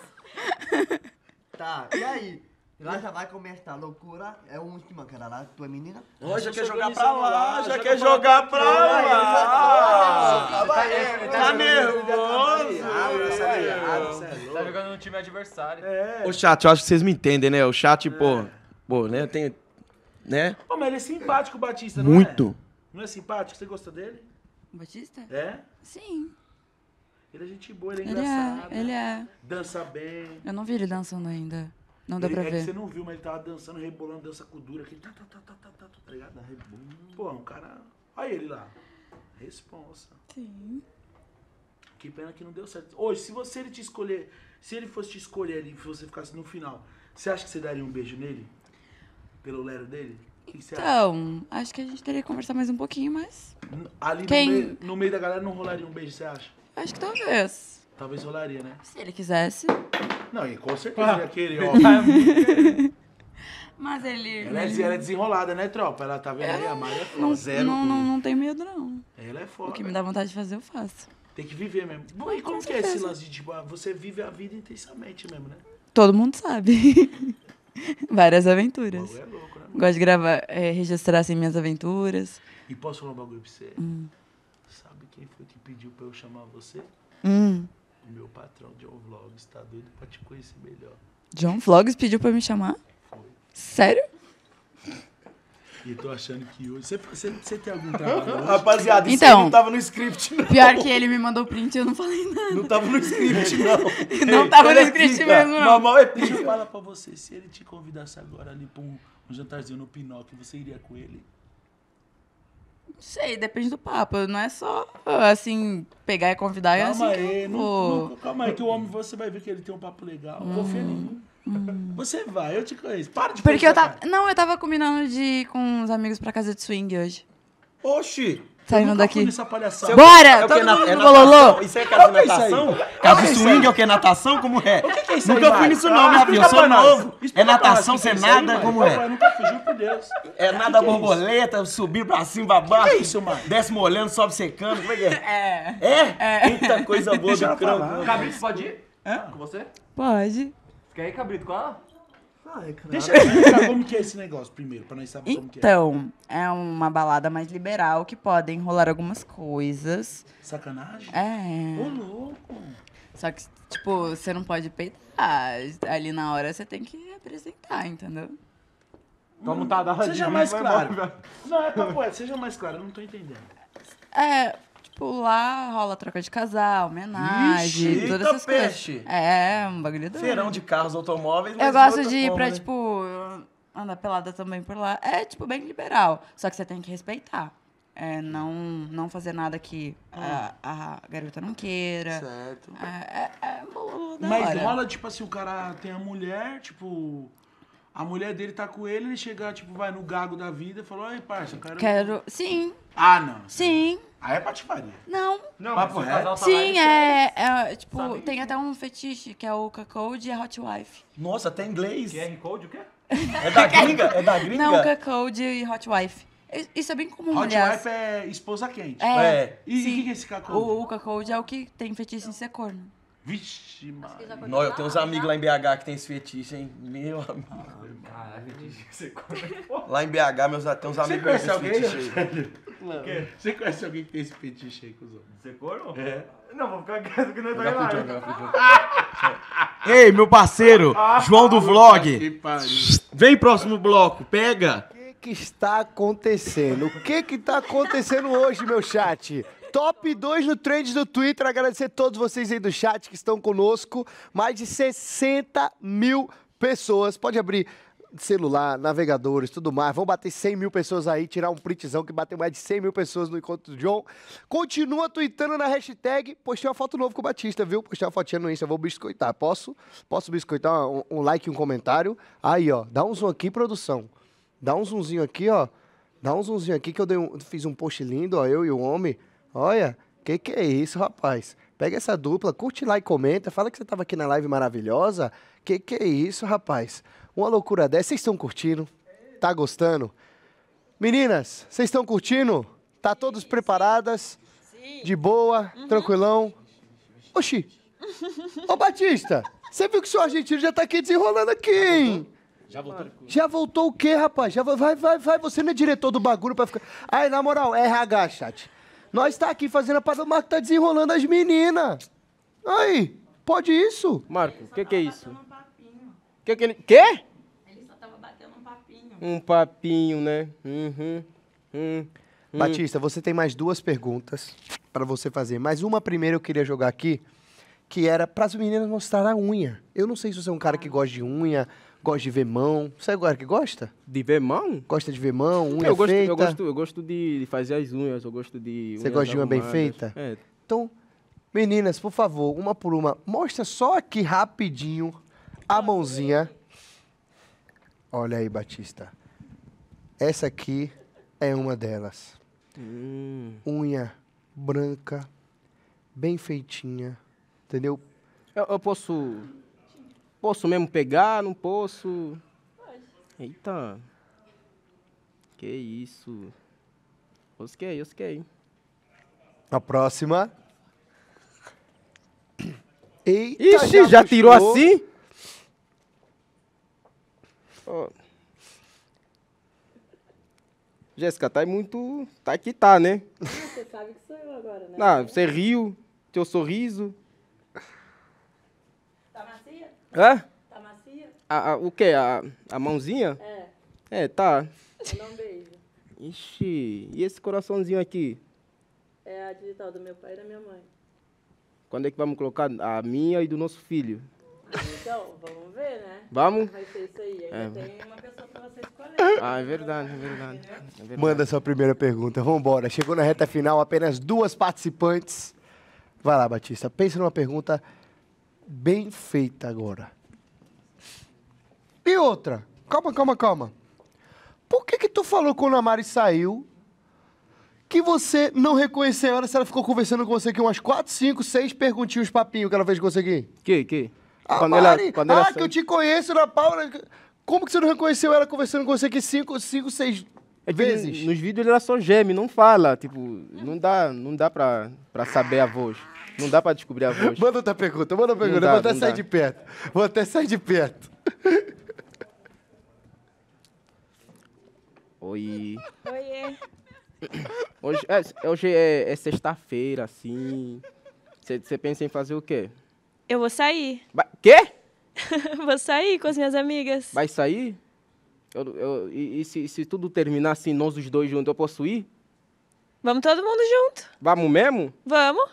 Tá, e aí? Lá já vai começar a loucura. É o último, cara. Lá, tua menina. hoje já quer jogar pra lá, já quer jogar pra lá. Tá nervoso. Tá jogando no time adversário. É. Ô, chat, eu acho que vocês me entendem, né? O chat, pô. Pô, né? Tem. Né? Pô, mas ele é simpático, o Batista, não Muito. é? Não é simpático? Você gosta dele? O Batista? É? Sim. Ele é gente boa, ele é ele engraçado. É, ele é. Dança bem. Eu não vi ele dançando ainda. Não dá ele, pra é ver. que você não viu, mas ele tava dançando, rebolando, dança com dura, aquele tá, tá, tá, tá, tá, tá, tá, tá ligado? Pô, um cara. Olha ele lá. Responsa. Sim. Que pena que não deu certo. Hoje, se você ele te escolher, se ele fosse te escolher ali, se você ficasse no final, você acha que você daria um beijo nele? Pelo lero dele? Que acha? então, acho que a gente teria que conversar mais um pouquinho, mas. Ali Quem... no, meio, no meio da galera não rolaria um beijo, você acha? Acho que talvez talvez rolaria, né? Se ele quisesse. Não, e com certeza ah, ia querer, ó. Mas ele. Ela, ele... É, ela é desenrolada, né, tropa? Ela tá vendo é, aí, a é, Maria é Não, zero. Não, não, não tem medo, não. Ela é foda. O que me dá vontade de fazer, eu faço. Tem que viver mesmo. Bom, e como que é esse lance de, tipo, ah, você vive a vida intensamente mesmo, né? Todo mundo sabe. Várias aventuras. O é louco, né? Gosto de gravar, é, registrar assim, minhas aventuras. E posso falar um bagulho pra você? Hum. Sabe quem foi que pediu pra eu chamar você? Hum. O meu patrão, John Vlogs, tá doido pra te conhecer melhor. John Vlogs pediu pra me chamar? Foi. Sério? E eu tô achando que hoje. Você, você, você tem algum trabalho? Hoje? Rapaziada, isso então, não tava no script, não. Pior que ele me mandou print e eu não falei nada. Não tava no script, não. não Ei, tava no script mesmo, não. Mamão é pica. Deixa eu falar pra você, se ele te convidasse agora ali pra um, um jantarzinho no Pinóquio, você iria com ele? Não sei, depende do papo. Não é só, assim, pegar e convidar é calma e assim. Aí, não, vou... não, calma aí, que o homem você vai ver que ele tem um papo legal. Hum. Confia em mim. Hum. Você vai, eu te conheço. Para de Porque eu tava. Não, eu tava combinando de ir com uns amigos pra casa de swing hoje. Oxi! Saindo daqui. Bora! É todo mundo é bololô! Isso é casa de natação? Caso de swing é o que? Natação? Como é? O que, que é isso Nunca fui nisso não, meu ah, filho. Eu sou novo. É natação, você nada, como é? Eu nunca fugiu por Deus. É nada é borboleta, subir pra cima, pra baixo. Que é isso, mano? Desce molhando, sobe secando. Como é que é? É? É? Muita é. coisa boa do crânio. Cabrito, pode ir? Hã? Com você? Pode. Quer ir, Cabrito, Qual? Ah, é cara. Deixa eu explicar como que é esse negócio primeiro, pra nós saber então, como que é. Então, é uma balada mais liberal que pode enrolar algumas coisas. Sacanagem? É. Ô, louco. Só que, tipo, você não pode peitar. Ali na hora você tem que apresentar, entendeu? Toma hum, tá Seja mais claro. Não, é papo, é, seja mais claro, eu não tô entendendo. É, tipo, lá rola troca de casal, homenagem, Ixi, todas essas peixe. coisas. É, um bagulho doido. Feirão de carros, automóveis, mas Eu gosto de ir pra, né? tipo, andar pelada também por lá. É, tipo, bem liberal. Só que você tem que respeitar. É, não, não fazer nada que ah. a, a, garota não queira. Certo. É, é, é da Mas hora. rola, tipo assim, o cara tem a mulher, tipo. A mulher dele tá com ele, ele chega, tipo, vai no gago da vida e fala, ai, parça, eu quero. Quero. Sim, ah, não. Sim. Aí é patifaria. Não. Não, Papo mas se o casal tá Sim, é, é, tipo, Sabe? tem até um fetiche que é o Cuckold e a Hot Wife. Nossa, até é em inglês. QR Code, o quê? É da gringa? É da gringa? Não, Cuckold e Hot Wife. Isso é bem comum, Hot aliás. wife é esposa quente. É. é. E e o que que é esse cacau? O, o cuckold é o que tem fetiche em ser corno. Vixe, mano. Não, eu tenho uns amigos lá em BH que tem esse fetiche, hein? Meu amigo. Ah, Caralho, você Lá em BH, meus, tem uns amigos que tem esse fetiche aí. Você conhece alguém que tem esse fetiche aí com os outros? Você corno? É. Não, vou ficar quieto que não tá é lá. Ei, meu parceiro, ah, ah, João do Vlog. Vem próximo bloco, pega. O que, que está acontecendo? O que que está acontecendo hoje, meu chat? Top 2 no Trend do Twitter. Agradecer a todos vocês aí do chat que estão conosco. Mais de 60 mil pessoas. Pode abrir celular, navegadores, tudo mais. Vamos bater 100 mil pessoas aí, tirar um printzão que bateu mais de 100 mil pessoas no encontro do John. Continua tweetando na hashtag. Postei uma foto nova com o Batista, viu? Postei uma fotinha no Insta, vou biscoitar. Posso? Posso biscoitar um, um like e um comentário? Aí, ó, dá um zoom aqui, produção. Dá um zoomzinho aqui, ó. Dá um zoomzinho aqui que eu um, fiz um post lindo, ó, eu e o homem. Olha, que que é isso, rapaz? Pega essa dupla, curte lá e comenta, fala que você estava aqui na live maravilhosa. Que que é isso, rapaz? Uma loucura dessa. Vocês estão curtindo? Tá gostando? Meninas, vocês estão curtindo? Tá todos preparadas? Sim. De boa, uhum. tranquilão? Oxi! Ô Batista, você viu que o seu argentino já tá aqui desenrolando aqui, hein? Já voltou. Já voltou o quê, rapaz? Já vai, vai, vai, você não é diretor do bagulho pra ficar. Aí, na moral, RH, chat. Nós está aqui fazendo a parada, o Marco tá desenrolando as meninas. Aí, pode isso? Marco, o que, que é isso? Um que que ele... Quê? Ele só tava batendo um papinho. Um papinho, né? Uhum. Hum, hum. Batista, você tem mais duas perguntas para você fazer. Mas uma primeira eu queria jogar aqui, que era para as meninas mostrar a unha. Eu não sei se você é um cara que ah. gosta de unha, Gosta de ver mão. Você é agora que gosta? De ver mão? Gosta de ver mão, unha eu gosto, feita? Eu gosto, eu gosto de fazer as unhas, eu gosto de... Você gosta de uma bem feita? É. Então, meninas, por favor, uma por uma, mostra só aqui rapidinho a mãozinha. Olha aí, Batista. Essa aqui é uma delas. Hum. Unha branca, bem feitinha, entendeu? Eu, eu posso Posso mesmo pegar? Não posso? Pode. Eita. Que isso. Osquei, osquei. A próxima. Eita, Ixi, já, já tirou assim? Oh. Jéssica, tá muito. Tá que tá, né? Você sabe que sou eu agora, né? Não, você riu, teu sorriso. Hã? Tá macia? A, a, o quê? A, a mãozinha? É. É, tá. Não um beijo. Ixi, e esse coraçãozinho aqui? É a digital do meu pai e da minha mãe. Quando é que vamos colocar a minha e do nosso filho? Então, vamos ver, né? Vamos? Vai ser isso aí. Ainda é. tem uma pessoa pra você escolher. Ah, é verdade, é verdade, é verdade. Manda sua primeira pergunta. Vambora. Chegou na reta final, apenas duas participantes. Vai lá, Batista. Pensa numa pergunta bem feita agora. E outra, calma, calma, calma. Por que que tu falou quando a Mari saiu que você não reconheceu ela se ela ficou conversando com você aqui umas 4, 5, 6 perguntinhos papinho que ela fez com você aqui? Que, que? A quando Mari, ela, quando ah, que eu te conheço, Ana Paula. Como que você não reconheceu ela conversando com você aqui 5, 5, 6 vezes? Nos vídeos ela só geme, não fala, tipo, não dá, não dá pra, pra saber a voz. Não dá pra descobrir a voz. Manda outra pergunta, manda outra pergunta. Dá, vou até sair dá. de perto. Vou até sair de perto. Oi. Oiê. Hoje é, hoje é, é sexta-feira, assim. Você pensa em fazer o quê? Eu vou sair. Ba quê? vou sair com as minhas amigas. Vai sair? Eu, eu, e, e se, se, tudo terminar assim, nós os dois juntos, eu posso ir? Vamos todo mundo junto. Vamos mesmo? Vamos.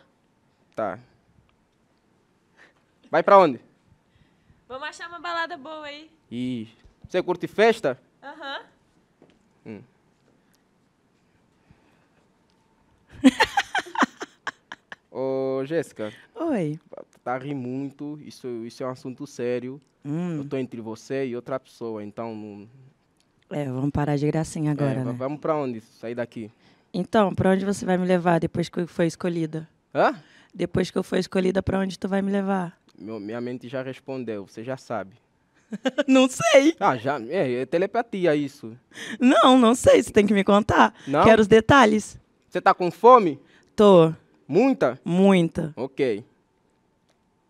Tá. Vai pra onde? Vamos achar uma balada boa aí. E você curte festa? Aham. Uhum. Hum. Ô, Jéssica. Oi. Tá ri muito, isso, isso é um assunto sério. Hum. Eu tô entre você e outra pessoa, então... É, vamos parar de gracinha é, agora, é, né? Vamos pra onde sair daqui? Então, pra onde você vai me levar depois que foi escolhida? Hã? depois que eu for escolhida, para onde tu vai me levar? Meu, minha mente já respondeu, você já sabe. não sei. Ah, já. É, é, telepatia isso. Não, não sei. Você tem que me contar. Não? Quero os detalhes. Você tá com fome? Tô. Muita? Muita. Ok.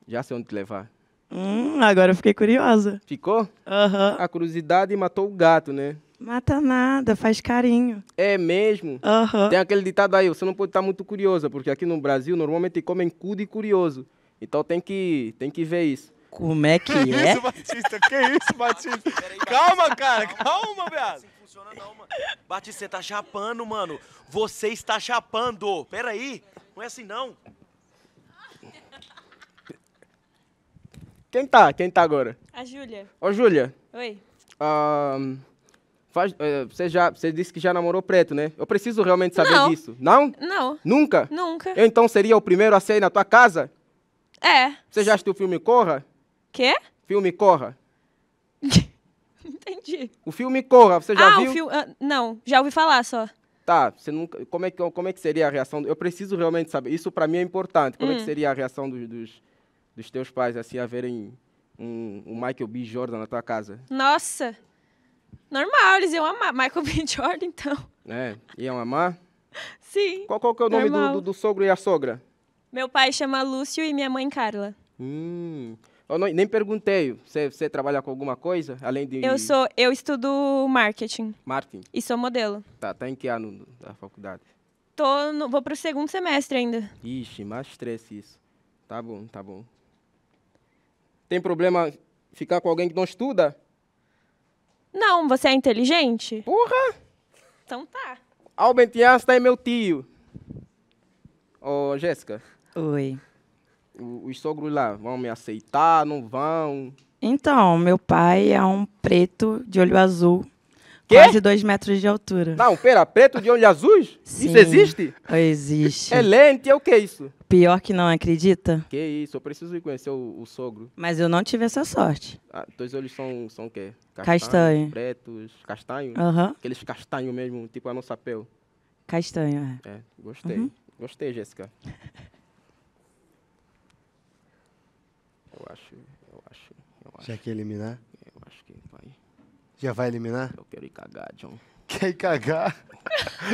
Já sei onde te levar. Hum, agora eu fiquei curiosa. Ficou? Aham. Uhum. A curiosidade matou o gato, né? Mata nada, faz carinho. É mesmo? Uhum. Tem aquele ditado aí, você não pode estar muito curiosa, porque aqui no Brasil normalmente comem cu de curioso. Então tem que, tem que ver isso. Como é que, que é? Isso, Batista? Que isso, Batista? Batista. Calma, cara, calma, viado. Não assim funciona não, mano. Batista, você tá chapando, mano. Você está chapando. Peraí, não é assim não. Quem tá? Quem tá agora? A Júlia. Ô, Júlia. Oi. Um... Ah, Faz, eh, você, já, você disse que já namorou preto, né? Eu preciso realmente saber não. disso. Não? Não. Nunca? Nunca. Eu então seria o primeiro a sair na tua casa? É. Você já assistiu o filme Corra? Quê? Filme Corra. Entendi. O filme Corra, você já ah, viu? O filme, uh, ah, não, já ouvi falar só. Tá, você nunca, como, é que, como é que seria a reação? Eu preciso realmente saber. Isso para mim é importante. Como hum. é que hum. seria a reação dos, dos, dos teus pais assim a verem um, um Michael B. Jordan na tua casa? Nossa! Normal, eles iam amar. Michael B. Jordan, então. É, iam amar? Sim. Qual, qual que é o nome do, do, do, sogro e a sogra? Meu pai chama Lúcio e minha mãe Carla. Hum. Eu não, nem perguntei. Você, você trabalha com alguma coisa além de. Eu sou, eu estudo marketing. Marketing. E sou modelo. Tá, tá em que ano da faculdade? Tô, no, vou pro segundo semestre ainda. Ixi, mais estresse isso. Tá bom, tá bom. Tem problema ficar com alguém que não estuda? Não, você é inteligente? Porra! Então tá. Albentias tem é meu tio. Ô, Jéssica. Oi. Os sogros lá vão me aceitar, não vão? Então, meu pai é um preto de olho azul Quê? Quase dois metros de altura. Não, pera, preto de olhos azuis? Sim. Isso existe? Oh, existe. É lente, é o que é isso? Pior que não, acredita? Que isso, eu preciso ir conhecer o, o sogro. Mas eu não tive essa sorte. Ah, teus olhos são, são o quê? Castanho. Castanho. Pretos, castanho? Aham. Uhum. Aqueles castanhos mesmo, tipo a nossa pele. Castanho, é. É, gostei. Uhum. Gostei, Jéssica. eu acho, eu acho, eu acho. Já que eliminar? Já vai eliminar? Eu quero ir cagar, John. Quer ir cagar?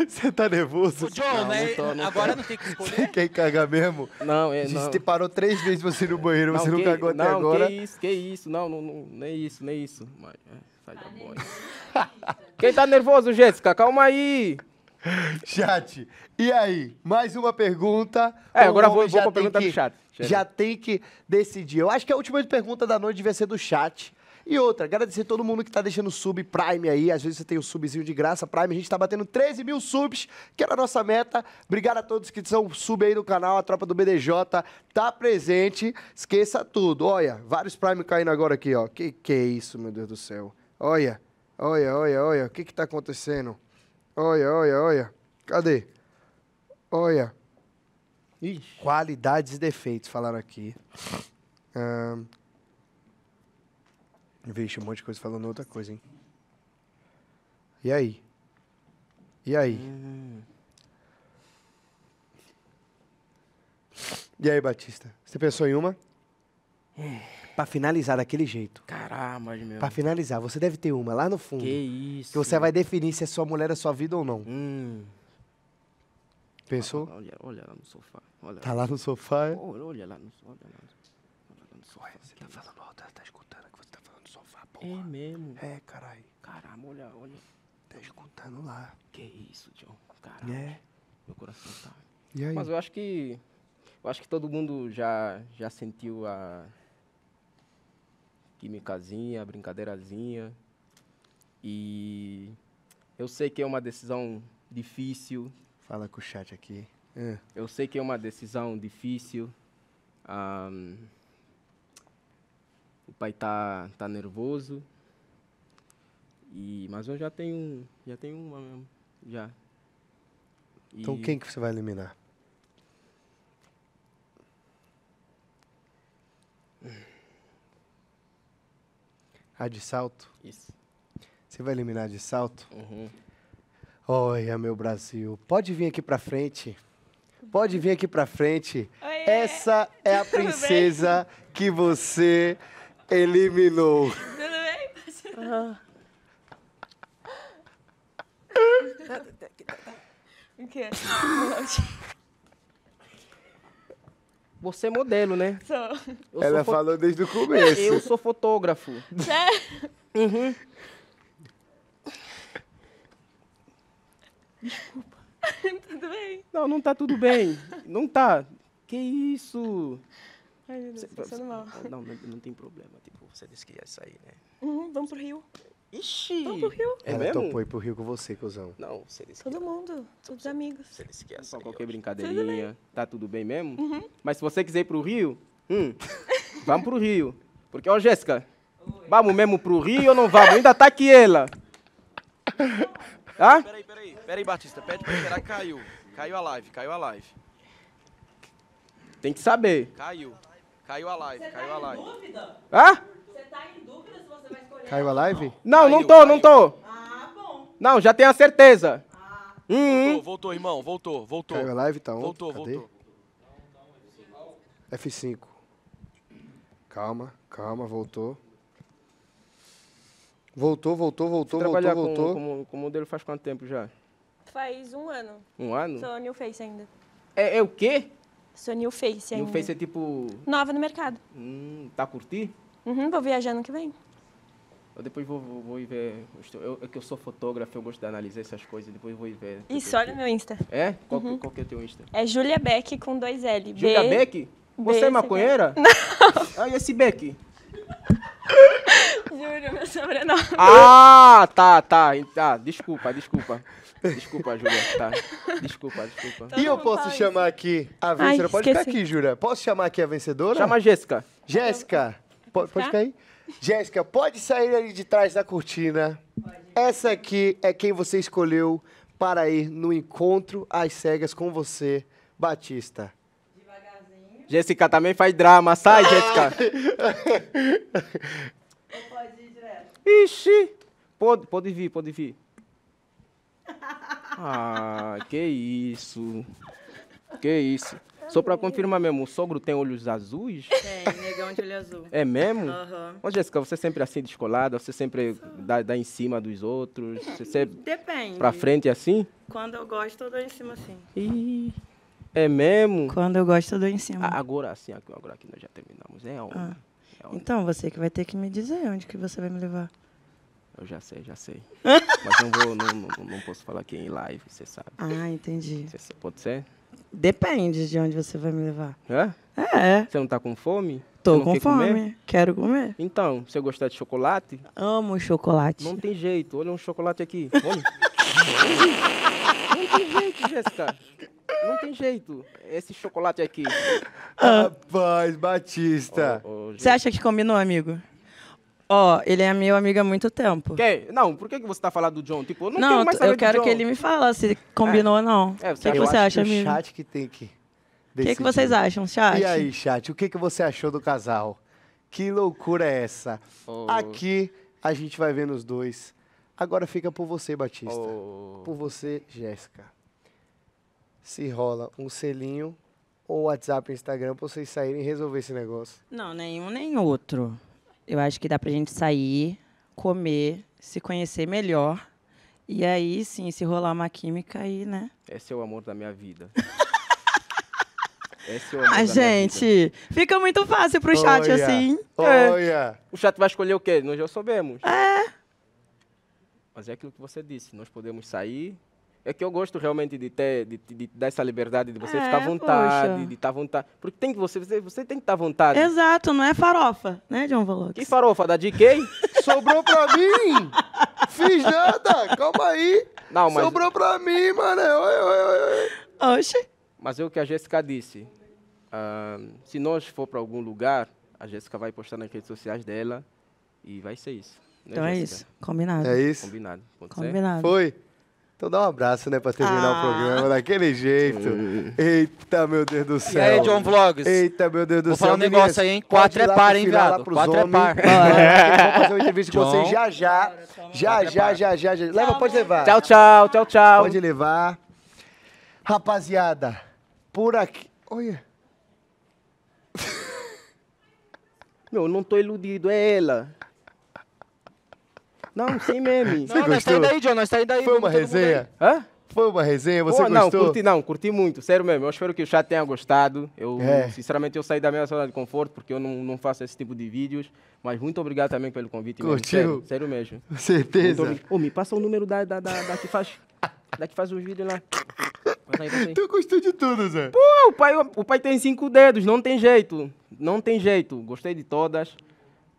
Você tá nervoso? O John, não, né? Não tô, não agora quero. não tem que escolher. Você quer ir cagar mesmo? Não, é, A gente te parou três vezes você ir no banheiro, você não cagou até agora. Que isso, que isso, não, não, não nem isso, nem isso. Mas, é, sai da boia. Quem tá nervoso, Jéssica? Calma aí. Chat, e aí? Mais uma pergunta. É, agora vou, vou pra pergunta que, do chat. Já tem que decidir. Eu acho que a última pergunta da noite devia ser do chat. E outra, agradecer todo mundo que tá deixando sub Prime aí. Às vezes você tem o um subzinho de graça Prime. A gente tá batendo 13 mil subs, que era a nossa meta. Obrigado a todos que são sub aí no canal. A tropa do BDJ tá presente. Esqueça tudo. Olha, vários Prime caindo agora aqui, ó. Que que é isso, meu Deus do céu? Olha, olha, olha, olha. O que que tá acontecendo? Olha, olha, olha. Cadê? Olha. Ixi. Qualidades e defeitos, falaram aqui. Um, Vixe, um monte de coisa falando outra coisa, hein? E aí? E aí? Hum. E aí, Batista? Você pensou em uma? Hum. Pra finalizar daquele jeito. Caramba, meu. Pra finalizar, você deve ter uma lá no fundo. Que isso. Que você vai definir se é sua mulher, é sua vida ou não. Hum. Pensou? Olha, olha lá no sofá. Olha tá lá no sofá, é? Olha lá no sofá. Olha lá no sofá. Olha lá no sofá. Olha, você tá falando alto, tá escutando? É porra. É mesmo? É, caralho. Caramba, olha, olha. Tá escutando lá. Que isso, John. Caralho. É. Meu coração tá. E aí? Mas eu acho que. Eu acho que todo mundo já, já sentiu a. Quimicazinha, a brincadeirazinha. E. Eu sei que é uma decisão difícil. Fala com o chat aqui. É. Eu sei que é uma decisão difícil. Um, o pai tá, tá nervoso. E, mas eu já tenho, já tenho uma mesmo, já. Então, e então quem que você vai eliminar? A ah, de salto? Isso. Você vai eliminar de salto? Uhum. Olha, meu Brasil. Pode vir aqui pra frente. Pode vir aqui pra frente. Oiê. Essa é a princesa que você Eliminou. Tudo bem? Uhum. O Você é modelo, né? Sou. Eu Ela sou falou desde o começo. Eu sou fotógrafo. Sério? Uhum. Desculpa. tudo bem? Não, não tá tudo bem. Não tá. Que isso? mal. Não, não, não, tem problema. Tipo, você disse que ia sair, né? Uhum, vamos pro Rio. Ixi! Vamos pro Rio. É Ela é mesmo? topou ir pro Rio com você, cuzão. Não, você disse Todo que... mundo, todos os amigos. Você disse que ia sair. qualquer brincadeirinha, tudo tá tudo bem mesmo? Uhum. Mas se você quiser ir pro Rio, hum, vamos pro Rio. Porque, ó, Jéssica, vamos mesmo pro Rio ou não vamos? Ainda tá aqui ela. Hã? Peraí, peraí, peraí, Batista. Pede pra esperar, caiu. Caiu a live, caiu a live. Tem que saber. Caiu. Caiu a live, Você tá caiu tá a live. Em Dúvida? Hã? Você tá em dúvida se você vai escolher? Caiu a live? Não, caiu, não tô, caiu. não tô. Ah, bom. Não, já tenho a certeza. Ah. Uhum. Voltou, voltou, irmão, voltou, voltou. Caiu a live, tá então? onde? Voltou, Cadê? voltou. F5. Calma, calma, voltou. Voltou, voltou, voltou, Você voltou, voltou. Com, com, com o modelo faz quanto tempo já? Faz um ano. Um ano? Sou new face ainda. É, é o quê? Sou new face ainda. New face é tipo... Nova no mercado. Hum, tá curtir? Uhum, vou viajar ano que vem. Eu depois vou, vou, vou ir ver. Eu, é que eu sou fotógrafo, eu gosto de analisar essas coisas. Depois vou ir ver. Isso, olha o meu Insta. É? Qual, uhum. qual que é o teu Insta? É Julia Beck com dois L. Julia B... Beck? Você B... é maconheira? Não. Olha ah, esse Beck. Júlio, meu sobrenome. Ah, tá, tá. Ah, desculpa, desculpa. Desculpa, Júlia. Tá. Desculpa, desculpa. Todo e eu posso chamar isso. aqui a vencedora? Ai, pode esqueci. ficar aqui, Júlia. Posso chamar aqui a vencedora? Chama a Jéssica. Jéssica, pode, pode ficar aí? Jéssica, pode sair ali de trás da cortina. Pode. Essa aqui é quem você escolheu para ir no encontro às cegas com você, Batista. Jéssica também faz drama. Sai, ah! Jéssica. pode ir direto. Ixi. Pode, pode vir, pode vir. Ah, que isso. Que isso. Só pra confirmar mesmo, o sogro tem olhos azuis? Tem, negão de olho azul. É mesmo? Aham. Ô, Jéssica, você sempre assim descolada? Você sempre dá, dá em cima dos outros? Você sempre Depende. pra frente assim? Quando eu gosto, eu dou em cima assim. Ih. É mesmo? Quando eu gosto, eu dou em cima. agora sim, agora que nós já terminamos. É onde? Ah. É onde? Então, você que vai ter que me dizer onde que você vai me levar. Eu já sei, já sei. Mas não vou, não, não, não posso falar aqui em live, você sabe. Ah, entendi. Você, pode ser? Depende de onde você vai me levar. É? É. Você não tá com fome? Tô com fome. Comer? Quero comer. Então, você gostar de chocolate? Amo chocolate. Não tem jeito. Olha um chocolate aqui. Olha. não tem jeito, Jéssica. Não tem jeito. Esse chocolate aqui. Rapaz, Batista. Oh, oh, Você acha que combinou, amigo? Ó, oh, ele é meu amigo há muito tempo. Quem? Não, por que você tá falando do John? Tipo, eu não, não quero mais saber eu quero que ele me fala se combinou é. ou não. É, o que, que você acha, que amigo? O chat que tem que O que, que vocês acham, chat? E aí, chat, o que, que você achou do casal? Que loucura é essa? Oh. Aqui a gente vai vendo os dois. Agora fica por você, Batista. Oh. Por você, Jéssica se rola um selinho ou WhatsApp, Instagram, pra vocês saírem e resolver esse negócio? Não, nenhum nem outro. Eu acho que dá pra gente sair, comer, se conhecer melhor. E aí, sim, se rolar uma química aí, né? Esse é o amor da minha vida. Esse é o amor ah, da gente, minha vida. fica muito fácil pro chat assim. Olha! O chat vai escolher o quê? Nós já sabemos. É. Mas é aquilo que você disse. Nós podemos sair, é que eu gosto realmente de ter, de, de, de dar essa liberdade de você é, ficar à vontade, poxa. de estar tá à vontade. Porque tem que você, você, você tem que estar tá à vontade. Exato, não é farofa, né, John Valox? Que farofa? Da GK? Sobrou pra mim! Fiz nada! Calma aí! Não, mas... Sobrou pra mim, mano! Oi, oi, oi, Oxe! Mas é o que a Jéssica disse. Uh, se nós for para algum lugar, a Jéssica vai postar nas redes sociais dela e vai ser isso. Né, então Jessica? é isso. Combinado. É isso. Combinado. Pode Combinado. Ser? Foi. Então dá um abraço, né, pra terminar ah. o programa daquele jeito. Eita, meu Deus do céu. E aí, John Vlogs? Eita, meu Deus do Vou céu. Vou falar um Meninas, negócio aí, hein? Quatro é par, hein, viado? Quatro é par. Vou fazer uma entrevista John. com vocês já, já. É já, já, já, já, já. Leva, pode levar. Tchau, tchau, tchau, tchau. Pode levar. Rapaziada, por aqui... Olha... Não, não tô iludido, é ela. Não, sem meme. não, nós gostou? tá indo aí, John, nós tá indo aí. Foi uma resenha? Hã? Foi uma resenha, você Pô, não, Curti, não, curti muito, sério mesmo. Eu espero que o chat tenha gostado. Eu, é. Sinceramente, eu saí da minha zona de conforto, porque eu não, não faço esse tipo de vídeos. Mas muito obrigado também pelo convite. Curtiu? Mesmo, sério, sério mesmo. Com certeza. Muito, oh, me passa o número da, da, da, da que faz... Da que faz os vídeos lá. Tu gostou de tudo, Zé? Pô, o pai, o pai tem cinco dedos, não tem jeito. Não tem jeito. Gostei de todas.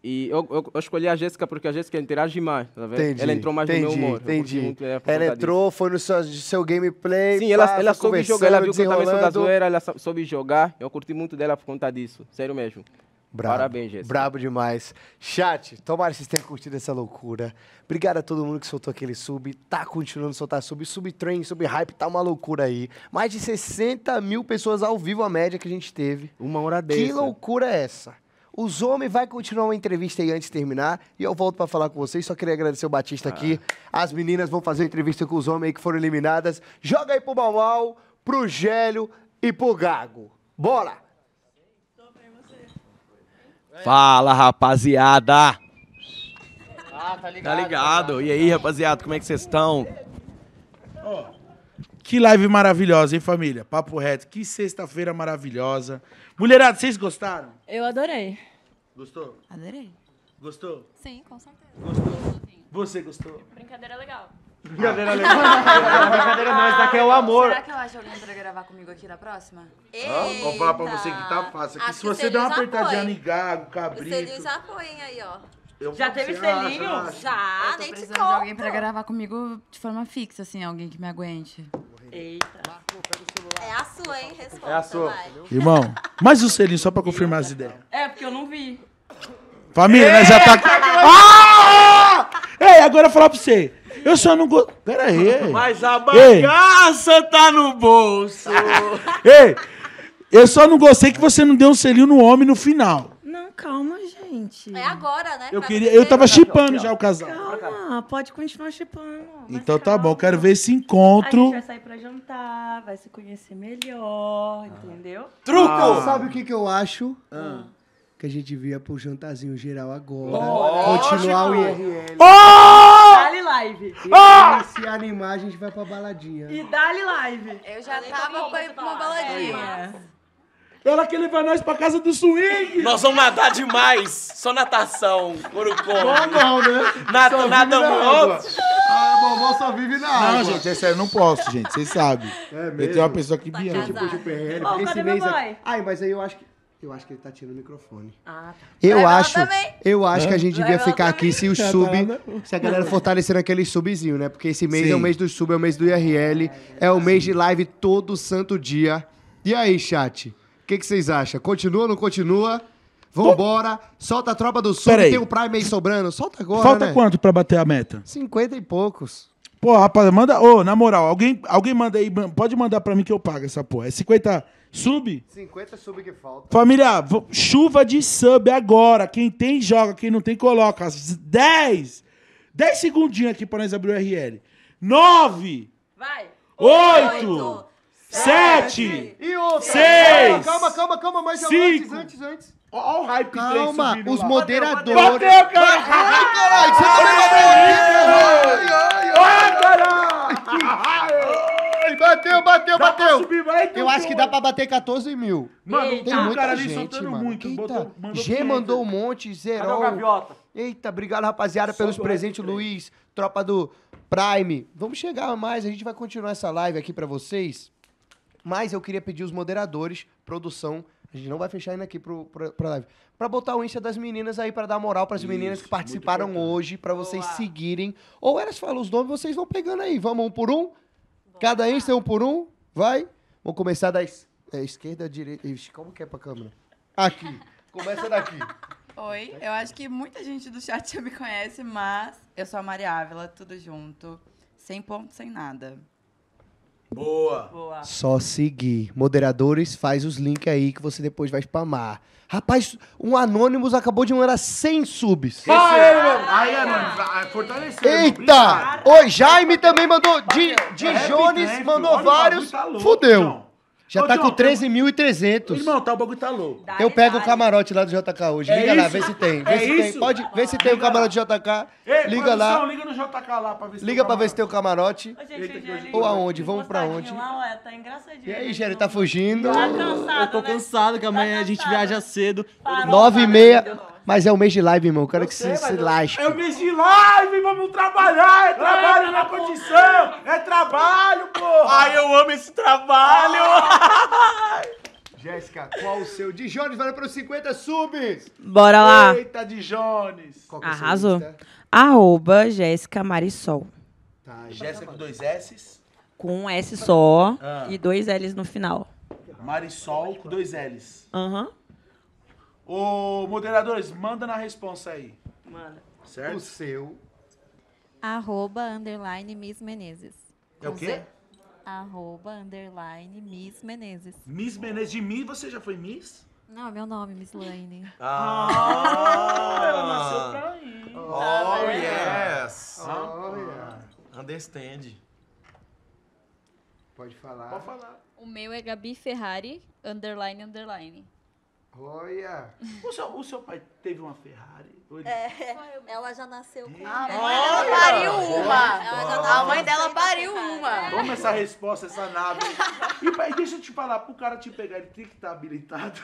E eu, eu, eu, escolhi a Jéssica porque a Jéssica interage mais, tá vendo? Entendi, ela entrou mais entendi, no meu humor. Entendi. Muito, é, ela entrou, disso. foi no seu, seu gameplay. Sim, ela, ela soube jogar, ela viu que eu também sou da zoeira, ela soube jogar. Eu curti muito dela por conta disso. Sério mesmo. Parabéns, Jéssica. Brabo demais. Chat, tomara que vocês tenham curtido essa loucura. Obrigado a todo mundo que soltou aquele sub. Tá continuando a soltar sub. Sub-train, sub-hype, tá uma loucura aí. Mais de 60 mil pessoas ao vivo a média que a gente teve. Uma hora dessa. Que loucura é essa? Os homens vai continuar uma entrevista aí antes de terminar. E eu volto para falar com vocês. Só queria agradecer o Batista ah. aqui. As meninas vão fazer uma entrevista com os homens aí que foram eliminadas. Joga aí pro Balmal, pro Gélio e pro Gago. Bora! Fala, rapaziada! Ah, tá ligado. Tá ligado. Tá e aí, rapaziada, como é que vocês estão? Oh, que live maravilhosa, hein, família? Papo reto. Que sexta-feira maravilhosa. Mulherada, vocês gostaram? Eu adorei. Gostou? Adorei. Gostou? Sim, com certeza. Gostou? Você gostou? Brincadeira legal. Brincadeira legal. brincadeira não, isso daqui é o amor. Será que eu acho alguém pra gravar comigo aqui na próxima? Eita. Vou falar pra você que tá fácil. Aqui, se você der uma apertadinha foi. gago, O Celinho cabrito... já põe aí, ó. eu- Já teve você selinho? Já, Eu tô nem te de alguém pra gravar comigo de forma fixa, assim, alguém que me aguente. Eita. É a sua, hein? Resposta. É a sua. Vai. Irmão, mais um selinho só pra confirmar as ideias. É, porque eu não vi. Família, né? Já tá. É, ah! Ei, agora eu falar pra você. Eu só não gosto. Pera aí. Mas a bagaça Ei. tá no bolso. Ei, eu só não gostei que você não deu um selinho no homem no final. Não, calma, gente gente. É agora, né? Eu, queria, eu tava chipando já o casal. Calma, pode continuar chipando. Então tá bom, quero ver esse encontro. A gente vai sair pra jantar, vai se conhecer melhor, ah. entendeu? Truco! Ah. Sabe o que, que eu acho? Ah. Que a gente via pro jantarzinho geral agora. Continuar o IRL. Oh! Oh! Dali live. Oh! se animar, a gente vai pra baladinha. E dali live. Eu já eu tava pra ir pra uma baladinha. É. Ela quer levar nós pra casa do swing. Nós vamos nadar demais. Só natação, urucom. Bom não, né? Nada, nada, nada muito. A vovó só vive na água. Não, gente, é sério, não posso, gente. Vocês sabem. É mesmo? Eu tenho uma pessoa que me ama. Tipo, o PRL, Ô, esse mês... é. Ai, mas aí eu acho que... Eu acho que ele tá tirando o microfone. Ah, tá. Eu Leva acho, eu acho Hã? que a gente devia ficar aqui se o tá sub, se a galera fortalecer aquele subzinho, né? Porque esse mês Sim. é o mês do sub, é o mês do IRL, é, é, é o mês de live todo santo dia. E aí, chat? que, que vocês acham? Continua ou não continua? Vambora, solta a tropa do sul, tem o Prime aí sobrando. Solta agora. Falta né? quanto pra bater a meta? 50 e poucos. Pô, rapaz, manda. Ô, oh, na moral, alguém, alguém manda aí. Pode mandar pra mim que eu pago essa porra. É 50 sub? 50 sub que falta. Família, chuva de sub agora. Quem tem, joga. Quem não tem, coloca. 10. 10 segundinhos aqui pra nós abrir o RL. 9. Vai. 8. 8 sete, e outra. seis, calma, calma, calma, mas cinco, antes, antes, antes. Olha o hype Calma, os moderadores. Bateu, cara! Ai, caralho, você também tá bateu Ai, caralho! Bateu, bateu, bateu! Então, Eu acho que dá pra bater 14 mil. Mano, tem muita gente, mano. Eita, G mandou um monte, zerou. Eita, obrigado, rapaziada, pelos presentes, Luiz, tropa do Prime. Vamos chegar mais, a gente vai continuar essa live aqui pra vocês. Mas eu queria pedir os moderadores, produção, a gente não vai fechar ainda aqui pro, pra, pra live. Pra botar o Insta das meninas aí, para dar moral para as meninas que participaram hoje, para vocês Boa. seguirem. Ou elas falam os nomes, vocês vão pegando aí. Vamos um por um? Boa. Cada Insta é um por um? Vai? Vamos começar da es é, esquerda, direita. Como que é pra câmera? Aqui. Começa daqui. Oi, eu acho que muita gente do chat já me conhece, mas eu sou a Maria Ávila, tudo junto. Sem ponto, sem nada. Boa. Só seguir. Moderadores, faz os links aí que você depois vai spamar. Rapaz, um Anônimos acabou de mandar 100 subs. Vai, é mano. Aí, Anônimos, fortaleceu. Eita! O Jaime também mandou. de de Jones mandou vários. Tá Fudeu. Já Ô, tá John, com 13.300. Irmão, tá, o bagulho tá louco. Dá Eu pego o camarote lá do JK hoje. É liga isso? lá, vê se tem. Vê É se tem. Pode, vê se tem o camarote do JK. Ei, liga lá. liga no JK lá pra ver se Liga pra ver se tem o camarote. Ô, gente, Eita, que Ou aonde? Vamos pra onde? Lá, ué, tá engraçadinho. E aí, né? Gério, tá fugindo? Tá cansado, Eu tô né? cansado que amanhã tá a gente viaja cedo. Parou, Nove e tá meia. entendeu? Mas é o mês de live, irmão. Eu quero eu que você se, se lasque. É o mês de live, vamos trabalhar. É trabalho Ai, é na porra. condição. É trabalho, porra. Ai, eu amo esse trabalho. Jéssica, qual o seu? De Jones, valeu para os 50 subs. Bora lá. Eita, de Jones. Qual que é Arrasou. É Arroba Jéssica Marisol. Tá, Jéssica com dois S's. Com um S só ah. e dois L's no final. Marisol com dois L's. Aham. Uhum. Ô, moderadores, manda na resposta aí. Manda. Certo? O seu. Arroba, underline, Miss Menezes. É o quê? Arroba, underline, Miss Menezes. Miss Menezes. De mim, você já foi Miss? Não, é meu nome, Miss Lane. Ah. ah! ela nasceu pra mim. Oh, oh yes! Oh, ah. yeah. Understand. Pode falar. Pode falar. O meu é Gabi Ferrari, underline, underline. Olha! O seu, o seu pai teve uma Ferrari? Ele... É, ela já nasceu com uma. A mãe dela pariu uma. Ela a mãe dela pariu uma. É. Toma essa resposta, essa nave. E pai, deixa eu te falar, pro cara te pegar, ele tem que estar tá habilitado.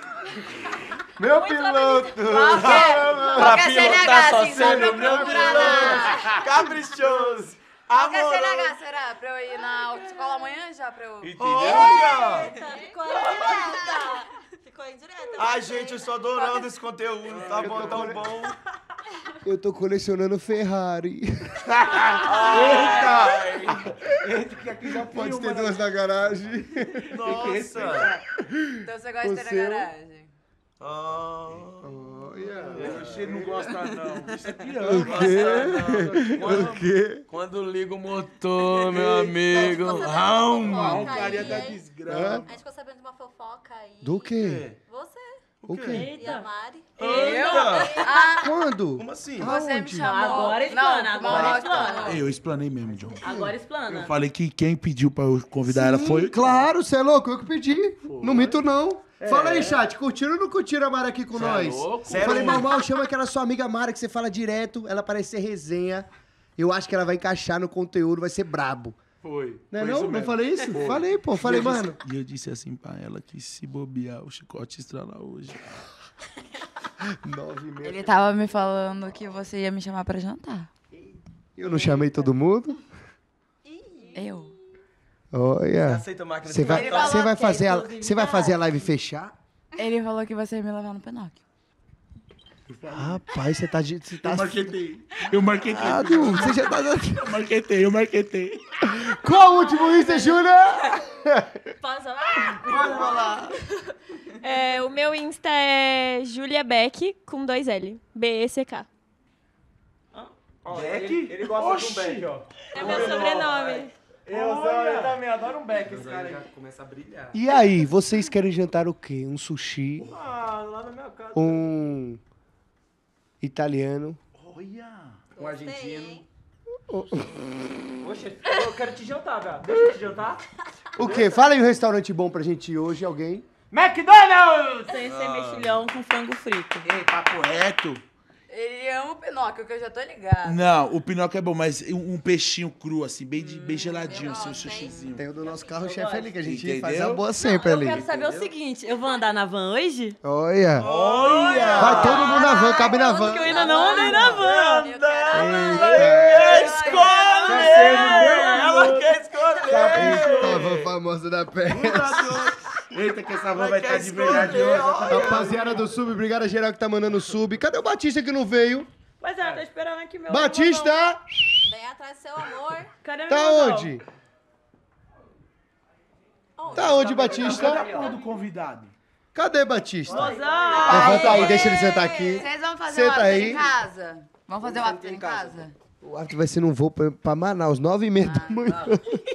Meu Muito piloto! Qualquer, qualquer tá assim, só sendo meu pra procurar na... Caprichoso! Qual que é CNH, será? Pra eu ir na escola amanhã já? Pra eu... Entendeu? Olha! Eita, 40! É? ficou indireta. Ai, gente, eu estou né? adorando esse conteúdo. É. Tá bom, tão bom. Eu tô colecionando Ferrari. Eita! que aqui já Pode ter né? duas na garagem. Nossa! Então você gosta de ter na garagem. Ah. Ah. É, você não gosta, não. Isso aqui ama. O quê? Quando, o quê? Quando liga o motor, meu amigo. Raum! Raum, carinha da desgraça. A gente ficou sabendo de uma fofoca aí. Do quê? Você. O quê? Eita. E a Mari. Eita! Ah, Quando? Como assim? Você me chamou. Agora explana, não, agora explana. Eu explanei mesmo, John. Agora explana. Eu falei que quem pediu pra eu convidar Sim. ela foi... Claro, você é louco, eu que pedi. Foi. Não minto, não. É. Fala aí, chat, curtiram ou não curtiram a Mara aqui com Cê é nós? É louco? Sério? Falei, mal, mal, chama aquela sua amiga Mara que você fala direto, ela parece ser resenha. Eu acho que ela vai encaixar no conteúdo, vai ser brabo. Foi. Não é não? Não falei isso? Foi. Falei, pô, falei, e mano. e eu disse assim pra ela que se bobear, o chicote estrala hoje. Nove meses. Ele tava me falando que você ia me chamar pra jantar. Eu não chamei todo mundo? Eu? Oh, yeah. Você aceita a máquina vai, você vai, é fazer, a, você vai fazer a live fechar? Ele falou que você ia me levar no penóquio. Rapaz, você tá de. Você tá... Eu marquetei. Eu marquetei. Ah, du, você já tá. Eu marquetei, eu marquetei. Qual o último Insta, Júlia? Posso falar? Pode falar. É, o meu Insta é Julia Beck com dois L. B-E-C-K. Beck? Ele, ele gosta Oxi. do Beck, ó. É meu sobrenome. Eu, também adoro um beck, esse cara já começa a brilhar. E aí, vocês querem jantar o quê? Um sushi? Ah, lá na minha casa. Um italiano? Olha! Um argentino. Poxa, Oxe, eu quero te jantar, velho. Deixa eu te jantar. O quê? Fala aí um restaurante bom pra gente ir hoje, alguém. McDonald's! Sem ser mexilhão com frango frito. Ei, papo reto. Ele ama é o pinóquio, que eu já tô ligado. Não, o pinóquio é bom, mas um, um peixinho cru, assim, bem, de, bem hum, geladinho, assim, um sushizinho. Tem o do nosso carro-chefe ali, que a gente Entendeu? faz a boa sempre eu ali. quero saber o seguinte, eu vou andar na van hoje? Olha! Olha! Vai todo mundo na van, cabe na van. Porque eu ainda não andei na van. Eita! Escolha! Ela quer escolher! Capricho a van famosa da peste. Eita, que essa van vai estar tá de verdade hoje. Rapaziada do sub, obrigado geral que tá mandando sub. Cadê o Batista que não veio? Mas ela tá esperando aqui meu Batista! Vem atrás do seu amor. Cadê Tá meu irmão? onde? Tá onde, Cadê Batista? a porra do convidado? Cadê Batista? Mozão! Levanta aí, deixa ele sentar aqui. Vocês vão fazer o after aí. em casa? Vamos fazer o after em casa? O after vai ser num voo pra, pra Manaus, nove e meia da ah, manhã. Tá.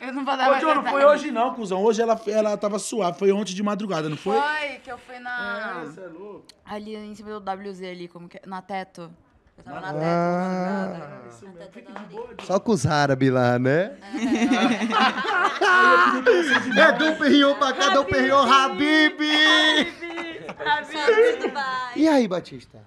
Eu não vou dar Ô, mais não foi hoje não, cuzão. Hoje ela, ela tava suave. Foi ontem de madrugada, não foi? Foi, que eu fui na... Ah, você é louco. Ali em cima do WZ ali, como que é? Na Teto. Eu tava na, ah. na é Teto. Ah, Só com os árabes lá, né? É, é, é. do perrião pra cá, do perrião, Habib! Habib! Habib! E aí, Batista?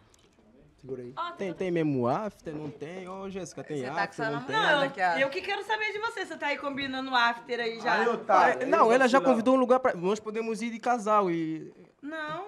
segura aí. Oh, tem, tem mesmo after? Não tem? Ô, Jéssica, tem você tá after? Tá não, tem? não, eu que quero saber de você. Você tá aí combinando after aí já? Aí, Otário, é, aí não, ela já convidou um lugar pra... Nós podemos ir de casal e... Não.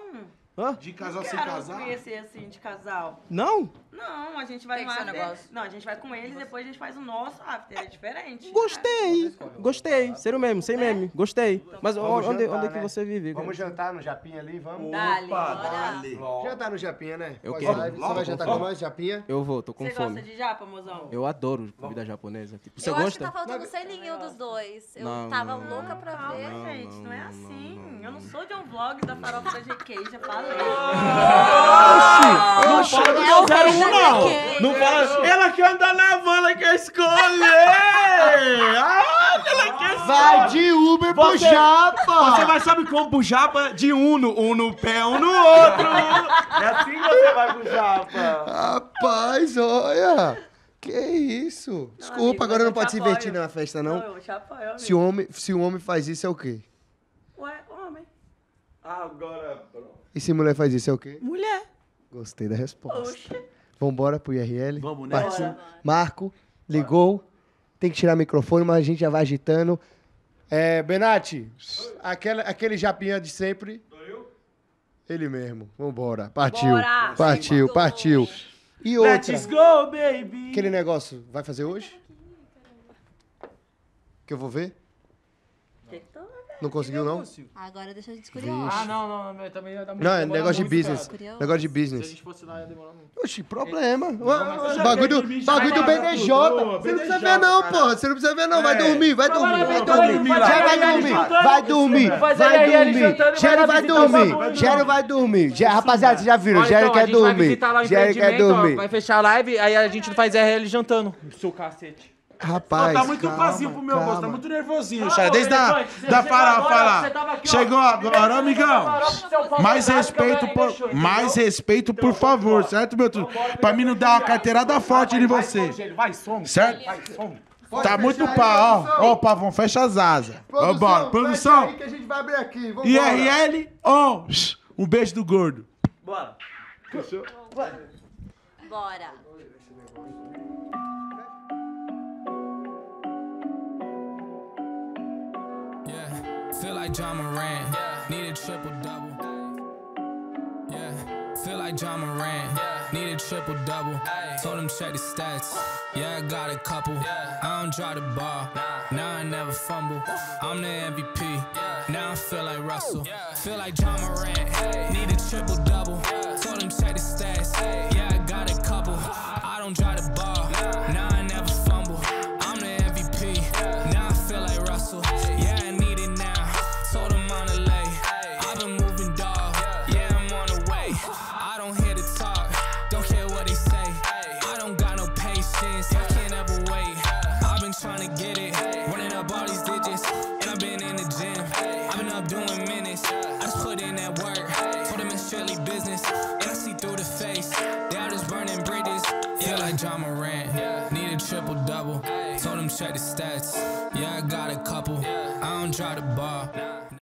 Hã? De casal sem casal? Não conhecer assim, de casal. Não? Não, a gente vai no after. Negócio. Não, a gente vai com eles e depois a gente faz o nosso after. É diferente. Gostei! Gostei. Ser o mesmo, sem é? meme. Gostei. Então, Mas onde, jantar, onde é que né? você vive? Vamos jantar no Japinha ali, vamos. Dali, Opa, dali. Jantar no Japinha, né? Eu quero. você vai jantar com nós, Japinha? Eu vou, tô com você fome. Você gosta de japa, mozão? Eu adoro comida japonesa. Tipo, você eu gosta? Eu tá faltando sem nenhum dos dois. Eu não, tava não, louca pra não, ver. Não, gente, não, é assim. Eu não sou de um vlog da farofa da GK, já falei. Oxi! Não, não, não. Não, quer. não fala. Assim. Ela quer andar na van, ela quer escolher. Ah, ela quer Vai de Uber pro Japa. Você vai, saber como pro japa? De um no, um no pé, um no outro. É assim que você vai pro japa. Rapaz, olha. Que isso. Desculpa, amigo, agora não pode se apoio. divertir na festa, não. eu te apoio, amigo. Se o homem, se o homem faz isso, é o quê? Ué, homem. Agora, pronto. E se mulher faz isso, é o quê? Mulher. Gostei da resposta. Oxe. Vamos embora pro IRL. Vamos nessa. Marco, Marco ligou. Bora. Tem que tirar o microfone, mas a gente já vai agitando. É, Benatti, aquele, aquele japinha de sempre. Ele mesmo. Vambora. Partiu. Bora, partiu, sim, partiu. E outra. Let's go, baby! Aquele negócio, vai fazer hoje? Que eu vou ver? Não conseguiu, não? Agora deixa a gente curioso. Ah, não, não, não, também ia é dar muito Não, é negócio de business. Negócio de Se a business. gente fosse lá, ia demorar muito. Oxi, problema. Bagulho do, bagulho do vai BDJ. Você não precisa ver, não, porra. Você não precisa ver, não. Vai é. dormir, vai dormir. Vai dormir. Já vai dormir. Vai dormir. Vai dormir. lá Gero vai dormir. bagulho. Gero vai dormir. Rapaziada, vocês já viram. Ó, Gero então, quer dormir. visitar Gero quer então, dormir. vai fechar a live, aí a gente faz RL jantando. Seu cacete. Rapaz. Oh, tá muito calma, vazio pro meu calma. gosto, tá muito nervosinho, ah, Desde a da farofa lá. Chegou agora, amigão. Mais respeito, por, mais respeito, por favor, certo, meu tudo? Pra mim não dar uma carteirada forte de você. Vai, som, certo? Vai, tá Pode tá muito pá, ó. Ó, Pavão, fecha as asas. Vambora, produção. aí que a gente vai abrir aqui. Vambora. IRL, on. Um beijo do gordo. Bora. Fechou? Bora. Bora. Feel like John Moran, yeah. need a triple double. Yeah, feel like John Moran, yeah. need a triple double. Told him check the stats, yeah, I got a couple. Yeah. I don't drop the ball, nah. now I never fumble. I'm the MVP, yeah. now I feel like Russell. Yeah. Feel like John Moran, hey. need a triple double.